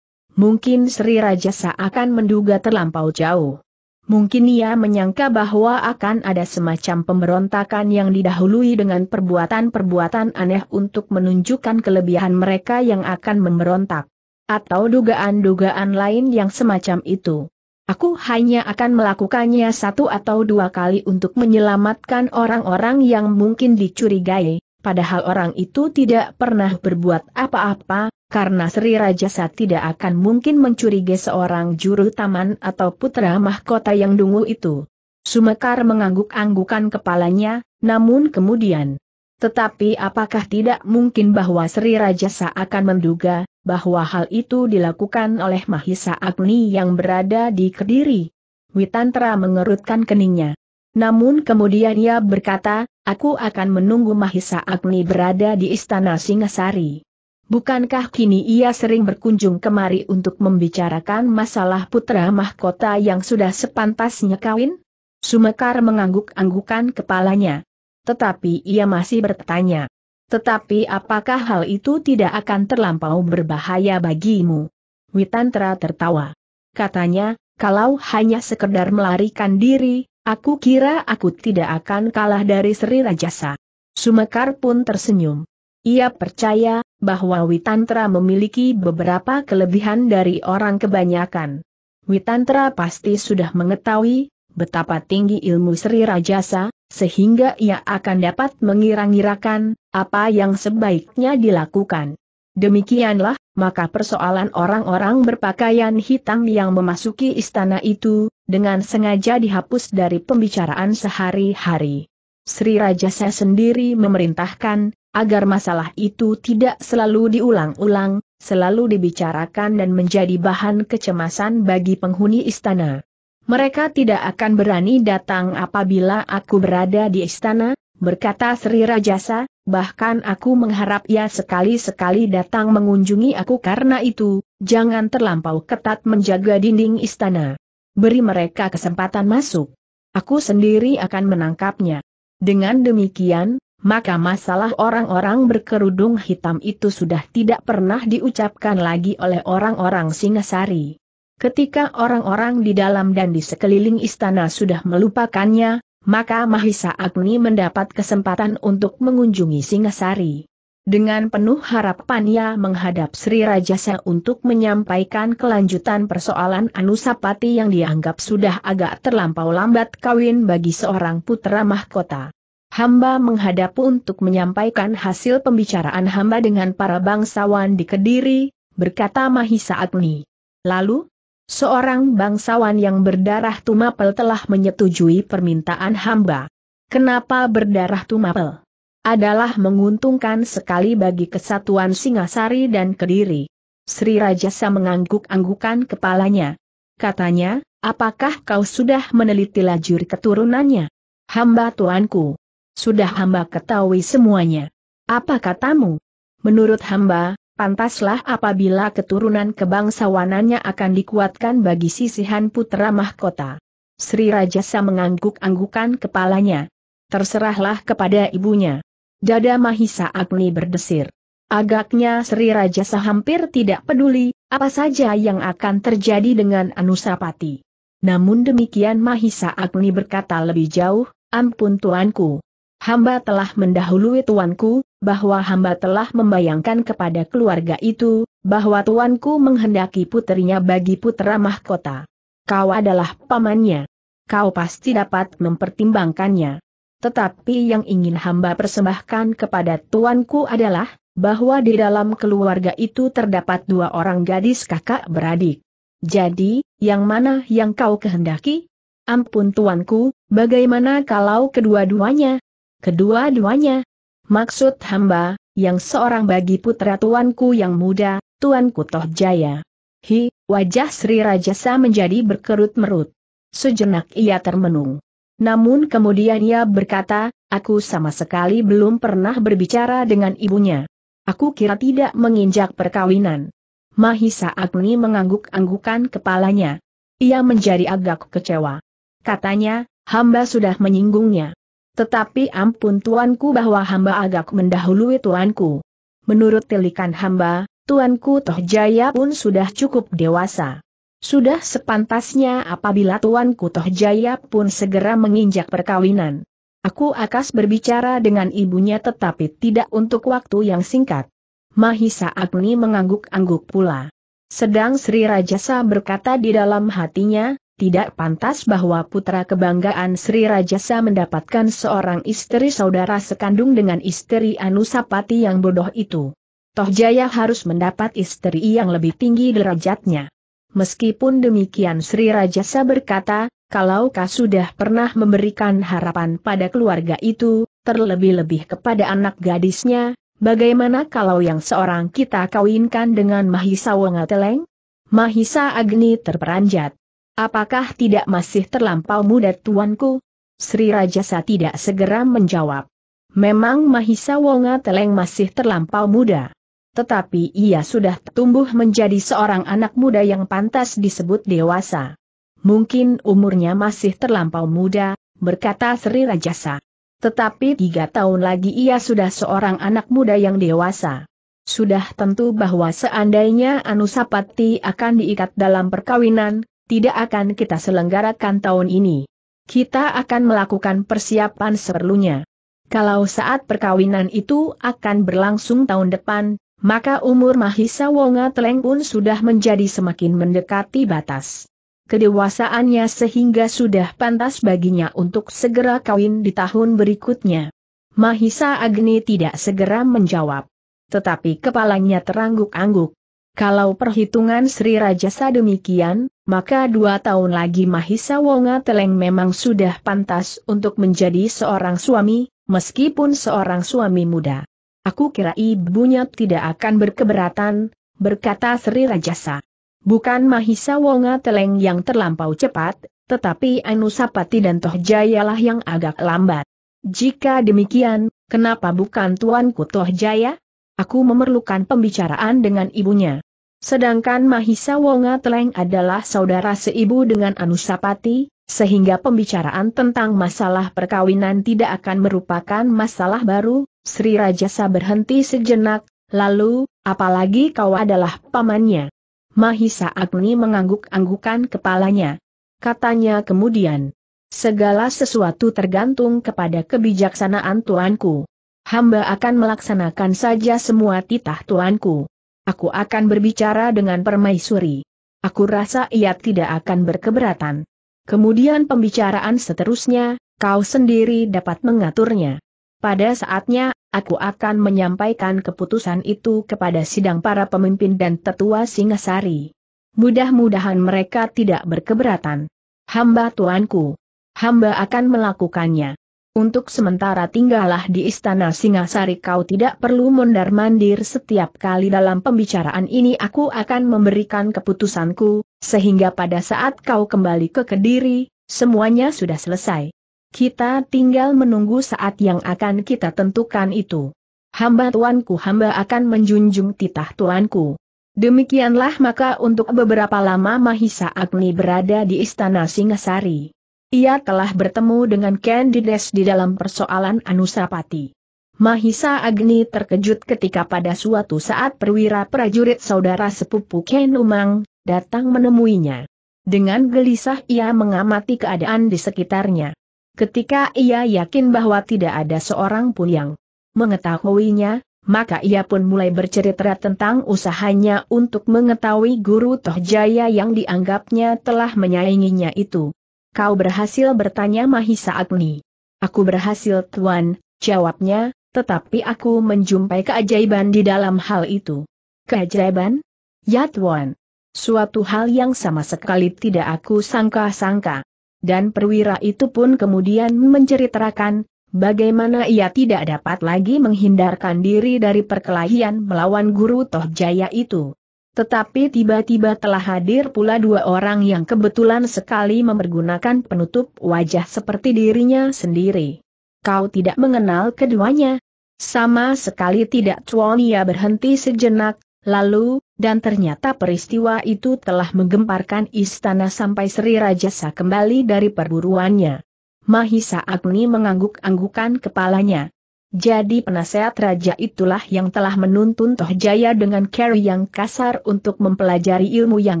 Mungkin Sri Rajasa akan menduga terlampau jauh. Mungkin ia menyangka bahwa akan ada semacam pemberontakan yang didahului dengan perbuatan-perbuatan aneh untuk menunjukkan kelebihan mereka yang akan memberontak. Atau dugaan-dugaan lain yang semacam itu. Aku hanya akan melakukannya satu atau dua kali untuk menyelamatkan orang-orang yang mungkin dicurigai, padahal orang itu tidak pernah berbuat apa-apa, karena Sri Rajasa tidak akan mungkin mencurigai seorang juru taman atau putra mahkota yang dungu itu. Sumekar mengangguk-anggukan kepalanya, namun kemudian. Tetapi apakah tidak mungkin bahwa Sri Rajasa akan menduga, bahwa hal itu dilakukan oleh Mahisa Agni yang berada di Kediri? Witantra mengerutkan keningnya. Namun kemudian ia berkata, aku akan menunggu Mahisa Agni berada di istana Singasari. Bukankah kini ia sering berkunjung kemari untuk membicarakan masalah putra mahkota yang sudah sepantasnya kawin? Sumekar mengangguk-anggukan kepalanya. Tetapi ia masih bertanya. Tetapi apakah hal itu tidak akan terlampau berbahaya bagimu? Witantra tertawa. Katanya, kalau hanya sekedar melarikan diri, aku kira aku tidak akan kalah dari Sri Rajasa. Sumekar pun tersenyum. Ia percaya bahwa Witantra memiliki beberapa kelebihan dari orang kebanyakan. Witantra pasti sudah mengetahui betapa tinggi ilmu Sri Rajasa, sehingga ia akan dapat mengira-ngirakan apa yang sebaiknya dilakukan. Demikianlah, maka persoalan orang-orang berpakaian hitam yang memasuki istana itu, dengan sengaja dihapus dari pembicaraan sehari-hari. Sri Rajasa sendiri memerintahkan, agar masalah itu tidak selalu diulang-ulang, selalu dibicarakan dan menjadi bahan kecemasan bagi penghuni istana. Mereka tidak akan berani datang apabila aku berada di istana, berkata Sri Rajasa, bahkan aku mengharap ia sekali-sekali datang mengunjungi aku karena itu, jangan terlampau ketat menjaga dinding istana. Beri mereka kesempatan masuk. Aku sendiri akan menangkapnya. Dengan demikian, maka masalah orang-orang berkerudung hitam itu sudah tidak pernah diucapkan lagi oleh orang-orang Singasari. Ketika orang-orang di dalam dan di sekeliling istana sudah melupakannya, maka Mahisa Agni mendapat kesempatan untuk mengunjungi Singasari. Dengan penuh harapannya menghadap Sri Rajasa untuk menyampaikan kelanjutan persoalan Anusapati yang dianggap sudah agak terlampau lambat kawin bagi seorang putra mahkota hamba menghadap untuk menyampaikan hasil pembicaraan hamba dengan para bangsawan di Kediri, berkata Mahisa Agni. Lalu, seorang bangsawan yang berdarah tumapel telah menyetujui permintaan hamba. Kenapa berdarah tumapel? Adalah menguntungkan sekali bagi kesatuan Singasari dan Kediri. Sri Rajasa mengangguk-anggukan kepalanya. Katanya, apakah kau sudah meneliti lajur keturunannya? Hamba tuanku. Sudah hamba ketahui semuanya. Apa katamu? Menurut hamba, pantaslah apabila keturunan kebangsawanannya akan dikuatkan bagi sisihan putra mahkota. Sri Rajasa mengangguk-anggukan kepalanya. Terserahlah kepada ibunya. Dada Mahisa Agni berdesir. Agaknya Sri Rajasa hampir tidak peduli, apa saja yang akan terjadi dengan Anusapati. Namun demikian Mahisa Agni berkata lebih jauh, ampun tuanku, hamba telah mendahului tuanku, bahwa hamba telah membayangkan kepada keluarga itu, bahwa tuanku menghendaki putrinya bagi putra mahkota. Kau adalah pamannya. Kau pasti dapat mempertimbangkannya. Tetapi yang ingin hamba persembahkan kepada tuanku adalah, bahwa di dalam keluarga itu terdapat dua orang gadis kakak beradik. Jadi, yang mana yang kau kehendaki? Ampun tuanku, bagaimana kalau kedua-duanya, kedua-duanya. Maksud hamba, yang seorang bagi putra tuanku yang muda, tuanku Toh Jaya. Hi, wajah Sri Rajasa menjadi berkerut merut. Sejenak ia termenung. Namun kemudian ia berkata, aku sama sekali belum pernah berbicara dengan ibunya. Aku kira tidak menginjak perkawinan. Mahisa Agni mengangguk-anggukan kepalanya. Ia menjadi agak kecewa. Katanya, hamba sudah menyinggungnya. Tetapi ampun tuanku bahwa hamba agak mendahului tuanku. Menurut telikan hamba, tuanku Toh Jaya pun sudah cukup dewasa. Sudah sepantasnya apabila tuanku Toh Jaya pun segera menginjak perkawinan. Aku akas berbicara dengan ibunya tetapi tidak untuk waktu yang singkat. Mahisa Agni mengangguk-angguk pula. Sedang Sri Rajasa berkata di dalam hatinya, tidak pantas bahwa putra kebanggaan Sri Rajasa mendapatkan seorang istri saudara sekandung dengan istri Anusapati yang bodoh itu. Toh Jaya harus mendapat istri yang lebih tinggi derajatnya. Meskipun demikian Sri Rajasa berkata, kalau kau sudah pernah memberikan harapan pada keluarga itu, terlebih-lebih kepada anak gadisnya, bagaimana kalau yang seorang kita kawinkan dengan Mahisa Wongateleng? Mahisa Agni terperanjat. Apakah tidak masih terlampau muda tuanku? Sri Rajasa tidak segera menjawab. Memang Mahisa Wonga Teleng masih terlampau muda. Tetapi ia sudah tumbuh menjadi seorang anak muda yang pantas disebut dewasa. Mungkin umurnya masih terlampau muda, berkata Sri Rajasa. Tetapi tiga tahun lagi ia sudah seorang anak muda yang dewasa. Sudah tentu bahwa seandainya Anusapati akan diikat dalam perkawinan, tidak akan kita selenggarakan tahun ini. Kita akan melakukan persiapan seperlunya. Kalau saat perkawinan itu akan berlangsung tahun depan, maka umur Mahisa Wonga Teleng pun sudah menjadi semakin mendekati batas kedewasaannya sehingga sudah pantas baginya untuk segera kawin di tahun berikutnya. Mahisa Agni tidak segera menjawab. Tetapi kepalanya terangguk-angguk. Kalau perhitungan Sri Rajasa demikian, maka dua tahun lagi Mahisa Wonga Teleng memang sudah pantas untuk menjadi seorang suami, meskipun seorang suami muda. Aku kira ibunya tidak akan berkeberatan, berkata Sri Rajasa. Bukan Mahisa Wonga Teleng yang terlampau cepat, tetapi Anusapati dan Tohjayalah yang agak lambat. Jika demikian, kenapa bukan Tuanku Tohjaya? Aku memerlukan pembicaraan dengan ibunya. Sedangkan Mahisa Wonga Teleng adalah saudara seibu dengan Anusapati, sehingga pembicaraan tentang masalah perkawinan tidak akan merupakan masalah baru, Sri Rajasa berhenti sejenak, lalu, apalagi kau adalah pamannya. Mahisa Agni mengangguk-anggukan kepalanya. Katanya kemudian, segala sesuatu tergantung kepada kebijaksanaan tuanku hamba akan melaksanakan saja semua titah tuanku. Aku akan berbicara dengan permaisuri. Aku rasa ia tidak akan berkeberatan. Kemudian pembicaraan seterusnya, kau sendiri dapat mengaturnya. Pada saatnya, aku akan menyampaikan keputusan itu kepada sidang para pemimpin dan tetua Singasari. Mudah-mudahan mereka tidak berkeberatan. Hamba tuanku. Hamba akan melakukannya. Untuk sementara tinggallah di istana Singasari kau tidak perlu mondar-mandir setiap kali dalam pembicaraan ini aku akan memberikan keputusanku, sehingga pada saat kau kembali ke Kediri, semuanya sudah selesai. Kita tinggal menunggu saat yang akan kita tentukan itu. Hamba tuanku hamba akan menjunjung titah tuanku. Demikianlah maka untuk beberapa lama Mahisa Agni berada di istana Singasari. Ia telah bertemu dengan Candides di dalam persoalan Anusapati. Mahisa Agni terkejut ketika pada suatu saat perwira prajurit saudara sepupu Ken Umang, datang menemuinya. Dengan gelisah ia mengamati keadaan di sekitarnya. Ketika ia yakin bahwa tidak ada seorang pun yang mengetahuinya, maka ia pun mulai bercerita tentang usahanya untuk mengetahui guru Tohjaya yang dianggapnya telah menyainginya itu kau berhasil bertanya Mahisa Agni. Aku berhasil tuan, jawabnya, tetapi aku menjumpai keajaiban di dalam hal itu. Keajaiban? Ya tuan. Suatu hal yang sama sekali tidak aku sangka-sangka. Dan perwira itu pun kemudian menceritakan, bagaimana ia tidak dapat lagi menghindarkan diri dari perkelahian melawan guru Toh Jaya itu. Tetapi tiba-tiba telah hadir pula dua orang yang kebetulan sekali mempergunakan penutup wajah seperti dirinya sendiri. Kau tidak mengenal keduanya. Sama sekali tidak ia berhenti sejenak, lalu, dan ternyata peristiwa itu telah menggemparkan istana sampai Sri Rajasa kembali dari perburuannya. Mahisa Agni mengangguk-anggukan kepalanya. Jadi penasehat raja itulah yang telah menuntun Tohjaya dengan cara yang kasar untuk mempelajari ilmu yang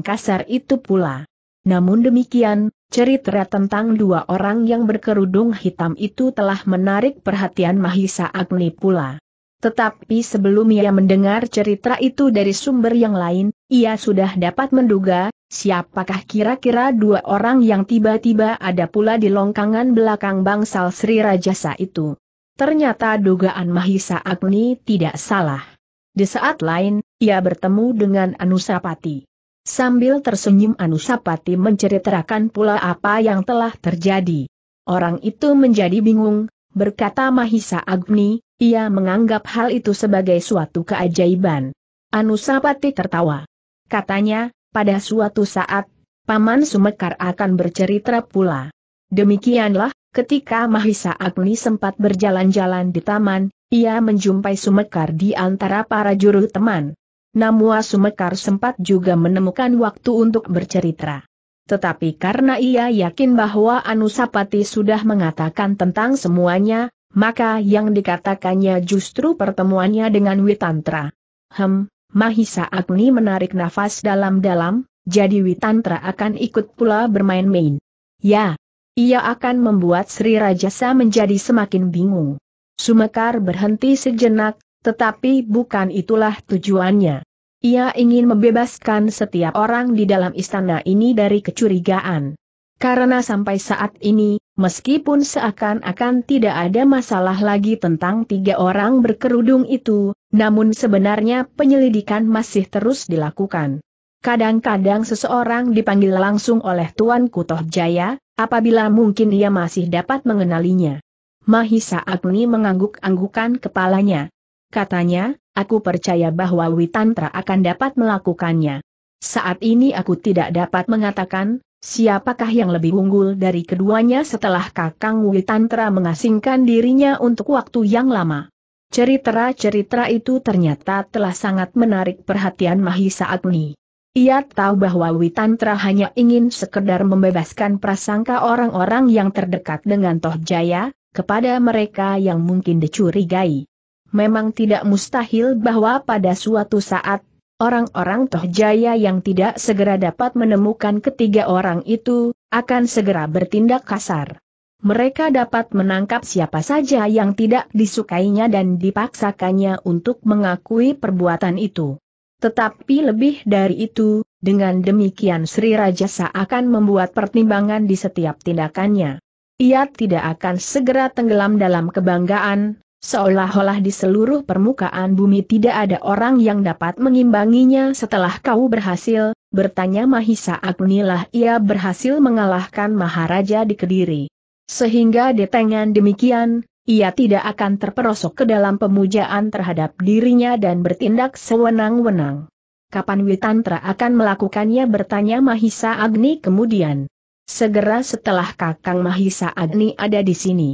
kasar itu pula. Namun demikian, cerita tentang dua orang yang berkerudung hitam itu telah menarik perhatian Mahisa Agni pula. Tetapi sebelum ia mendengar cerita itu dari sumber yang lain, ia sudah dapat menduga, siapakah kira-kira dua orang yang tiba-tiba ada pula di longkangan belakang bangsal Sri Rajasa itu. Ternyata dugaan Mahisa Agni tidak salah. Di saat lain, ia bertemu dengan Anusapati. Sambil tersenyum Anusapati menceritakan pula apa yang telah terjadi. Orang itu menjadi bingung, berkata Mahisa Agni, ia menganggap hal itu sebagai suatu keajaiban. Anusapati tertawa. Katanya, pada suatu saat, Paman Sumekar akan bercerita pula. Demikianlah, Ketika Mahisa Agni sempat berjalan-jalan di taman, ia menjumpai Sumekar di antara para juru teman. Namua Sumekar sempat juga menemukan waktu untuk bercerita. Tetapi karena ia yakin bahwa Anusapati sudah mengatakan tentang semuanya, maka yang dikatakannya justru pertemuannya dengan Witantra. Hem, Mahisa Agni menarik nafas dalam-dalam, jadi Witantra akan ikut pula bermain-main. Ya, ia akan membuat Sri Rajasa menjadi semakin bingung. Sumekar berhenti sejenak, tetapi bukan itulah tujuannya. Ia ingin membebaskan setiap orang di dalam istana ini dari kecurigaan. Karena sampai saat ini, meskipun seakan-akan tidak ada masalah lagi tentang tiga orang berkerudung itu, namun sebenarnya penyelidikan masih terus dilakukan. Kadang-kadang seseorang dipanggil langsung oleh Tuan Kutoh Jaya, Apabila mungkin ia masih dapat mengenalinya. Mahisa Agni mengangguk-anggukan kepalanya. Katanya, aku percaya bahwa Witantra akan dapat melakukannya. Saat ini aku tidak dapat mengatakan, siapakah yang lebih unggul dari keduanya setelah Kakang Witantra mengasingkan dirinya untuk waktu yang lama. Cerita-cerita itu ternyata telah sangat menarik perhatian Mahisa Agni. Ia tahu bahwa Witantra hanya ingin sekedar membebaskan prasangka orang-orang yang terdekat dengan Toh Jaya, kepada mereka yang mungkin dicurigai. Memang tidak mustahil bahwa pada suatu saat, orang-orang Toh Jaya yang tidak segera dapat menemukan ketiga orang itu, akan segera bertindak kasar. Mereka dapat menangkap siapa saja yang tidak disukainya dan dipaksakannya untuk mengakui perbuatan itu. Tetapi lebih dari itu, dengan demikian Sri Rajasa akan membuat pertimbangan di setiap tindakannya. Ia tidak akan segera tenggelam dalam kebanggaan, seolah-olah di seluruh permukaan bumi tidak ada orang yang dapat mengimbanginya setelah kau berhasil, bertanya Mahisa Agnilah ia berhasil mengalahkan Maharaja di Kediri. Sehingga detengan demikian, ia tidak akan terperosok ke dalam pemujaan terhadap dirinya dan bertindak sewenang-wenang. Kapan Witantra akan melakukannya bertanya Mahisa Agni kemudian. Segera setelah Kakang Mahisa Agni ada di sini.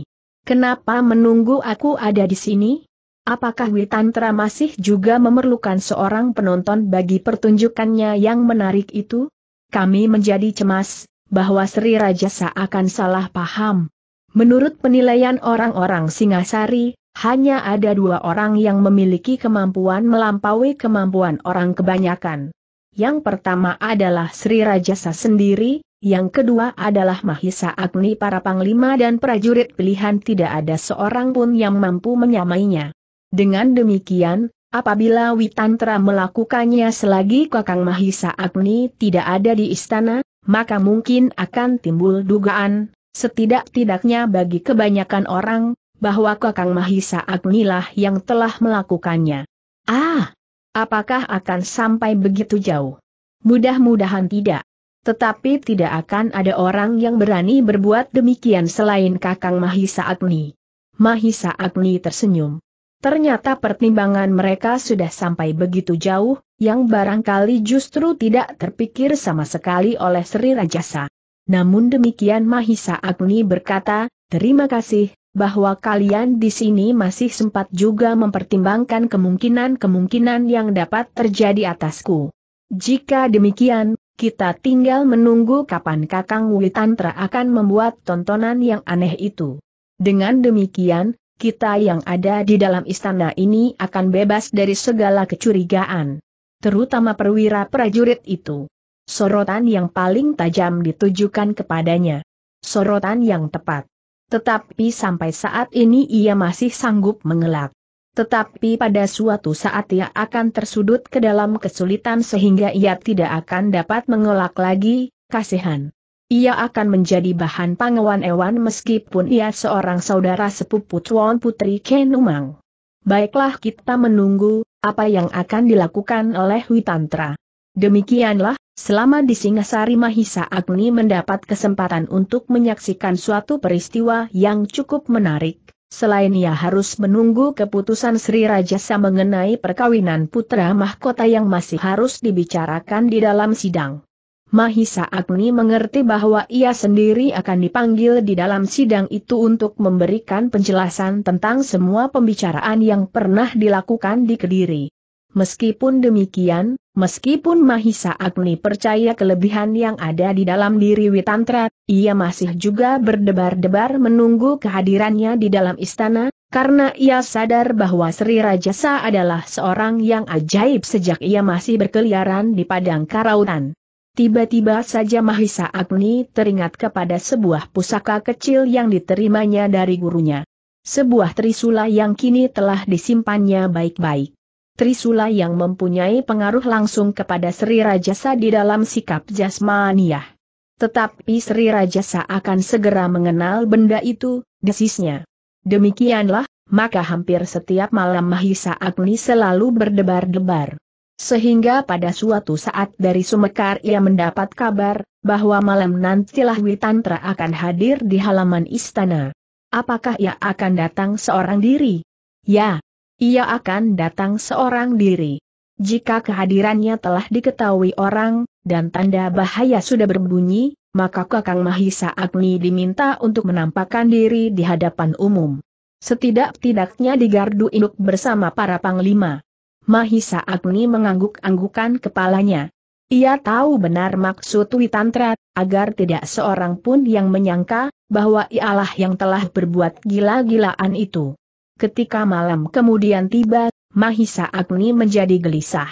Kenapa menunggu aku ada di sini? Apakah Witantra masih juga memerlukan seorang penonton bagi pertunjukannya yang menarik itu? Kami menjadi cemas, bahwa Sri Rajasa akan salah paham. Menurut penilaian orang-orang Singasari, hanya ada dua orang yang memiliki kemampuan melampaui kemampuan orang kebanyakan. Yang pertama adalah Sri Rajasa sendiri, yang kedua adalah Mahisa Agni para panglima dan prajurit pilihan tidak ada seorang pun yang mampu menyamainya. Dengan demikian, apabila Witantra melakukannya selagi Kakang Mahisa Agni tidak ada di istana, maka mungkin akan timbul dugaan, Setidak-tidaknya bagi kebanyakan orang, bahwa Kakang Mahisa Agnilah yang telah melakukannya. Ah! Apakah akan sampai begitu jauh? Mudah-mudahan tidak. Tetapi tidak akan ada orang yang berani berbuat demikian selain Kakang Mahisa Agni. Mahisa Agni tersenyum. Ternyata pertimbangan mereka sudah sampai begitu jauh, yang barangkali justru tidak terpikir sama sekali oleh Sri Rajasa. Namun demikian Mahisa Agni berkata, terima kasih, bahwa kalian di sini masih sempat juga mempertimbangkan kemungkinan-kemungkinan yang dapat terjadi atasku. Jika demikian, kita tinggal menunggu kapan Kakang Witantra akan membuat tontonan yang aneh itu. Dengan demikian, kita yang ada di dalam istana ini akan bebas dari segala kecurigaan. Terutama perwira prajurit itu. Sorotan yang paling tajam ditujukan kepadanya. Sorotan yang tepat. Tetapi sampai saat ini ia masih sanggup mengelak. Tetapi pada suatu saat ia akan tersudut ke dalam kesulitan sehingga ia tidak akan dapat mengelak lagi, kasihan. Ia akan menjadi bahan pangewan Ewan meskipun ia seorang saudara sepupu Tuan Putri Kenumang. Baiklah kita menunggu, apa yang akan dilakukan oleh Witantra. Demikianlah, Selama di Singasari Mahisa Agni mendapat kesempatan untuk menyaksikan suatu peristiwa yang cukup menarik, selain ia harus menunggu keputusan Sri Rajasa mengenai perkawinan putra mahkota yang masih harus dibicarakan di dalam sidang. Mahisa Agni mengerti bahwa ia sendiri akan dipanggil di dalam sidang itu untuk memberikan penjelasan tentang semua pembicaraan yang pernah dilakukan di Kediri. Meskipun demikian, meskipun Mahisa Agni percaya kelebihan yang ada di dalam diri Witantra, ia masih juga berdebar-debar menunggu kehadirannya di dalam istana, karena ia sadar bahwa Sri Rajasa adalah seorang yang ajaib sejak ia masih berkeliaran di padang karautan. Tiba-tiba saja Mahisa Agni teringat kepada sebuah pusaka kecil yang diterimanya dari gurunya. Sebuah trisula yang kini telah disimpannya baik-baik. Trisula yang mempunyai pengaruh langsung kepada Sri Rajasa di dalam sikap jasmaniah. Tetapi Sri Rajasa akan segera mengenal benda itu, desisnya. Demikianlah, maka hampir setiap malam Mahisa Agni selalu berdebar-debar. Sehingga pada suatu saat dari Sumekar ia mendapat kabar, bahwa malam nantilah Witantra akan hadir di halaman istana. Apakah ia akan datang seorang diri? Ya, ia akan datang seorang diri. Jika kehadirannya telah diketahui orang, dan tanda bahaya sudah berbunyi, maka Kakang Mahisa Agni diminta untuk menampakkan diri di hadapan umum. Setidak-tidaknya di gardu induk bersama para panglima. Mahisa Agni mengangguk-anggukan kepalanya. Ia tahu benar maksud Witantra, agar tidak seorang pun yang menyangka, bahwa ialah yang telah berbuat gila-gilaan itu ketika malam kemudian tiba, Mahisa Agni menjadi gelisah.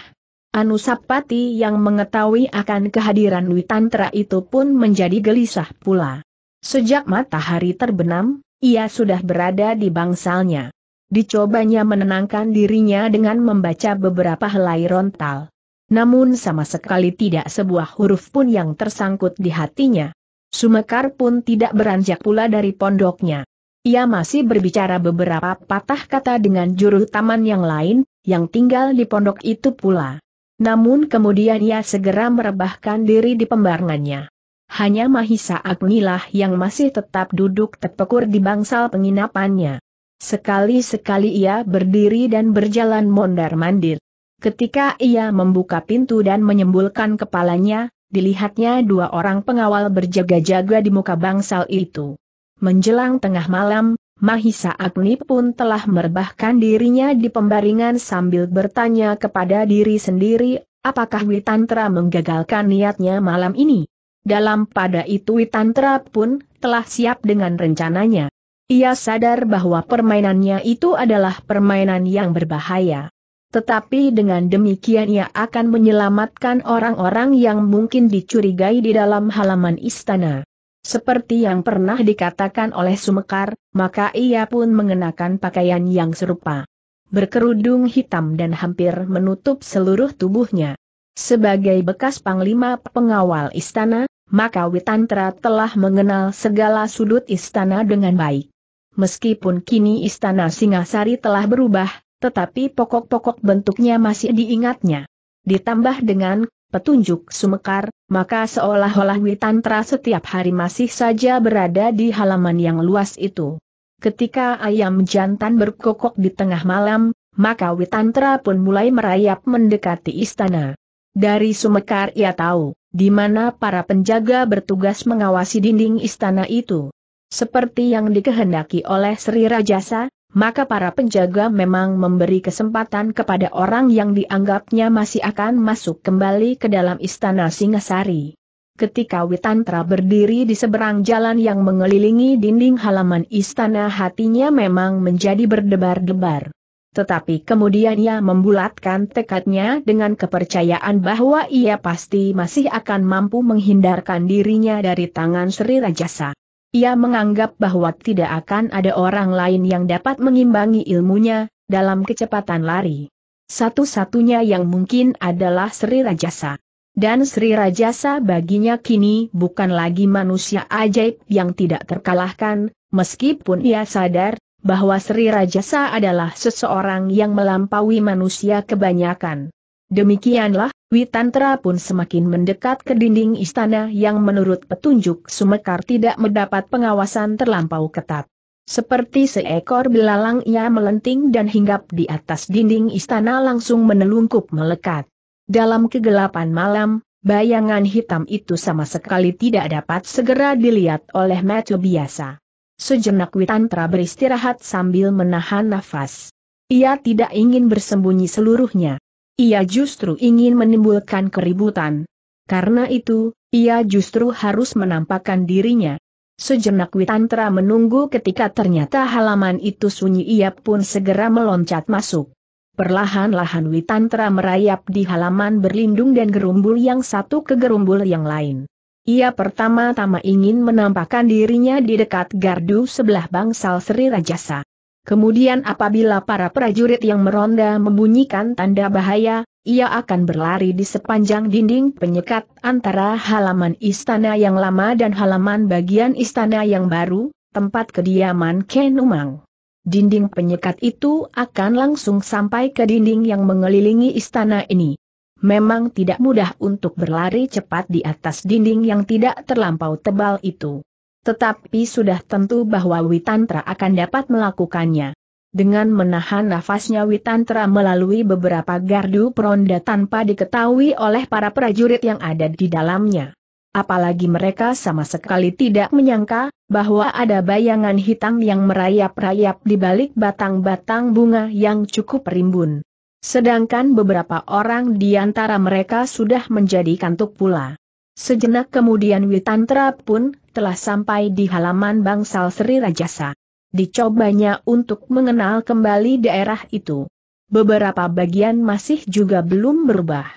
Anusapati yang mengetahui akan kehadiran Witantra itu pun menjadi gelisah pula. Sejak matahari terbenam, ia sudah berada di bangsalnya. Dicobanya menenangkan dirinya dengan membaca beberapa helai rontal. Namun sama sekali tidak sebuah huruf pun yang tersangkut di hatinya. Sumekar pun tidak beranjak pula dari pondoknya. Ia masih berbicara beberapa patah kata dengan juru taman yang lain, yang tinggal di pondok itu pula. Namun kemudian ia segera merebahkan diri di pembarangannya. Hanya Mahisa Agnilah yang masih tetap duduk terpekur di bangsal penginapannya. Sekali-sekali ia berdiri dan berjalan mondar-mandir. Ketika ia membuka pintu dan menyembulkan kepalanya, dilihatnya dua orang pengawal berjaga-jaga di muka bangsal itu. Menjelang tengah malam, Mahisa Agni pun telah merebahkan dirinya di pembaringan sambil bertanya kepada diri sendiri, apakah Witantra menggagalkan niatnya malam ini? Dalam pada itu Witantra pun telah siap dengan rencananya. Ia sadar bahwa permainannya itu adalah permainan yang berbahaya. Tetapi dengan demikian ia akan menyelamatkan orang-orang yang mungkin dicurigai di dalam halaman istana. Seperti yang pernah dikatakan oleh Sumekar, maka ia pun mengenakan pakaian yang serupa. Berkerudung hitam dan hampir menutup seluruh tubuhnya. Sebagai bekas panglima pengawal istana, maka Witantra telah mengenal segala sudut istana dengan baik. Meskipun kini istana Singasari telah berubah, tetapi pokok-pokok bentuknya masih diingatnya. Ditambah dengan petunjuk sumekar, maka seolah-olah Witantra setiap hari masih saja berada di halaman yang luas itu. Ketika ayam jantan berkokok di tengah malam, maka Witantra pun mulai merayap mendekati istana. Dari Sumekar ia tahu, di mana para penjaga bertugas mengawasi dinding istana itu. Seperti yang dikehendaki oleh Sri Rajasa, maka para penjaga memang memberi kesempatan kepada orang yang dianggapnya masih akan masuk kembali ke dalam istana Singasari. Ketika Witantra berdiri di seberang jalan yang mengelilingi dinding halaman istana hatinya memang menjadi berdebar-debar. Tetapi kemudian ia membulatkan tekadnya dengan kepercayaan bahwa ia pasti masih akan mampu menghindarkan dirinya dari tangan Sri Rajasa. Ia menganggap bahwa tidak akan ada orang lain yang dapat mengimbangi ilmunya, dalam kecepatan lari. Satu-satunya yang mungkin adalah Sri Rajasa. Dan Sri Rajasa baginya kini bukan lagi manusia ajaib yang tidak terkalahkan, meskipun ia sadar, bahwa Sri Rajasa adalah seseorang yang melampaui manusia kebanyakan. Demikianlah, Witantra pun semakin mendekat ke dinding istana yang menurut petunjuk Sumekar tidak mendapat pengawasan terlampau ketat. Seperti seekor belalang ia melenting dan hinggap di atas dinding istana langsung menelungkup melekat. Dalam kegelapan malam, bayangan hitam itu sama sekali tidak dapat segera dilihat oleh mata biasa. Sejenak Witantra beristirahat sambil menahan nafas. Ia tidak ingin bersembunyi seluruhnya. Ia justru ingin menimbulkan keributan. Karena itu, ia justru harus menampakkan dirinya. Sejenak Witantra menunggu ketika ternyata halaman itu sunyi ia pun segera meloncat masuk. Perlahan-lahan Witantra merayap di halaman berlindung dan gerumbul yang satu ke gerumbul yang lain. Ia pertama-tama ingin menampakkan dirinya di dekat gardu sebelah bangsal Sri Rajasa. Kemudian apabila para prajurit yang meronda membunyikan tanda bahaya, ia akan berlari di sepanjang dinding penyekat antara halaman istana yang lama dan halaman bagian istana yang baru, tempat kediaman Ken Umang. Dinding penyekat itu akan langsung sampai ke dinding yang mengelilingi istana ini. Memang tidak mudah untuk berlari cepat di atas dinding yang tidak terlampau tebal itu. Tetapi sudah tentu bahwa Witantra akan dapat melakukannya. Dengan menahan nafasnya Witantra melalui beberapa gardu peronda tanpa diketahui oleh para prajurit yang ada di dalamnya. Apalagi mereka sama sekali tidak menyangka, bahwa ada bayangan hitam yang merayap-rayap di balik batang-batang bunga yang cukup rimbun. Sedangkan beberapa orang di antara mereka sudah menjadi kantuk pula. Sejenak kemudian Witantra pun telah sampai di halaman bangsal Sri Rajasa. Dicobanya untuk mengenal kembali daerah itu. Beberapa bagian masih juga belum berubah.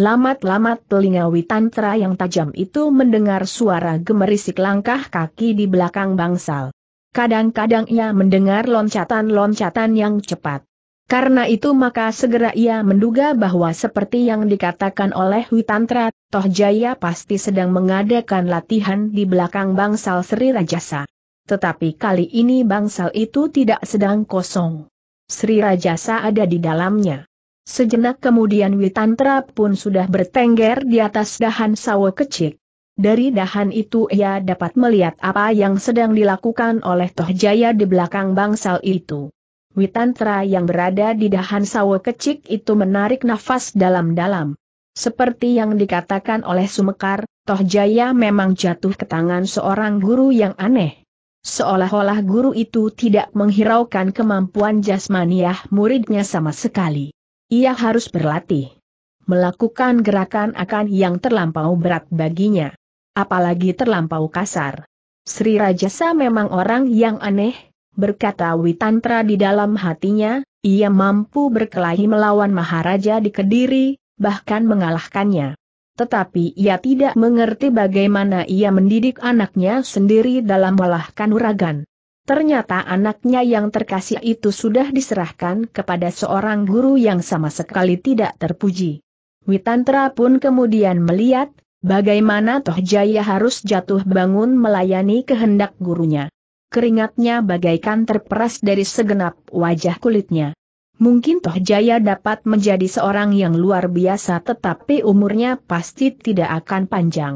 Lamat-lamat telinga Witantra yang tajam itu mendengar suara gemerisik langkah kaki di belakang bangsal. Kadang-kadang ia mendengar loncatan-loncatan yang cepat. Karena itu maka segera ia menduga bahwa seperti yang dikatakan oleh Witantra, Toh Jaya pasti sedang mengadakan latihan di belakang bangsal Sri Rajasa. Tetapi kali ini bangsal itu tidak sedang kosong. Sri Rajasa ada di dalamnya. Sejenak kemudian Witantra pun sudah bertengger di atas dahan sawo kecil. Dari dahan itu ia dapat melihat apa yang sedang dilakukan oleh Toh Jaya di belakang bangsal itu. Witantra yang berada di dahan sawo kecil itu menarik nafas dalam-dalam. Seperti yang dikatakan oleh Sumekar, Toh Jaya memang jatuh ke tangan seorang guru yang aneh. Seolah-olah guru itu tidak menghiraukan kemampuan jasmaniah muridnya sama sekali. Ia harus berlatih. Melakukan gerakan akan yang terlampau berat baginya. Apalagi terlampau kasar. Sri Rajasa memang orang yang aneh, berkata Witantra di dalam hatinya, ia mampu berkelahi melawan Maharaja di Kediri, bahkan mengalahkannya. Tetapi ia tidak mengerti bagaimana ia mendidik anaknya sendiri dalam walah kanuragan. Ternyata anaknya yang terkasih itu sudah diserahkan kepada seorang guru yang sama sekali tidak terpuji. Witantra pun kemudian melihat, bagaimana Tohjaya harus jatuh bangun melayani kehendak gurunya keringatnya bagaikan terperas dari segenap wajah kulitnya. Mungkin Toh Jaya dapat menjadi seorang yang luar biasa tetapi umurnya pasti tidak akan panjang.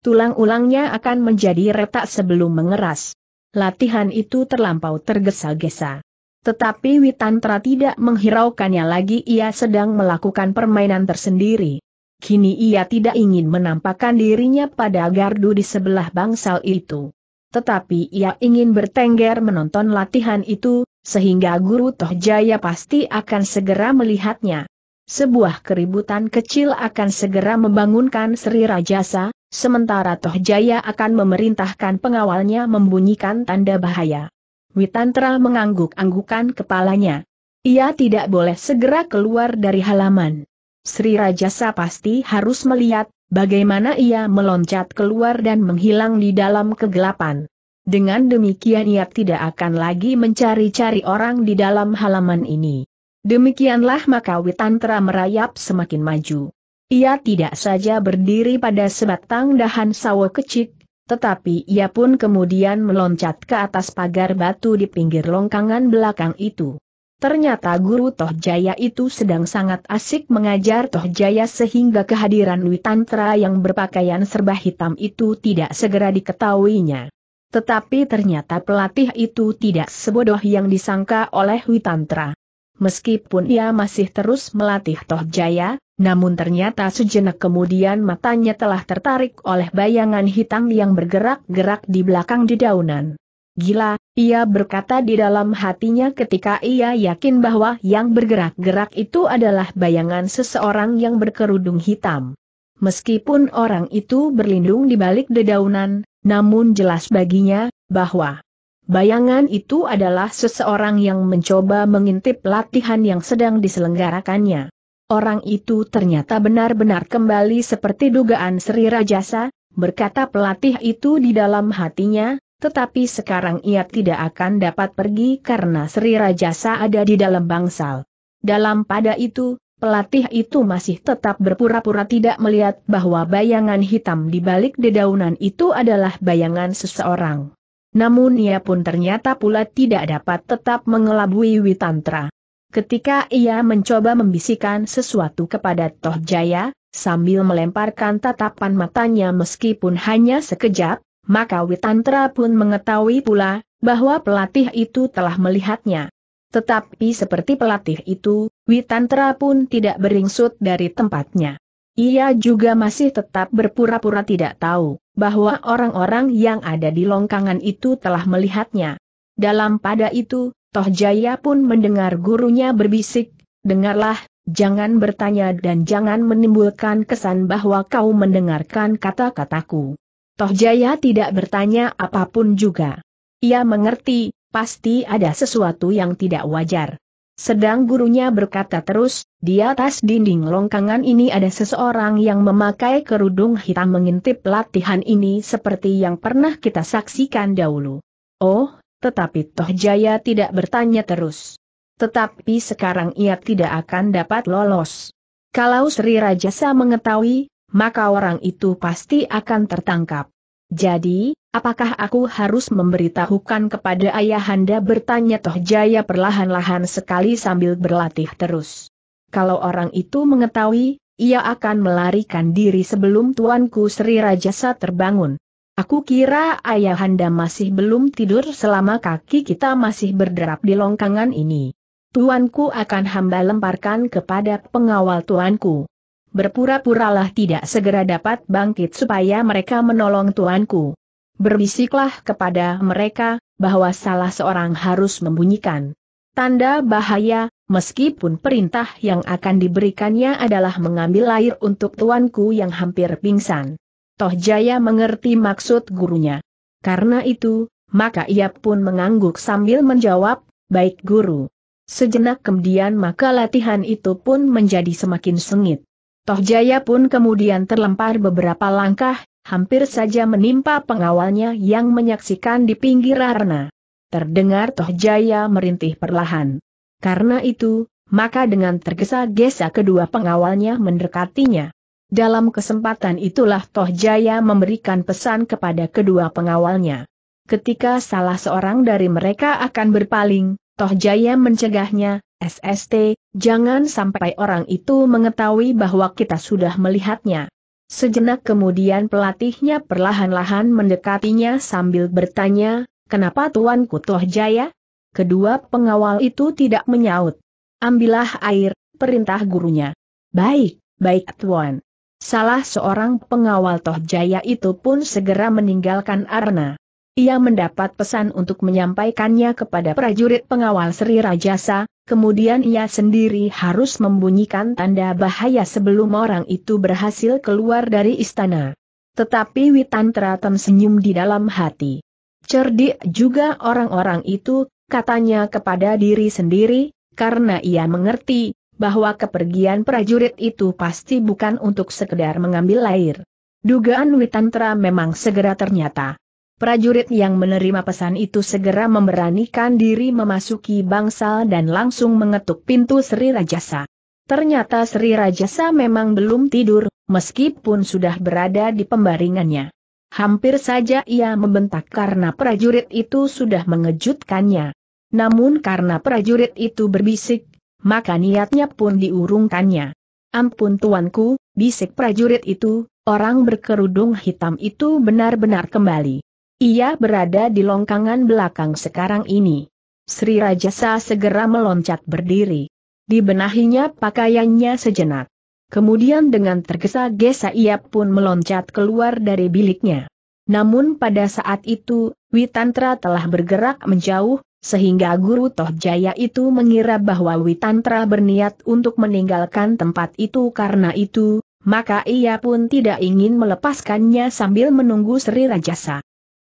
Tulang ulangnya akan menjadi retak sebelum mengeras. Latihan itu terlampau tergesa-gesa. Tetapi Witantra tidak menghiraukannya lagi ia sedang melakukan permainan tersendiri. Kini ia tidak ingin menampakkan dirinya pada gardu di sebelah bangsal itu tetapi ia ingin bertengger menonton latihan itu, sehingga Guru Tohjaya pasti akan segera melihatnya. Sebuah keributan kecil akan segera membangunkan Sri Rajasa, sementara Tohjaya akan memerintahkan pengawalnya membunyikan tanda bahaya. Witantra mengangguk-anggukan kepalanya. Ia tidak boleh segera keluar dari halaman. Sri Rajasa pasti harus melihat, bagaimana ia meloncat keluar dan menghilang di dalam kegelapan. Dengan demikian ia tidak akan lagi mencari-cari orang di dalam halaman ini. Demikianlah maka Witantra merayap semakin maju. Ia tidak saja berdiri pada sebatang dahan sawo kecil, tetapi ia pun kemudian meloncat ke atas pagar batu di pinggir longkangan belakang itu. Ternyata guru Tohjaya itu sedang sangat asik mengajar Tohjaya sehingga kehadiran Witantra yang berpakaian serba hitam itu tidak segera diketahuinya. Tetapi ternyata pelatih itu tidak sebodoh yang disangka oleh Witantra. Meskipun ia masih terus melatih Tohjaya, namun ternyata sejenak kemudian matanya telah tertarik oleh bayangan hitam yang bergerak-gerak di belakang dedaunan. Gila, ia berkata di dalam hatinya ketika ia yakin bahwa yang bergerak-gerak itu adalah bayangan seseorang yang berkerudung hitam. Meskipun orang itu berlindung di balik dedaunan, namun jelas baginya, bahwa bayangan itu adalah seseorang yang mencoba mengintip latihan yang sedang diselenggarakannya. Orang itu ternyata benar-benar kembali seperti dugaan Sri Rajasa, berkata pelatih itu di dalam hatinya, tetapi sekarang ia tidak akan dapat pergi karena Sri Rajasa ada di dalam bangsal. Dalam pada itu, pelatih itu masih tetap berpura-pura tidak melihat bahwa bayangan hitam di balik dedaunan itu adalah bayangan seseorang. Namun ia pun ternyata pula tidak dapat tetap mengelabui Witantra. Ketika ia mencoba membisikkan sesuatu kepada Tohjaya, sambil melemparkan tatapan matanya meskipun hanya sekejap, maka Witantra pun mengetahui pula, bahwa pelatih itu telah melihatnya. Tetapi seperti pelatih itu, Witantra pun tidak beringsut dari tempatnya. Ia juga masih tetap berpura-pura tidak tahu, bahwa orang-orang yang ada di longkangan itu telah melihatnya. Dalam pada itu, Toh Jaya pun mendengar gurunya berbisik, Dengarlah, jangan bertanya dan jangan menimbulkan kesan bahwa kau mendengarkan kata-kataku. Tohjaya tidak bertanya apapun juga. Ia mengerti, pasti ada sesuatu yang tidak wajar. Sedang gurunya berkata terus, di atas dinding longkangan ini ada seseorang yang memakai kerudung hitam mengintip latihan ini seperti yang pernah kita saksikan dahulu. Oh, tetapi Tohjaya tidak bertanya terus. Tetapi sekarang ia tidak akan dapat lolos. Kalau Sri Rajasa mengetahui, maka orang itu pasti akan tertangkap. Jadi, apakah aku harus memberitahukan kepada ayahanda bertanya Toh Jaya perlahan-lahan sekali sambil berlatih terus. Kalau orang itu mengetahui, ia akan melarikan diri sebelum tuanku Sri Rajasa terbangun. Aku kira ayahanda masih belum tidur selama kaki kita masih berderap di longkangan ini. Tuanku akan hamba lemparkan kepada pengawal tuanku berpura-puralah tidak segera dapat bangkit supaya mereka menolong tuanku. Berbisiklah kepada mereka, bahwa salah seorang harus membunyikan tanda bahaya, meskipun perintah yang akan diberikannya adalah mengambil air untuk tuanku yang hampir pingsan. Toh Jaya mengerti maksud gurunya. Karena itu, maka ia pun mengangguk sambil menjawab, baik guru. Sejenak kemudian maka latihan itu pun menjadi semakin sengit. Tohjaya pun kemudian terlempar beberapa langkah, hampir saja menimpa pengawalnya yang menyaksikan di pinggir arena. Terdengar Tohjaya merintih perlahan. Karena itu, maka dengan tergesa-gesa kedua pengawalnya mendekatinya. Dalam kesempatan itulah Tohjaya memberikan pesan kepada kedua pengawalnya. Ketika salah seorang dari mereka akan berpaling, Tohjaya mencegahnya, SST, jangan sampai orang itu mengetahui bahwa kita sudah melihatnya. Sejenak kemudian pelatihnya perlahan-lahan mendekatinya sambil bertanya, kenapa Tuan Kutoh Jaya? Kedua pengawal itu tidak menyaut. Ambillah air, perintah gurunya. Baik, baik Tuan. Salah seorang pengawal Toh Jaya itu pun segera meninggalkan Arna. Ia mendapat pesan untuk menyampaikannya kepada prajurit pengawal Sri Rajasa, Kemudian ia sendiri harus membunyikan tanda bahaya sebelum orang itu berhasil keluar dari istana. Tetapi Witantra tersenyum di dalam hati. Cerdik juga orang-orang itu, katanya kepada diri sendiri, karena ia mengerti bahwa kepergian prajurit itu pasti bukan untuk sekedar mengambil air. Dugaan Witantra memang segera ternyata. Prajurit yang menerima pesan itu segera memberanikan diri memasuki bangsal dan langsung mengetuk pintu Sri Rajasa. Ternyata Sri Rajasa memang belum tidur, meskipun sudah berada di pembaringannya. Hampir saja ia membentak karena prajurit itu sudah mengejutkannya. Namun karena prajurit itu berbisik, maka niatnya pun diurungkannya. Ampun tuanku, bisik prajurit itu, orang berkerudung hitam itu benar-benar kembali. Ia berada di longkangan belakang sekarang ini. Sri Rajasa segera meloncat berdiri. Dibenahinya pakaiannya sejenak. Kemudian dengan tergesa-gesa ia pun meloncat keluar dari biliknya. Namun pada saat itu, Witantra telah bergerak menjauh, sehingga Guru Tohjaya itu mengira bahwa Witantra berniat untuk meninggalkan tempat itu karena itu, maka ia pun tidak ingin melepaskannya sambil menunggu Sri Rajasa.